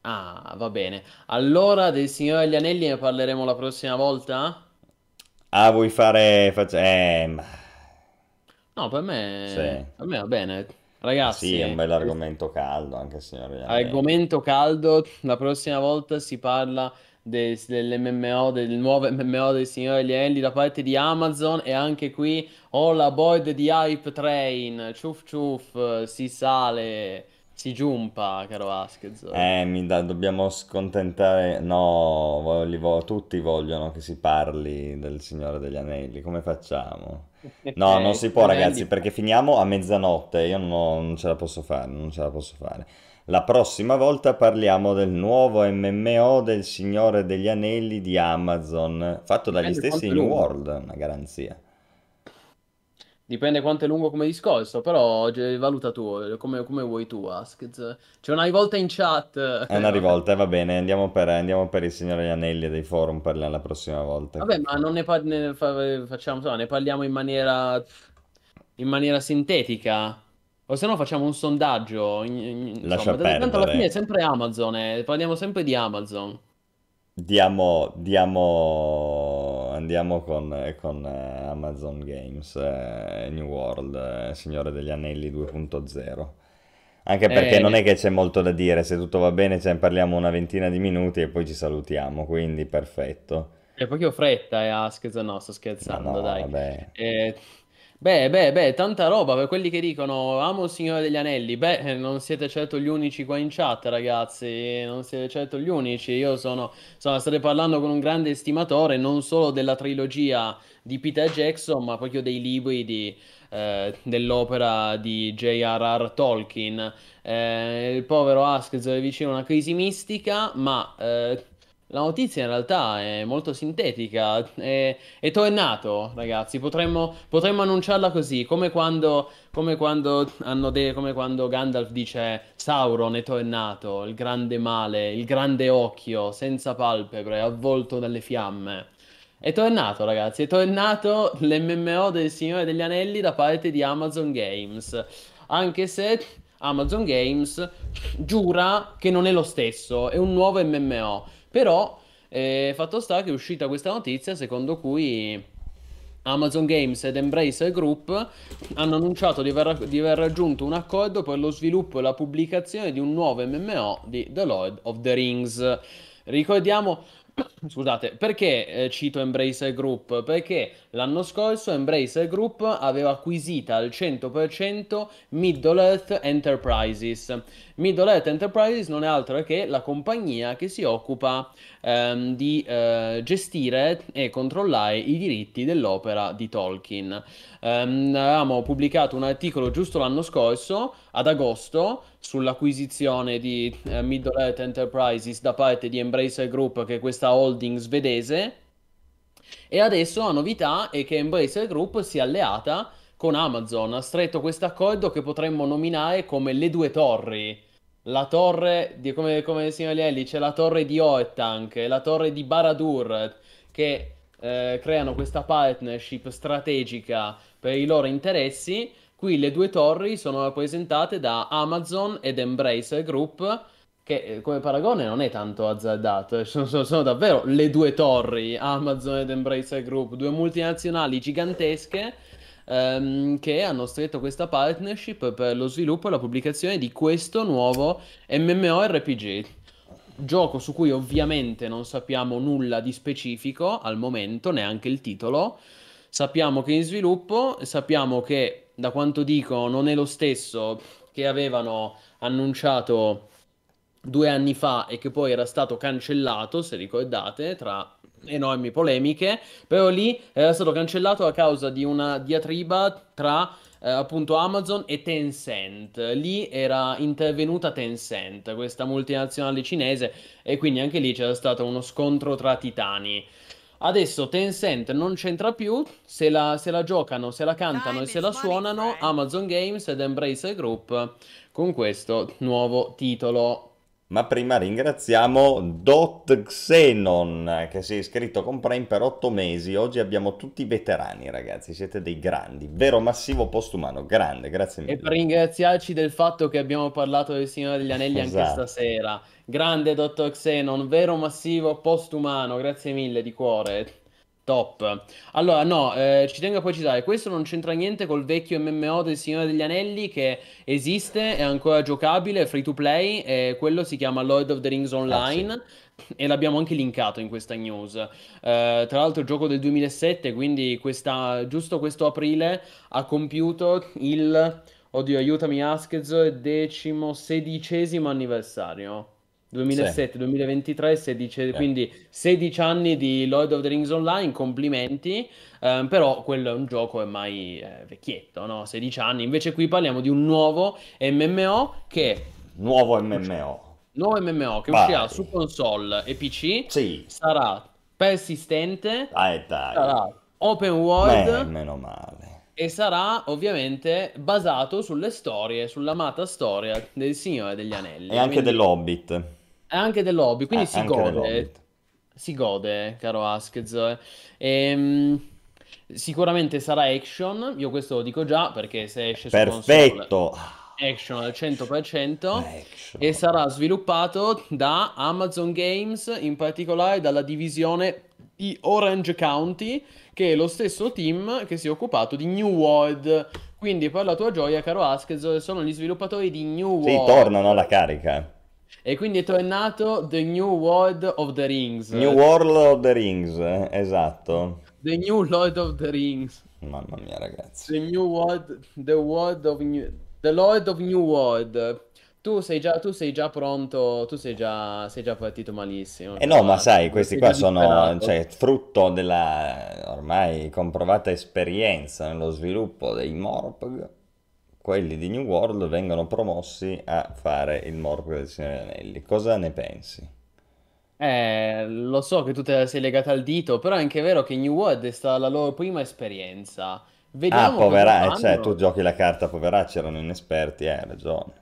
Ah, va bene. Allora del Signore degli Anelli ne parleremo la prossima volta? Ah, vuoi fare... Faccia... Eh, ma... No, per me... Sì. per me va bene. Ragazzi, Sì, è un bel argomento caldo anche, il signore. degli Anelli. argomento caldo, la prossima volta si parla del, dell'MMO, del nuovo MMO del Signore degli Anelli da parte di Amazon e anche qui ho la board di Hype Train, ciuff ciuff, si sale, si giumpa, caro Vasquez. Eh, mi da, dobbiamo scontentare, no, voglio, tutti vogliono che si parli del Signore degli Anelli, come facciamo? No, eh, non si può ragazzi, perché finiamo a mezzanotte, io non, non ce la posso fare, non ce la posso fare. La prossima volta parliamo del nuovo MMO del Signore degli Anelli di Amazon, fatto dagli Dipende stessi in lungo. World, una garanzia. Dipende quanto è lungo come discorso, però valuta tu, come, come vuoi tu, Asked. C'è una rivolta in chat. È una rivolta, va bene, andiamo per, andiamo per il Signore degli Anelli dei forum, parliamo la prossima volta. Vabbè, ma non ne, par- ne, fa- facciamo, so, ne parliamo in maniera, in maniera sintetica. O se no facciamo un sondaggio. In, in, perdere. tanto alla fine è sempre Amazon, eh, parliamo sempre di Amazon. Diamo, diamo, andiamo con, eh, con eh, Amazon Games eh, New World, eh, Signore degli Anelli 2.0. Anche perché eh... non è che c'è molto da dire, se tutto va bene ce cioè, ne parliamo una ventina di minuti e poi ci salutiamo, quindi perfetto. E poi che ho fretta, eh, ah, scherzo, no, sto scherzando, no, dai. Vabbè. Eh, Beh, beh, beh, tanta roba per quelli che dicono amo il Signore degli Anelli. Beh, eh, non siete certo gli unici qua in chat, ragazzi, non siete certo gli unici. Io sono, insomma, state parlando con un grande estimatore non solo della trilogia di Peter Jackson, ma proprio dei libri di, eh, dell'opera di J.R.R. Tolkien. Eh, il povero Ask è vicino a una crisi mistica, ma... Eh, la notizia in realtà è molto sintetica, è, è tornato ragazzi, potremmo, potremmo, annunciarla così, come quando, come, quando de- come quando, Gandalf dice Sauron è tornato, il grande male, il grande occhio, senza palpebre, avvolto dalle fiamme. È tornato ragazzi, è tornato l'MMO del Signore degli Anelli da parte di Amazon Games, anche se Amazon Games giura che non è lo stesso, è un nuovo MMO però, eh, fatto sta che è uscita questa notizia secondo cui Amazon Games ed Embracer Group hanno annunciato di aver, di aver, raggiunto un accordo per lo sviluppo e la pubblicazione di un nuovo MMO di The Lord of the Rings. Ricordiamo, scusate, perché eh, cito Embracer Group? Perché l'anno scorso Embracer Group aveva acquisita al 100% Middle Earth Enterprises Middle-Earth Enterprises non è altro che la compagnia che si occupa ehm, di eh, gestire e controllare i diritti dell'opera di Tolkien. Ehm, avevamo pubblicato un articolo giusto l'anno scorso, ad agosto, sull'acquisizione di eh, Middle-Earth Enterprises da parte di Embracer Group, che è questa holding svedese. E adesso la novità è che Embracer Group si è alleata con Amazon ha stretto questo accordo che potremmo nominare come le due torri. La torre, di, come, come Signalielli, c'è la torre di Oetank e la torre di Baradur che eh, creano questa partnership strategica per i loro interessi. Qui le due torri sono rappresentate da Amazon ed Embracer Group, che eh, come paragone non è tanto azzardato, eh, sono, sono, sono, davvero le due torri, Amazon ed Embracer Group, due multinazionali gigantesche ehm, che hanno stretto questa partnership per lo sviluppo e la pubblicazione di questo nuovo MMORPG. Gioco su cui ovviamente non sappiamo nulla di specifico al momento, neanche il titolo. Sappiamo che è in sviluppo, sappiamo che da quanto dico non è lo stesso che avevano annunciato due anni fa e che poi era stato cancellato, se ricordate, tra enormi polemiche, però lì era eh, stato cancellato a causa di una diatriba tra eh, appunto Amazon e Tencent. Lì era intervenuta Tencent, questa multinazionale cinese, e quindi anche lì c'era stato uno scontro tra titani. Adesso Tencent non c'entra più, se la, se la giocano, se la cantano Dai, e se la suonano Amazon Games ed Embracer Group con questo nuovo titolo ma prima ringraziamo Dot Xenon che si è iscritto con Prime per otto mesi, oggi abbiamo tutti i veterani ragazzi, siete dei grandi, vero massivo postumano, grande, grazie mille. E per ringraziarci del fatto che abbiamo parlato del Signore degli Anelli esatto. anche stasera, grande Dot Xenon, vero massivo postumano, grazie mille di cuore. Top. Allora, no, eh, ci tengo a precisare, questo non c'entra niente col vecchio MMO del Signore degli Anelli che esiste, è ancora giocabile, è free to play, e quello si chiama Lord of the Rings ah, Online. Ah, e l'abbiamo anche linkato in questa news. Uh, tra l'altro, gioco del 2007, quindi questa, giusto questo aprile ha compiuto il, oddio, aiutami Askez, decimo sedicesimo anniversario. 2007-2023, 16, eh. quindi 16 anni di Lord of the Rings Online, complimenti, ehm, però quello è un gioco ormai eh, vecchietto, no? 16 anni, invece qui parliamo di un nuovo MMO che... Nuovo MMO. Nuovo MMO che Vai. uscirà su console e PC, sì. sarà persistente, dai, dai. sarà open world, Beh, meno male. E sarà ovviamente basato sulle storie, sull'amata storia del Signore degli Anelli. E anche quindi... dell'Hobbit. Eh, anche dell'hobby, quindi eh, si gode. Si gode, caro Askez. Ehm, sicuramente sarà action, io questo lo dico già perché se esce su Perfetto. Console, action al 100% ah, action. e sarà sviluppato da Amazon Games, in particolare dalla divisione di Orange County, che è lo stesso team che si è occupato di New World. Quindi per la tua gioia, caro Askez, sono gli sviluppatori di New World. Sì, tornano alla carica. E quindi è tornato The New World of the Rings. New World of the Rings, eh, esatto. The New Lord of the Rings. Mamma mia, ragazzi. The New World, the World of New... The Lord of New World. Tu sei già, tu sei già pronto, tu sei già, sei già partito malissimo. Eh no, ma sai, questi qua sono cioè, frutto della ormai comprovata esperienza nello sviluppo dei MORPG quelli di New World vengono promossi a fare il morbo del Signore degli Anelli. Cosa ne pensi? Eh, lo so che tu te la sei legata al dito, però è anche vero che New World è stata la loro prima esperienza. Vediamo ah, poveracci, cioè, tu giochi la carta poveracci, erano inesperti, eh, hai eh, ragione.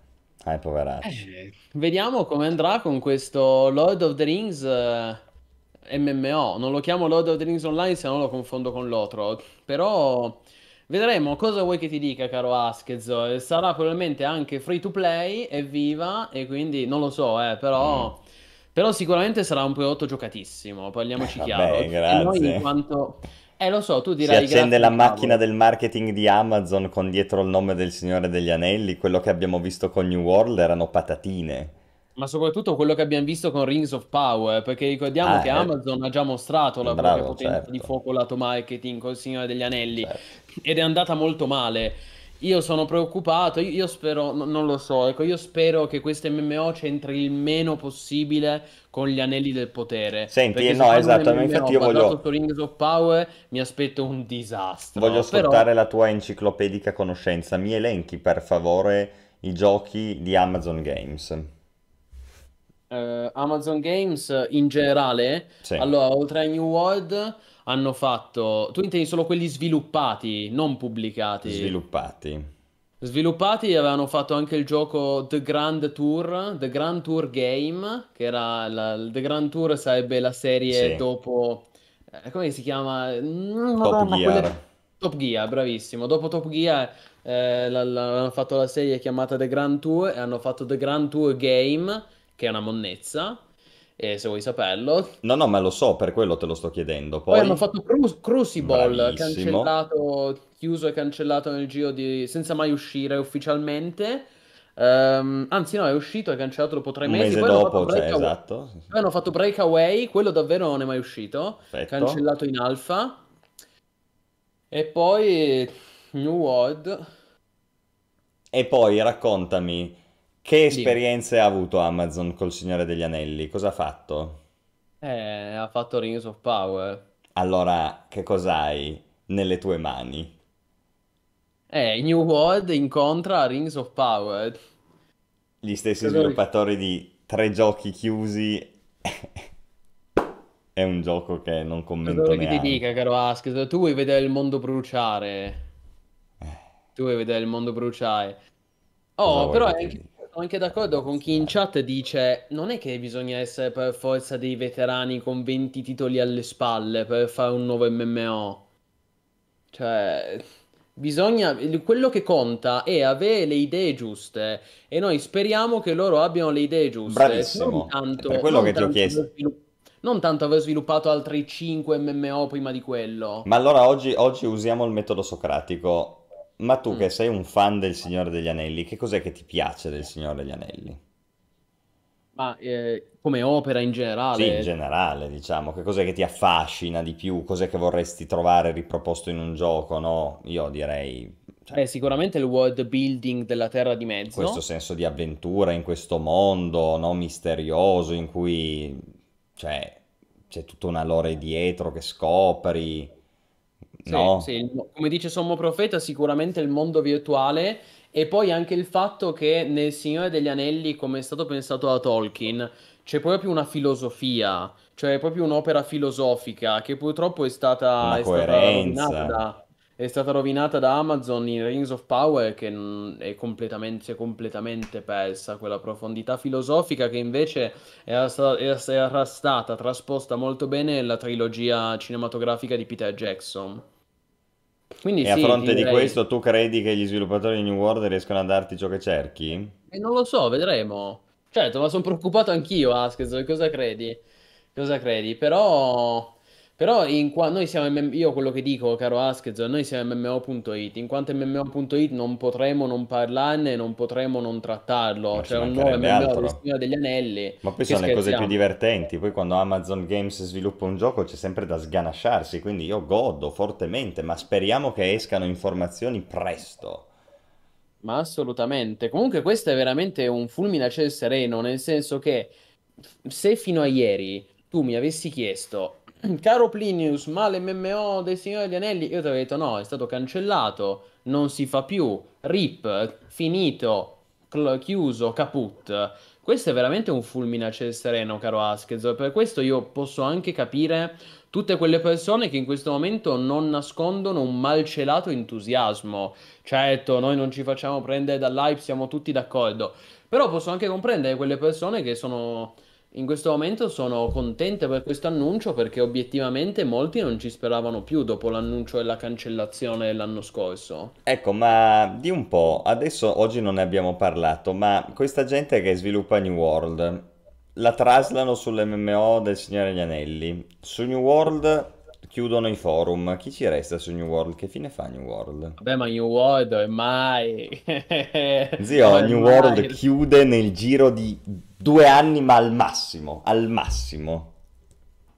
Hai poveracci. Eh, vediamo come andrà con questo Lord of the Rings eh, MMO. Non lo chiamo Lord of the Rings Online se no lo confondo con l'altro, però Vedremo cosa vuoi che ti dica, caro Askezo. Eh, sarà probabilmente anche free to play, evviva, e quindi non lo so, eh, però... Mm. Però sicuramente sarà un prodotto giocatissimo, parliamoci eh, chiaro. Vabbè, grazie. E noi in quanto... Eh, lo so, tu dirai... Si accende la macchina del marketing di Amazon con dietro il nome del Signore degli Anelli. Quello che abbiamo visto con New World erano patatine. Ma soprattutto quello che abbiamo visto con Rings of Power, perché ricordiamo ah, che eh. Amazon ha già mostrato la Bravo, propria potenza certo. di fuoco lato marketing con il Signore degli Anelli. Certo ed è andata molto male. Io sono preoccupato, io spero, non lo so, ecco, io spero che queste MMO c'entri il meno possibile con gli anelli del potere. Senti, eh, no, esatto, MMO, infatti io voglio... sotto Rings of Power mi aspetto un disastro. Voglio ascoltare però... la tua enciclopedica conoscenza, mi elenchi per favore i giochi di Amazon Games. Uh, Amazon Games in generale, sì. allora oltre a New World hanno fatto... Tu intendi solo quelli sviluppati, non pubblicati. Sviluppati. Sviluppati avevano fatto anche il gioco The Grand Tour, The Grand Tour Game, che era la... The Grand Tour sarebbe la serie sì. dopo... Eh, come si chiama? Mm, Madonna, Top Gear. Quelle... Top Gear, bravissimo. Dopo Top Gear eh, la, la, hanno fatto la serie chiamata The Grand Tour e hanno fatto The Grand Tour Game, che è una monnezza eh, se vuoi saperlo. No, no, ma lo so, per quello te lo sto chiedendo. Poi, Poi hanno fatto Cru- Crucible, Bravissimo. cancellato, chiuso e cancellato nel giro di... senza mai uscire ufficialmente. Um, anzi, no, è uscito, è cancellato dopo tre mesi. Un mese dopo, cioè, esatto. Poi hanno fatto Breakaway, quello davvero non è mai uscito. Perfetto. Cancellato in alfa. E poi New World. E poi raccontami che esperienze Dimmi. ha avuto Amazon col Signore degli Anelli? Cosa ha fatto? Eh, ha fatto Rings of Power. Allora, che cos'hai nelle tue mani? Eh, New World incontra Rings of Power. Gli stessi Cosa sviluppatori vi... di tre giochi chiusi è un gioco che non commento Cosa neanche. Che ti dica, caro Ask, tu vuoi vedere il mondo bruciare. Eh. Tu vuoi vedere il mondo bruciare. Oh, però è anche, sono anche d'accordo con chi in chat dice non è che bisogna essere per forza dei veterani con 20 titoli alle spalle per fare un nuovo MMO. Cioè, bisogna quello che conta è avere le idee giuste e noi speriamo che loro abbiano le idee giuste. Bravissimo. Tanto, per quello che ti ho chiesto. non tanto aver sviluppato altri 5 MMO prima di quello. Ma allora oggi, oggi usiamo il metodo socratico ma tu che mm. sei un fan del Signore degli Anelli, che cos'è che ti piace del Signore degli Anelli? Ma eh, come opera in generale? Sì, in generale, diciamo, che cos'è che ti affascina di più? Cos'è che vorresti trovare riproposto in un gioco, no? Io direi... Cioè, eh, sicuramente il world building della Terra di Mezzo. Questo senso di avventura in questo mondo, no? Misterioso, in cui... Cioè, c'è tutta una lore dietro che scopri no. Sì. Come dice Sommo Profeta, sicuramente il mondo virtuale e poi anche il fatto che nel Signore degli Anelli, come è stato pensato da Tolkien, c'è proprio una filosofia, cioè proprio un'opera filosofica che purtroppo è stata, una è coerenza. stata è stata rovinata da Amazon in Rings of Power che è completamente, completamente persa quella profondità filosofica che invece era, sta, era stata trasposta molto bene nella trilogia cinematografica di Peter Jackson. Quindi, e sì, a fronte direi... di questo tu credi che gli sviluppatori di New World riescano a darti ciò che cerchi? E non lo so, vedremo. Certo, ma sono preoccupato anch'io, Askes, cosa credi? Cosa credi? Però però in qua, noi siamo MM, io quello che dico, caro Askezon, noi siamo MMO.it, in quanto MMO.it non potremo non parlarne, non potremo non trattarlo, Ma c'è un nuovo MMO altro. Signore degli Anelli. Ma poi sono le cose più divertenti, poi quando Amazon Games sviluppa un gioco c'è sempre da sganasciarsi, quindi io godo fortemente, ma speriamo che escano informazioni presto. Ma assolutamente. Comunque questo è veramente un fulmine a ciel sereno, nel senso che se fino a ieri tu mi avessi chiesto Caro Plinius, ma l'MMO dei Signori degli Anelli, io ti avevo detto no, è stato cancellato, non si fa più, rip, finito, chiuso, caput. Questo è veramente un fulmine a ciel sereno, caro Askezo, per questo io posso anche capire tutte quelle persone che in questo momento non nascondono un malcelato entusiasmo. Certo, noi non ci facciamo prendere dall'hype, siamo tutti d'accordo, però posso anche comprendere quelle persone che sono in questo momento sono contento per questo annuncio perché obiettivamente molti non ci speravano più dopo l'annuncio e la cancellazione l'anno scorso. Ecco, ma di un po', adesso oggi non ne abbiamo parlato, ma questa gente che sviluppa New World la traslano sull'MMO del Signore Agnanelli. Su New World chiudono i forum, chi ci resta su New World? Che fine fa New World? Vabbè, ma New World è mai. Zio, ormai... New World chiude nel giro di due anni, ma al massimo, al massimo.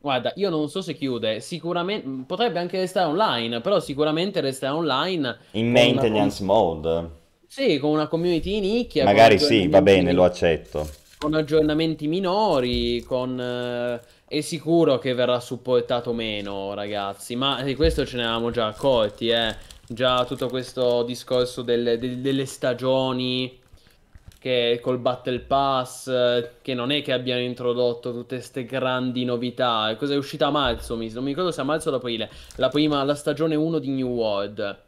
Guarda, io non so se chiude, sicuramente potrebbe anche restare online, però sicuramente resterà online. In maintenance una... mode. Sì, con una community in nicchia. Magari sì, va bene, lo accetto. Con aggiornamenti minori, con... Eh è sicuro che verrà supportato meno, ragazzi. Ma di questo ce ne eravamo già accorti, eh. Già tutto questo discorso delle, delle stagioni che col Battle Pass, che non è che abbiano introdotto tutte queste grandi novità. Cosa è uscita a marzo? non mi ricordo se a marzo o ad aprile. La prima, la stagione 1 di New World.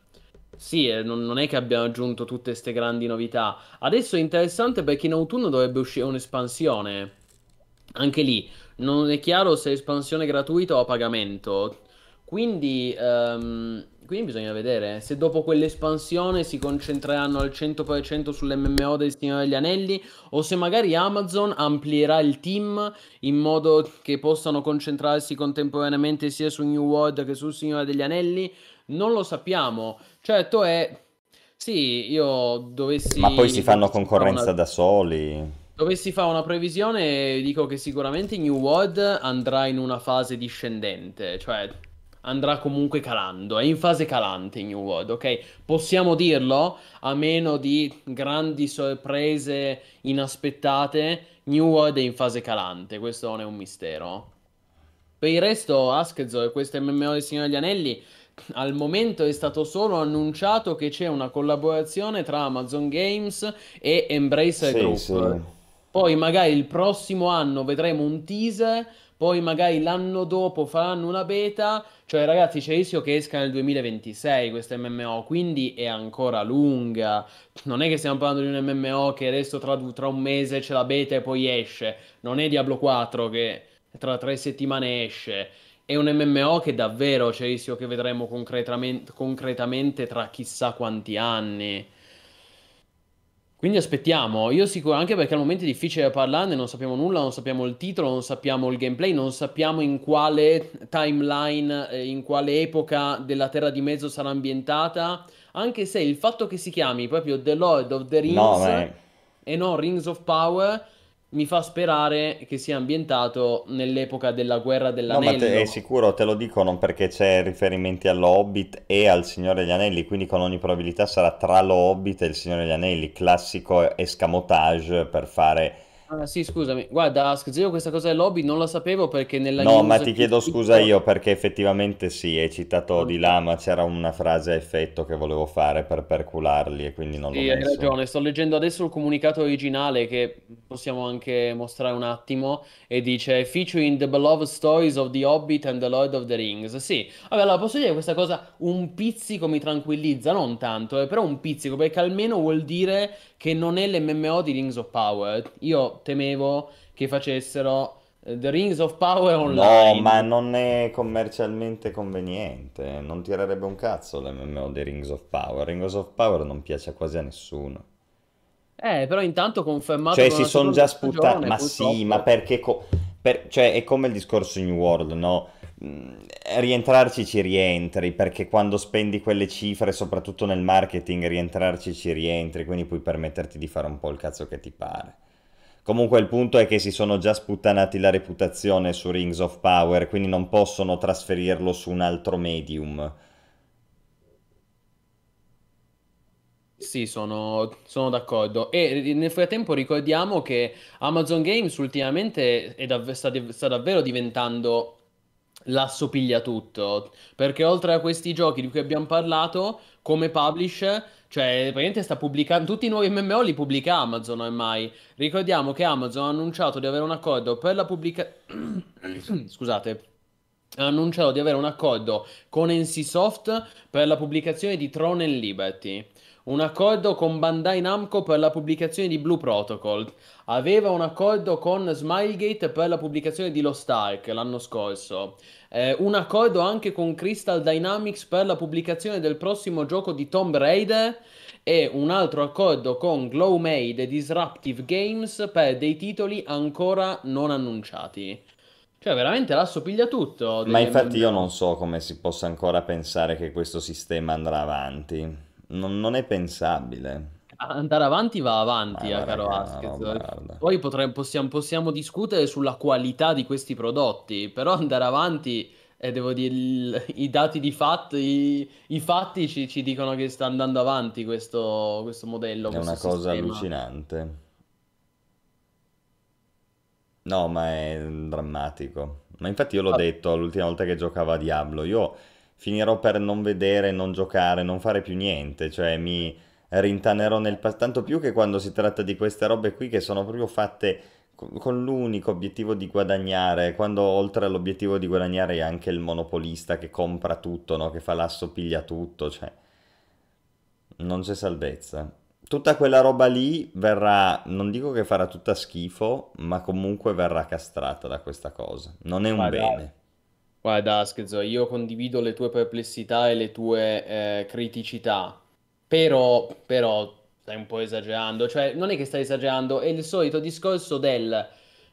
Sì, eh, non è che abbiano aggiunto tutte queste grandi novità. Adesso è interessante perché in autunno dovrebbe uscire un'espansione. Anche lì, non è chiaro se è espansione gratuita o a pagamento. Quindi, um, quindi bisogna vedere se dopo quell'espansione si concentreranno al 100% sull'MMO del Signore degli Anelli o se magari Amazon amplierà il team in modo che possano concentrarsi contemporaneamente sia su New World che sul Signore degli Anelli. Non lo sappiamo. Certo è... Sì, io dovessi... Ma poi si fanno concorrenza una... da soli. Dovessi fare una previsione, dico che sicuramente New World andrà in una fase discendente, cioè andrà comunque calando, è in fase calante New World, ok? Possiamo dirlo, a meno di grandi sorprese inaspettate, New World è in fase calante, questo non è un mistero. Per il resto, Askezo e questo MMO del Signore degli Anelli, al momento è stato solo annunciato che c'è una collaborazione tra Amazon Games e Embracer sì, Group. Sì. Poi magari il prossimo anno vedremo un teaser, poi magari l'anno dopo faranno una beta. Cioè, ragazzi, c'è il rischio che esca nel 2026 questo MMO, quindi è ancora lunga. Non è che stiamo parlando di un MMO che adesso tra, tra un mese c'è la beta e poi esce. Non è Diablo 4 che tra tre settimane esce. È un MMO che davvero c'è il rischio che vedremo concretamente, concretamente tra chissà quanti anni. Quindi aspettiamo, io sicuro, anche perché al momento è difficile parlarne, non sappiamo nulla, non sappiamo il titolo, non sappiamo il gameplay, non sappiamo in quale timeline, eh, in quale epoca della Terra di Mezzo sarà ambientata, anche se il fatto che si chiami proprio The Lord of the Rings no, e non Rings of Power mi fa sperare che sia ambientato nell'epoca della guerra dell'anello. No, ma te, è sicuro, te lo dico, non perché c'è riferimenti all'Hobbit e al Signore degli Anelli, quindi con ogni probabilità sarà tra l'Hobbit e il Signore degli Anelli, classico escamotage per fare Ah, sì, scusami. Guarda, Ask Zero, questa cosa del lobby non la sapevo perché nella No, ma ti chiedo scusa io perché effettivamente sì, hai citato di là, ma c'era una frase a effetto che volevo fare per percularli e quindi non sì, l'ho messo. hai ragione. Sto leggendo adesso il comunicato originale che possiamo anche mostrare un attimo e dice Featuring the beloved stories of The Hobbit and The Lord of the Rings. Sì, vabbè, allora posso dire che questa cosa un pizzico mi tranquillizza, non tanto, eh, però un pizzico perché almeno vuol dire che non è l'MMO di Rings of Power. Io temevo che facessero eh, The Rings of Power online. No, ma non è commercialmente conveniente. Non tirerebbe un cazzo l'MMO di Rings of Power. Rings of Power non piace quasi a nessuno. Eh, però intanto confermato. Cioè, si sono già sputati. Ma purtroppo. sì, ma perché. Co- per... Cioè, è come il discorso in World, no? Mm, rientrarci ci rientri perché quando spendi quelle cifre soprattutto nel marketing rientrarci ci rientri quindi puoi permetterti di fare un po' il cazzo che ti pare comunque il punto è che si sono già sputtanati la reputazione su Rings of Power quindi non possono trasferirlo su un altro medium Sì, sono, sono, d'accordo. E nel frattempo ricordiamo che Amazon Games ultimamente dav- sta, dav- sta, davvero diventando l'assopiglia tutto. Perché oltre a questi giochi di cui abbiamo parlato, come publish, cioè praticamente sta pubblicando tutti i nuovi MMO li pubblica Amazon ormai. Ricordiamo che Amazon ha annunciato di avere un accordo per la pubblicazione. Scusate. Ha annunciato di avere un accordo con NC Soft per la pubblicazione di Tron and Liberty un accordo con Bandai Namco per la pubblicazione di Blue Protocol, aveva un accordo con Smilegate per la pubblicazione di Lost Ark l'anno scorso, eh, un accordo anche con Crystal Dynamics per la pubblicazione del prossimo gioco di Tomb Raider e un altro accordo con Glowmade e Disruptive Games per dei titoli ancora non annunciati. Cioè, veramente la piglia tutto. Ma infatti io non so come si possa ancora pensare che questo sistema andrà avanti non, non è pensabile andare avanti va avanti, eh, caro Askez. Poi potremmo, possiamo, possiamo, discutere sulla qualità di questi prodotti, però andare avanti, eh, devo dire, il, i dati di fatto, i, i fatti ci, ci, dicono che sta andando avanti questo, questo modello. È questo una sistema. cosa allucinante. No, ma è drammatico. Ma infatti io l'ho ah. detto l'ultima volta che giocavo a Diablo, io finirò per non vedere, non giocare, non fare più niente, cioè mi rintanerò nel passato, tanto più che quando si tratta di queste robe qui che sono proprio fatte con l'unico obiettivo di guadagnare, quando oltre all'obiettivo di guadagnare è anche il monopolista che compra tutto, no? che fa l'asso, piglia tutto, cioè non c'è salvezza. Tutta quella roba lì verrà, non dico che farà tutta schifo, ma comunque verrà castrata da questa cosa. Non è un Magari. bene. Guarda, Askezo, io condivido le tue perplessità e le tue eh, criticità, però, però stai un po' esagerando, cioè non è che stai esagerando, è il solito discorso del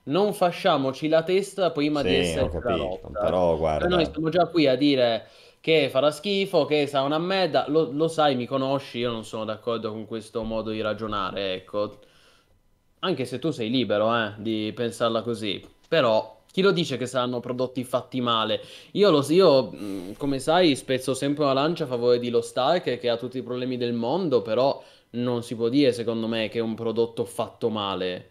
non fasciamoci la testa prima di sì, di essere capito, però guarda... Noi stiamo già qui a dire che farà schifo, che sarà una merda, lo, lo sai, mi conosci, io non sono d'accordo con questo modo di ragionare, ecco. Anche se tu sei libero, eh, di pensarla così, però chi lo dice che saranno prodotti fatti male? Io, lo, io, come sai, spezzo sempre una lancia a favore di Lo Stark che ha tutti i problemi del mondo, però non si può dire, secondo me, che è un prodotto fatto male.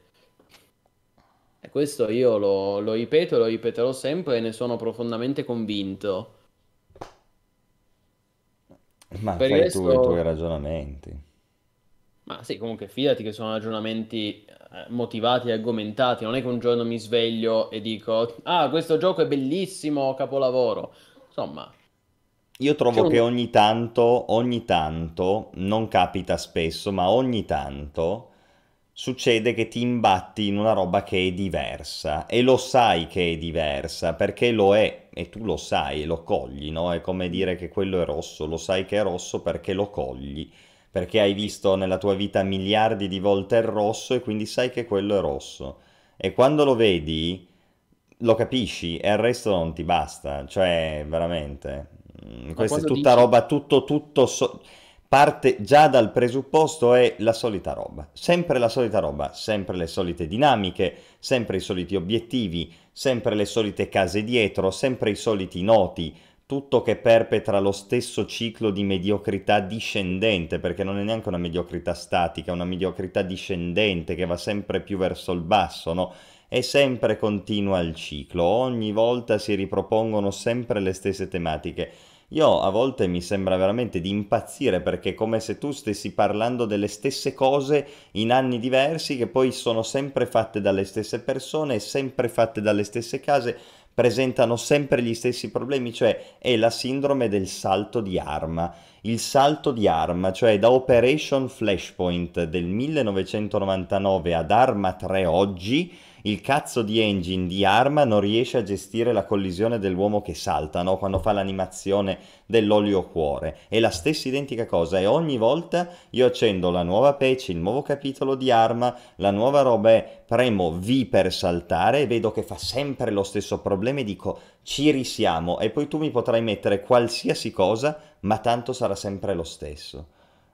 E questo io lo, lo ripeto e lo ripeterò sempre e ne sono profondamente convinto. Ma per fai resto... tu i tuoi ragionamenti. Ma sì, comunque fidati che sono ragionamenti eh, motivati e argomentati. Non è che un giorno mi sveglio e dico: Ah, questo gioco è bellissimo, capolavoro. Insomma. Io trovo che ogni tanto, ogni tanto, non capita spesso, ma ogni tanto succede che ti imbatti in una roba che è diversa e lo sai che è diversa perché lo è e tu lo sai e lo cogli, no? È come dire che quello è rosso, lo sai che è rosso perché lo cogli perché hai visto nella tua vita miliardi di volte il rosso e quindi sai che quello è rosso. E quando lo vedi, lo capisci e il resto non ti basta, cioè veramente. Mm, Ma Questa è tutta dici... roba, tutto, tutto... So parte già dal presupposto è la solita roba, sempre la solita roba, sempre le solite dinamiche, sempre i soliti obiettivi, sempre le solite case dietro, sempre i soliti noti, tutto che perpetra lo stesso ciclo di mediocrità discendente, perché non è neanche una mediocrità statica, è una mediocrità discendente che va sempre più verso il basso, no? E sempre continua il ciclo, ogni volta si ripropongono sempre le stesse tematiche. Io a volte mi sembra veramente di impazzire perché è come se tu stessi parlando delle stesse cose in anni diversi che poi sono sempre fatte dalle stesse persone, sempre fatte dalle stesse case presentano sempre gli stessi problemi, cioè è la sindrome del salto di arma. Il salto di arma, cioè da Operation Flashpoint del 1999 ad Arma 3 oggi, il cazzo di engine di Arma non riesce a gestire la collisione dell'uomo che salta, no? Quando fa l'animazione dell'olio cuore. È la stessa identica cosa e ogni volta io accendo la nuova patch, il nuovo capitolo di Arma, la nuova roba è premo V per saltare e vedo che fa sempre lo stesso problema e dico ci risiamo e poi tu mi potrai mettere qualsiasi cosa ma tanto sarà sempre lo stesso.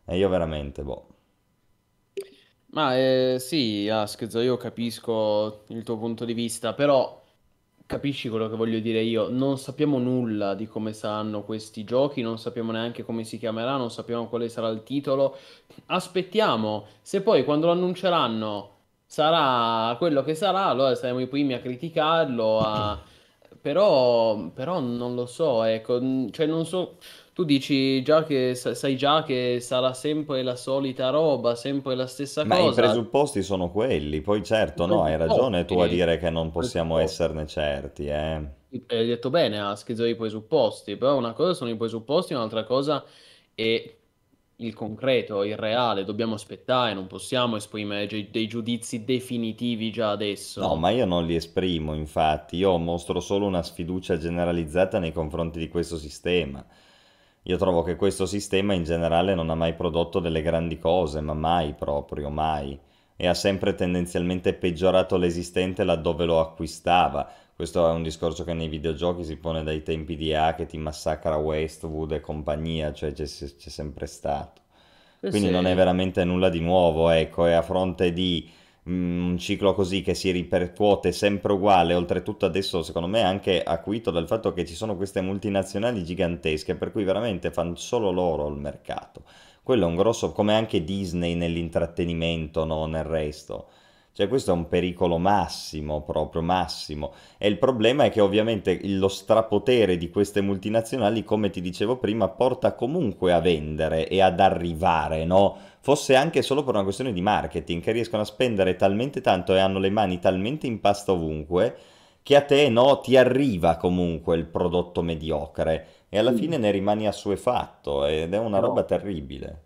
E io veramente, boh. Ma eh, sì, Askz, io capisco il tuo punto di vista, però capisci quello che voglio dire io. Non sappiamo nulla di come saranno questi giochi, non sappiamo neanche come si chiamerà, non sappiamo quale sarà il titolo. Aspettiamo, se poi quando lo annunceranno sarà quello che sarà, allora saremo i primi a criticarlo, a... Però, però non lo so, ecco, cioè non so tu dici già che sai già che sarà sempre la solita roba, sempre la stessa Ma cosa. Ma i presupposti sono quelli, poi certo, no, hai ragione tu a dire che non possiamo esserne certi, eh. Hai detto bene a schizzare i presupposti, però una cosa sono i presupposti, un'altra cosa è il concreto, il reale, dobbiamo aspettare, non possiamo esprimere dei giudizi definitivi già adesso. No, ma io non li esprimo, infatti, io mostro solo una sfiducia generalizzata nei confronti di questo sistema. Io trovo che questo sistema in generale non ha mai prodotto delle grandi cose, ma mai proprio, mai. E ha sempre tendenzialmente peggiorato l'esistente laddove lo acquistava. Questo è un discorso che nei videogiochi si pone dai tempi di A che ti massacra Westwood e compagnia, cioè c'è, c'è sempre stato. Eh Quindi sì. non è veramente nulla di nuovo, ecco, e a fronte di Mm, un ciclo così che si ripercuote sempre uguale, oltretutto adesso secondo me anche acuito dal fatto che ci sono queste multinazionali gigantesche per cui veramente fanno solo loro il mercato. Quello è un grosso, come anche Disney nell'intrattenimento, no? nel resto. Cioè questo è un pericolo massimo, proprio massimo. E il problema è che ovviamente lo strapotere di queste multinazionali, come ti dicevo prima, porta comunque a vendere e ad arrivare, no? fosse anche solo per una questione di marketing, che riescono a spendere talmente tanto e hanno le mani talmente in pasta ovunque che a te no, ti arriva comunque il prodotto mediocre e alla mm. fine ne rimani assuefatto ed è una no. roba terribile.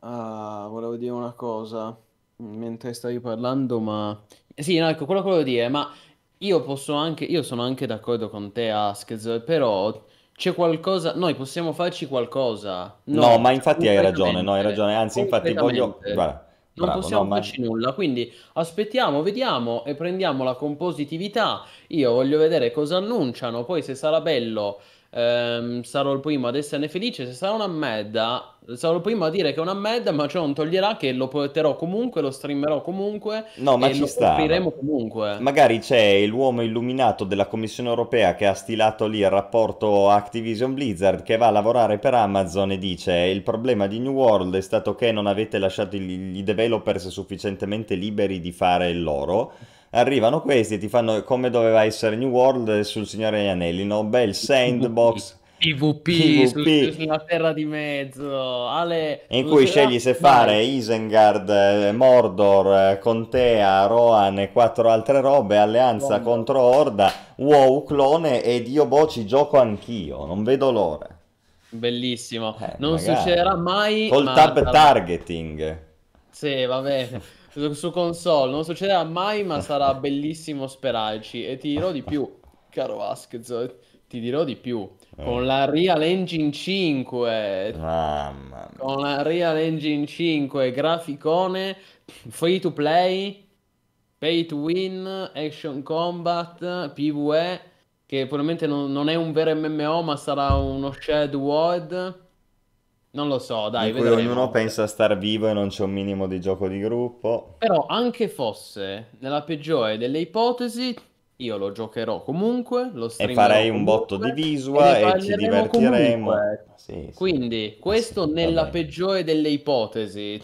Ah, volevo dire una cosa mentre stavi parlando, ma sì, no, ecco, quello che volevo dire, ma io posso anche io sono anche d'accordo con te, Ask, però c'è qualcosa, noi possiamo farci qualcosa. No, no ma infatti hai ragione, no, hai ragione, anzi infatti voglio... Guarda, non Bravo, possiamo no, farci ma... nulla, quindi aspettiamo, vediamo e prendiamo la compositività. Io voglio vedere cosa annunciano, poi se sarà bello ehm, sarò il primo ad esserne felice, se sarà una merda sono il primo a dire che è una merda, ma ciò non toglierà che lo porterò comunque, lo streamerò comunque. No, ma ci sta. Lo comunque. Magari c'è l'uomo illuminato della Commissione europea che ha stilato lì il rapporto Activision Blizzard che va a lavorare per Amazon e dice il problema di New World è stato che non avete lasciato i developers sufficientemente liberi di fare il loro arrivano questi e ti fanno come doveva essere New World sul Signore degli Anelli, no? Bel sandbox PvP, PvP. sulla terra di mezzo. Ale, in cui scegli se fare Isengard, eh, Mordor, eh, Contea, Rohan e quattro altre robe, alleanza Come. contro Horda, wow clone e Dio boh ci gioco anch'io, non vedo l'ora. Bellissimo, eh, non magari. succederà mai... Col ma... tab targeting. Sì, va bene. Su console non succederà mai, ma sarà bellissimo sperarci. E ti dirò di più, caro Vasquez, ti dirò di più eh. con la Real Engine 5 Mamma con la Real Engine 5 graficone free to play pay to win action combat pve che probabilmente non, non è un vero MMO ma sarà uno shared world non lo so dai in cui ognuno pensa a star vivo e non c'è un minimo di gioco di gruppo però anche fosse nella peggiore delle ipotesi io lo giocherò comunque, lo E farei un botto di visual e, e ci divertiremo. Sì, sì. Quindi, questo sì, nella peggiore delle ipotesi.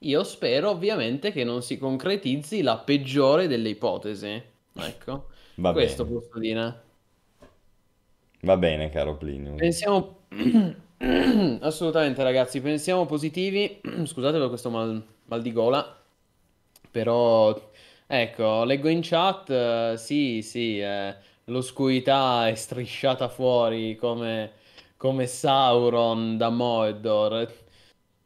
Io spero ovviamente che non si concretizzi la peggiore delle ipotesi. Ecco, Va questo bene. posso dire. Va bene, caro Plinio. Pensiamo... Assolutamente, ragazzi, pensiamo positivi. Scusate per questo mal, mal di gola, però Ecco, leggo in chat, eh, sì, sì, eh, l'oscurità è strisciata fuori come, come Sauron da Mordor.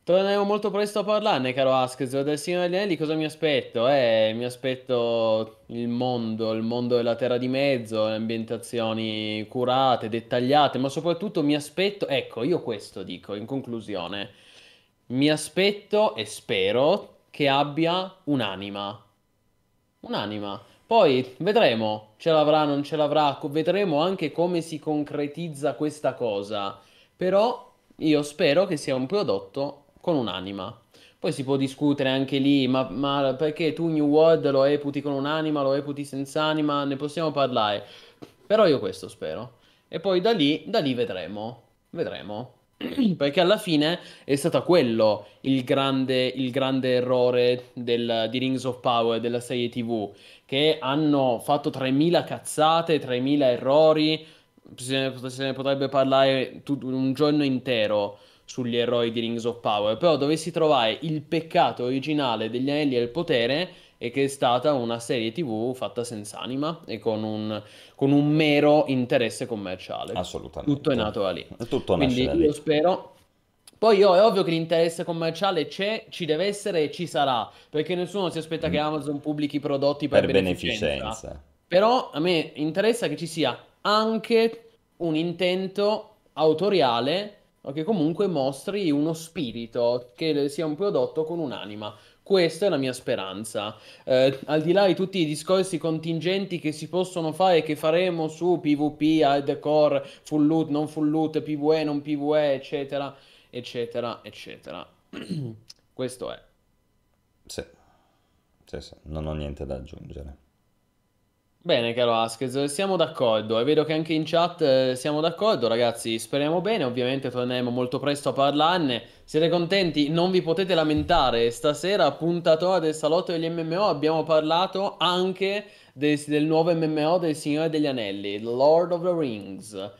Torneremo molto presto a parlarne, caro Askz. Del Signore degli Anelli cosa mi aspetto? Eh, mi aspetto il mondo, il mondo della Terra di Mezzo, le ambientazioni curate, dettagliate, ma soprattutto mi aspetto... Ecco, io questo dico, in conclusione. Mi aspetto e spero che abbia un'anima Un'anima. Poi vedremo, ce l'avrà, non ce l'avrà, vedremo anche come si concretizza questa cosa. Però io spero che sia un prodotto con un'anima. Poi si può discutere anche lì, ma, ma perché tu New World lo eputi con un'anima, lo eputi senza anima, ne possiamo parlare. Però io questo spero. E poi da lì, da lì vedremo. Vedremo. perché alla fine è stato quello il grande, il grande errore del, di Rings of Power della serie TV, che hanno fatto 3.000 cazzate, 3.000 errori, se ne, se ne potrebbe parlare tut- un giorno intero sugli errori di Rings of Power, però dovessi trovare il peccato originale degli anelli del potere e che è stata una serie tv fatta senza anima e con un, con un mero interesse commerciale. Assolutamente. Tutto è nato da lì. Tutto Quindi da lì. io spero... Poi io, è ovvio che l'interesse commerciale c'è, ci deve essere e ci sarà, perché nessuno si aspetta mm. che Amazon pubblichi prodotti per, per beneficenza. beneficenza. Però a me interessa che ci sia anche un intento autoriale che comunque mostri uno spirito, che sia un prodotto con un'anima. Questa è la mia speranza. Eh, al di là di tutti i discorsi contingenti che si possono fare che faremo su PvP, hardcore, full loot, non full loot, PvE, non PvE, eccetera, eccetera, eccetera. Questo è. Sì. sì, sì, non ho niente da aggiungere. Bene, caro Askes, siamo d'accordo e vedo che anche in chat eh, siamo d'accordo, ragazzi. Speriamo bene, ovviamente torneremo molto presto a parlarne. Siete contenti? Non vi potete lamentare. Stasera, puntatore del salotto degli MMO, abbiamo parlato anche del, del nuovo MMO del Signore degli Anelli, Lord of the Rings.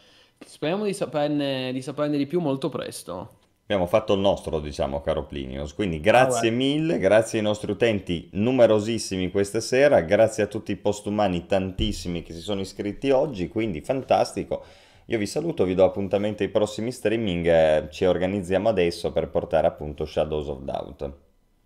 Speriamo di saperne di, saperne di più molto presto. Abbiamo fatto il nostro, diciamo, caro Plinius. Quindi ah, grazie oh, mille, grazie ai nostri utenti numerosissimi questa sera, grazie a tutti i postumani tantissimi che si sono iscritti oggi, quindi fantastico. Io vi saluto, vi do appuntamento ai prossimi streaming, eh, ci organizziamo adesso per portare appunto Shadows of Doubt.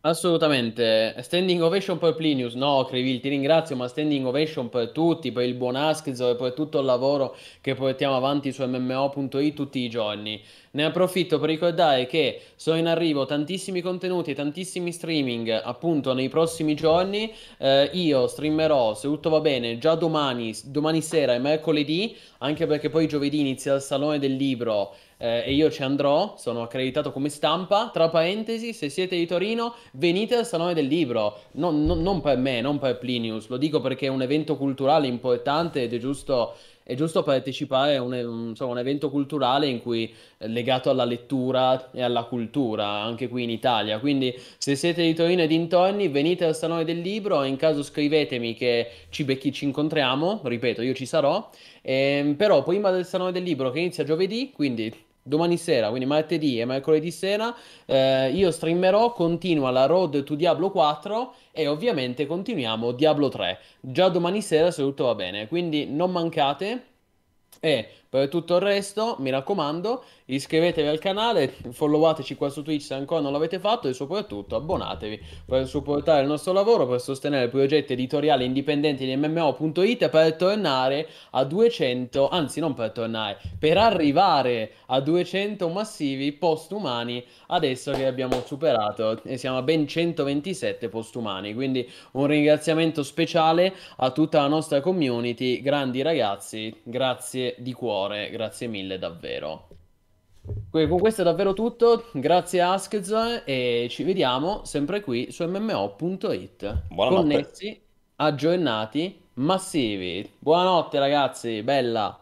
Assolutamente, standing ovation per Plinius, no Crivil ti ringrazio ma standing ovation per tutti, per il buon Askizo e per tutto il lavoro che portiamo avanti su mmo.it tutti i giorni. Ne approfitto per ricordare che sono in arrivo tantissimi contenuti, e tantissimi streaming appunto nei prossimi giorni, eh, io streamerò se tutto va bene già domani, domani sera e mercoledì, anche perché poi giovedì inizia il Salone del Libro eh, e io ci andrò, sono accreditato come stampa. Tra parentesi, se siete di Torino, venite al Salone del Libro, non, non, non per me, non per Plinius, lo dico perché è un evento culturale importante ed è giusto è giusto partecipare a un, insomma, un, evento culturale in cui eh, legato alla lettura e alla cultura, anche qui in Italia. Quindi se siete di Torino e dintorni, venite al Salone del Libro, in caso scrivetemi che ci, becchi, ci incontriamo, ripeto, io ci sarò. Ehm, però prima del Salone del Libro che inizia giovedì, quindi domani sera, quindi martedì e mercoledì sera, eh, io streamerò, continua la Road to Diablo 4 e ovviamente continuiamo Diablo 3. Già domani sera se tutto va bene, quindi non mancate. E per tutto il resto, mi raccomando, iscrivetevi al canale, followateci qua su Twitch se ancora non l'avete fatto e soprattutto abbonatevi per supportare il nostro lavoro, per sostenere il progetto editoriale indipendente di MMO.it per tornare a 200, anzi non per tornare, per arrivare a 200 massivi postumani adesso che abbiamo superato e siamo a ben 127 postumani. Quindi un ringraziamento speciale a tutta la nostra community, grandi ragazzi, grazie di cuore favore, grazie mille davvero. Con questo è davvero tutto, grazie Askez e ci vediamo sempre qui su mmo.it. Buonanotte. Connessi, aggiornati, massivi. Buonanotte ragazzi, bella.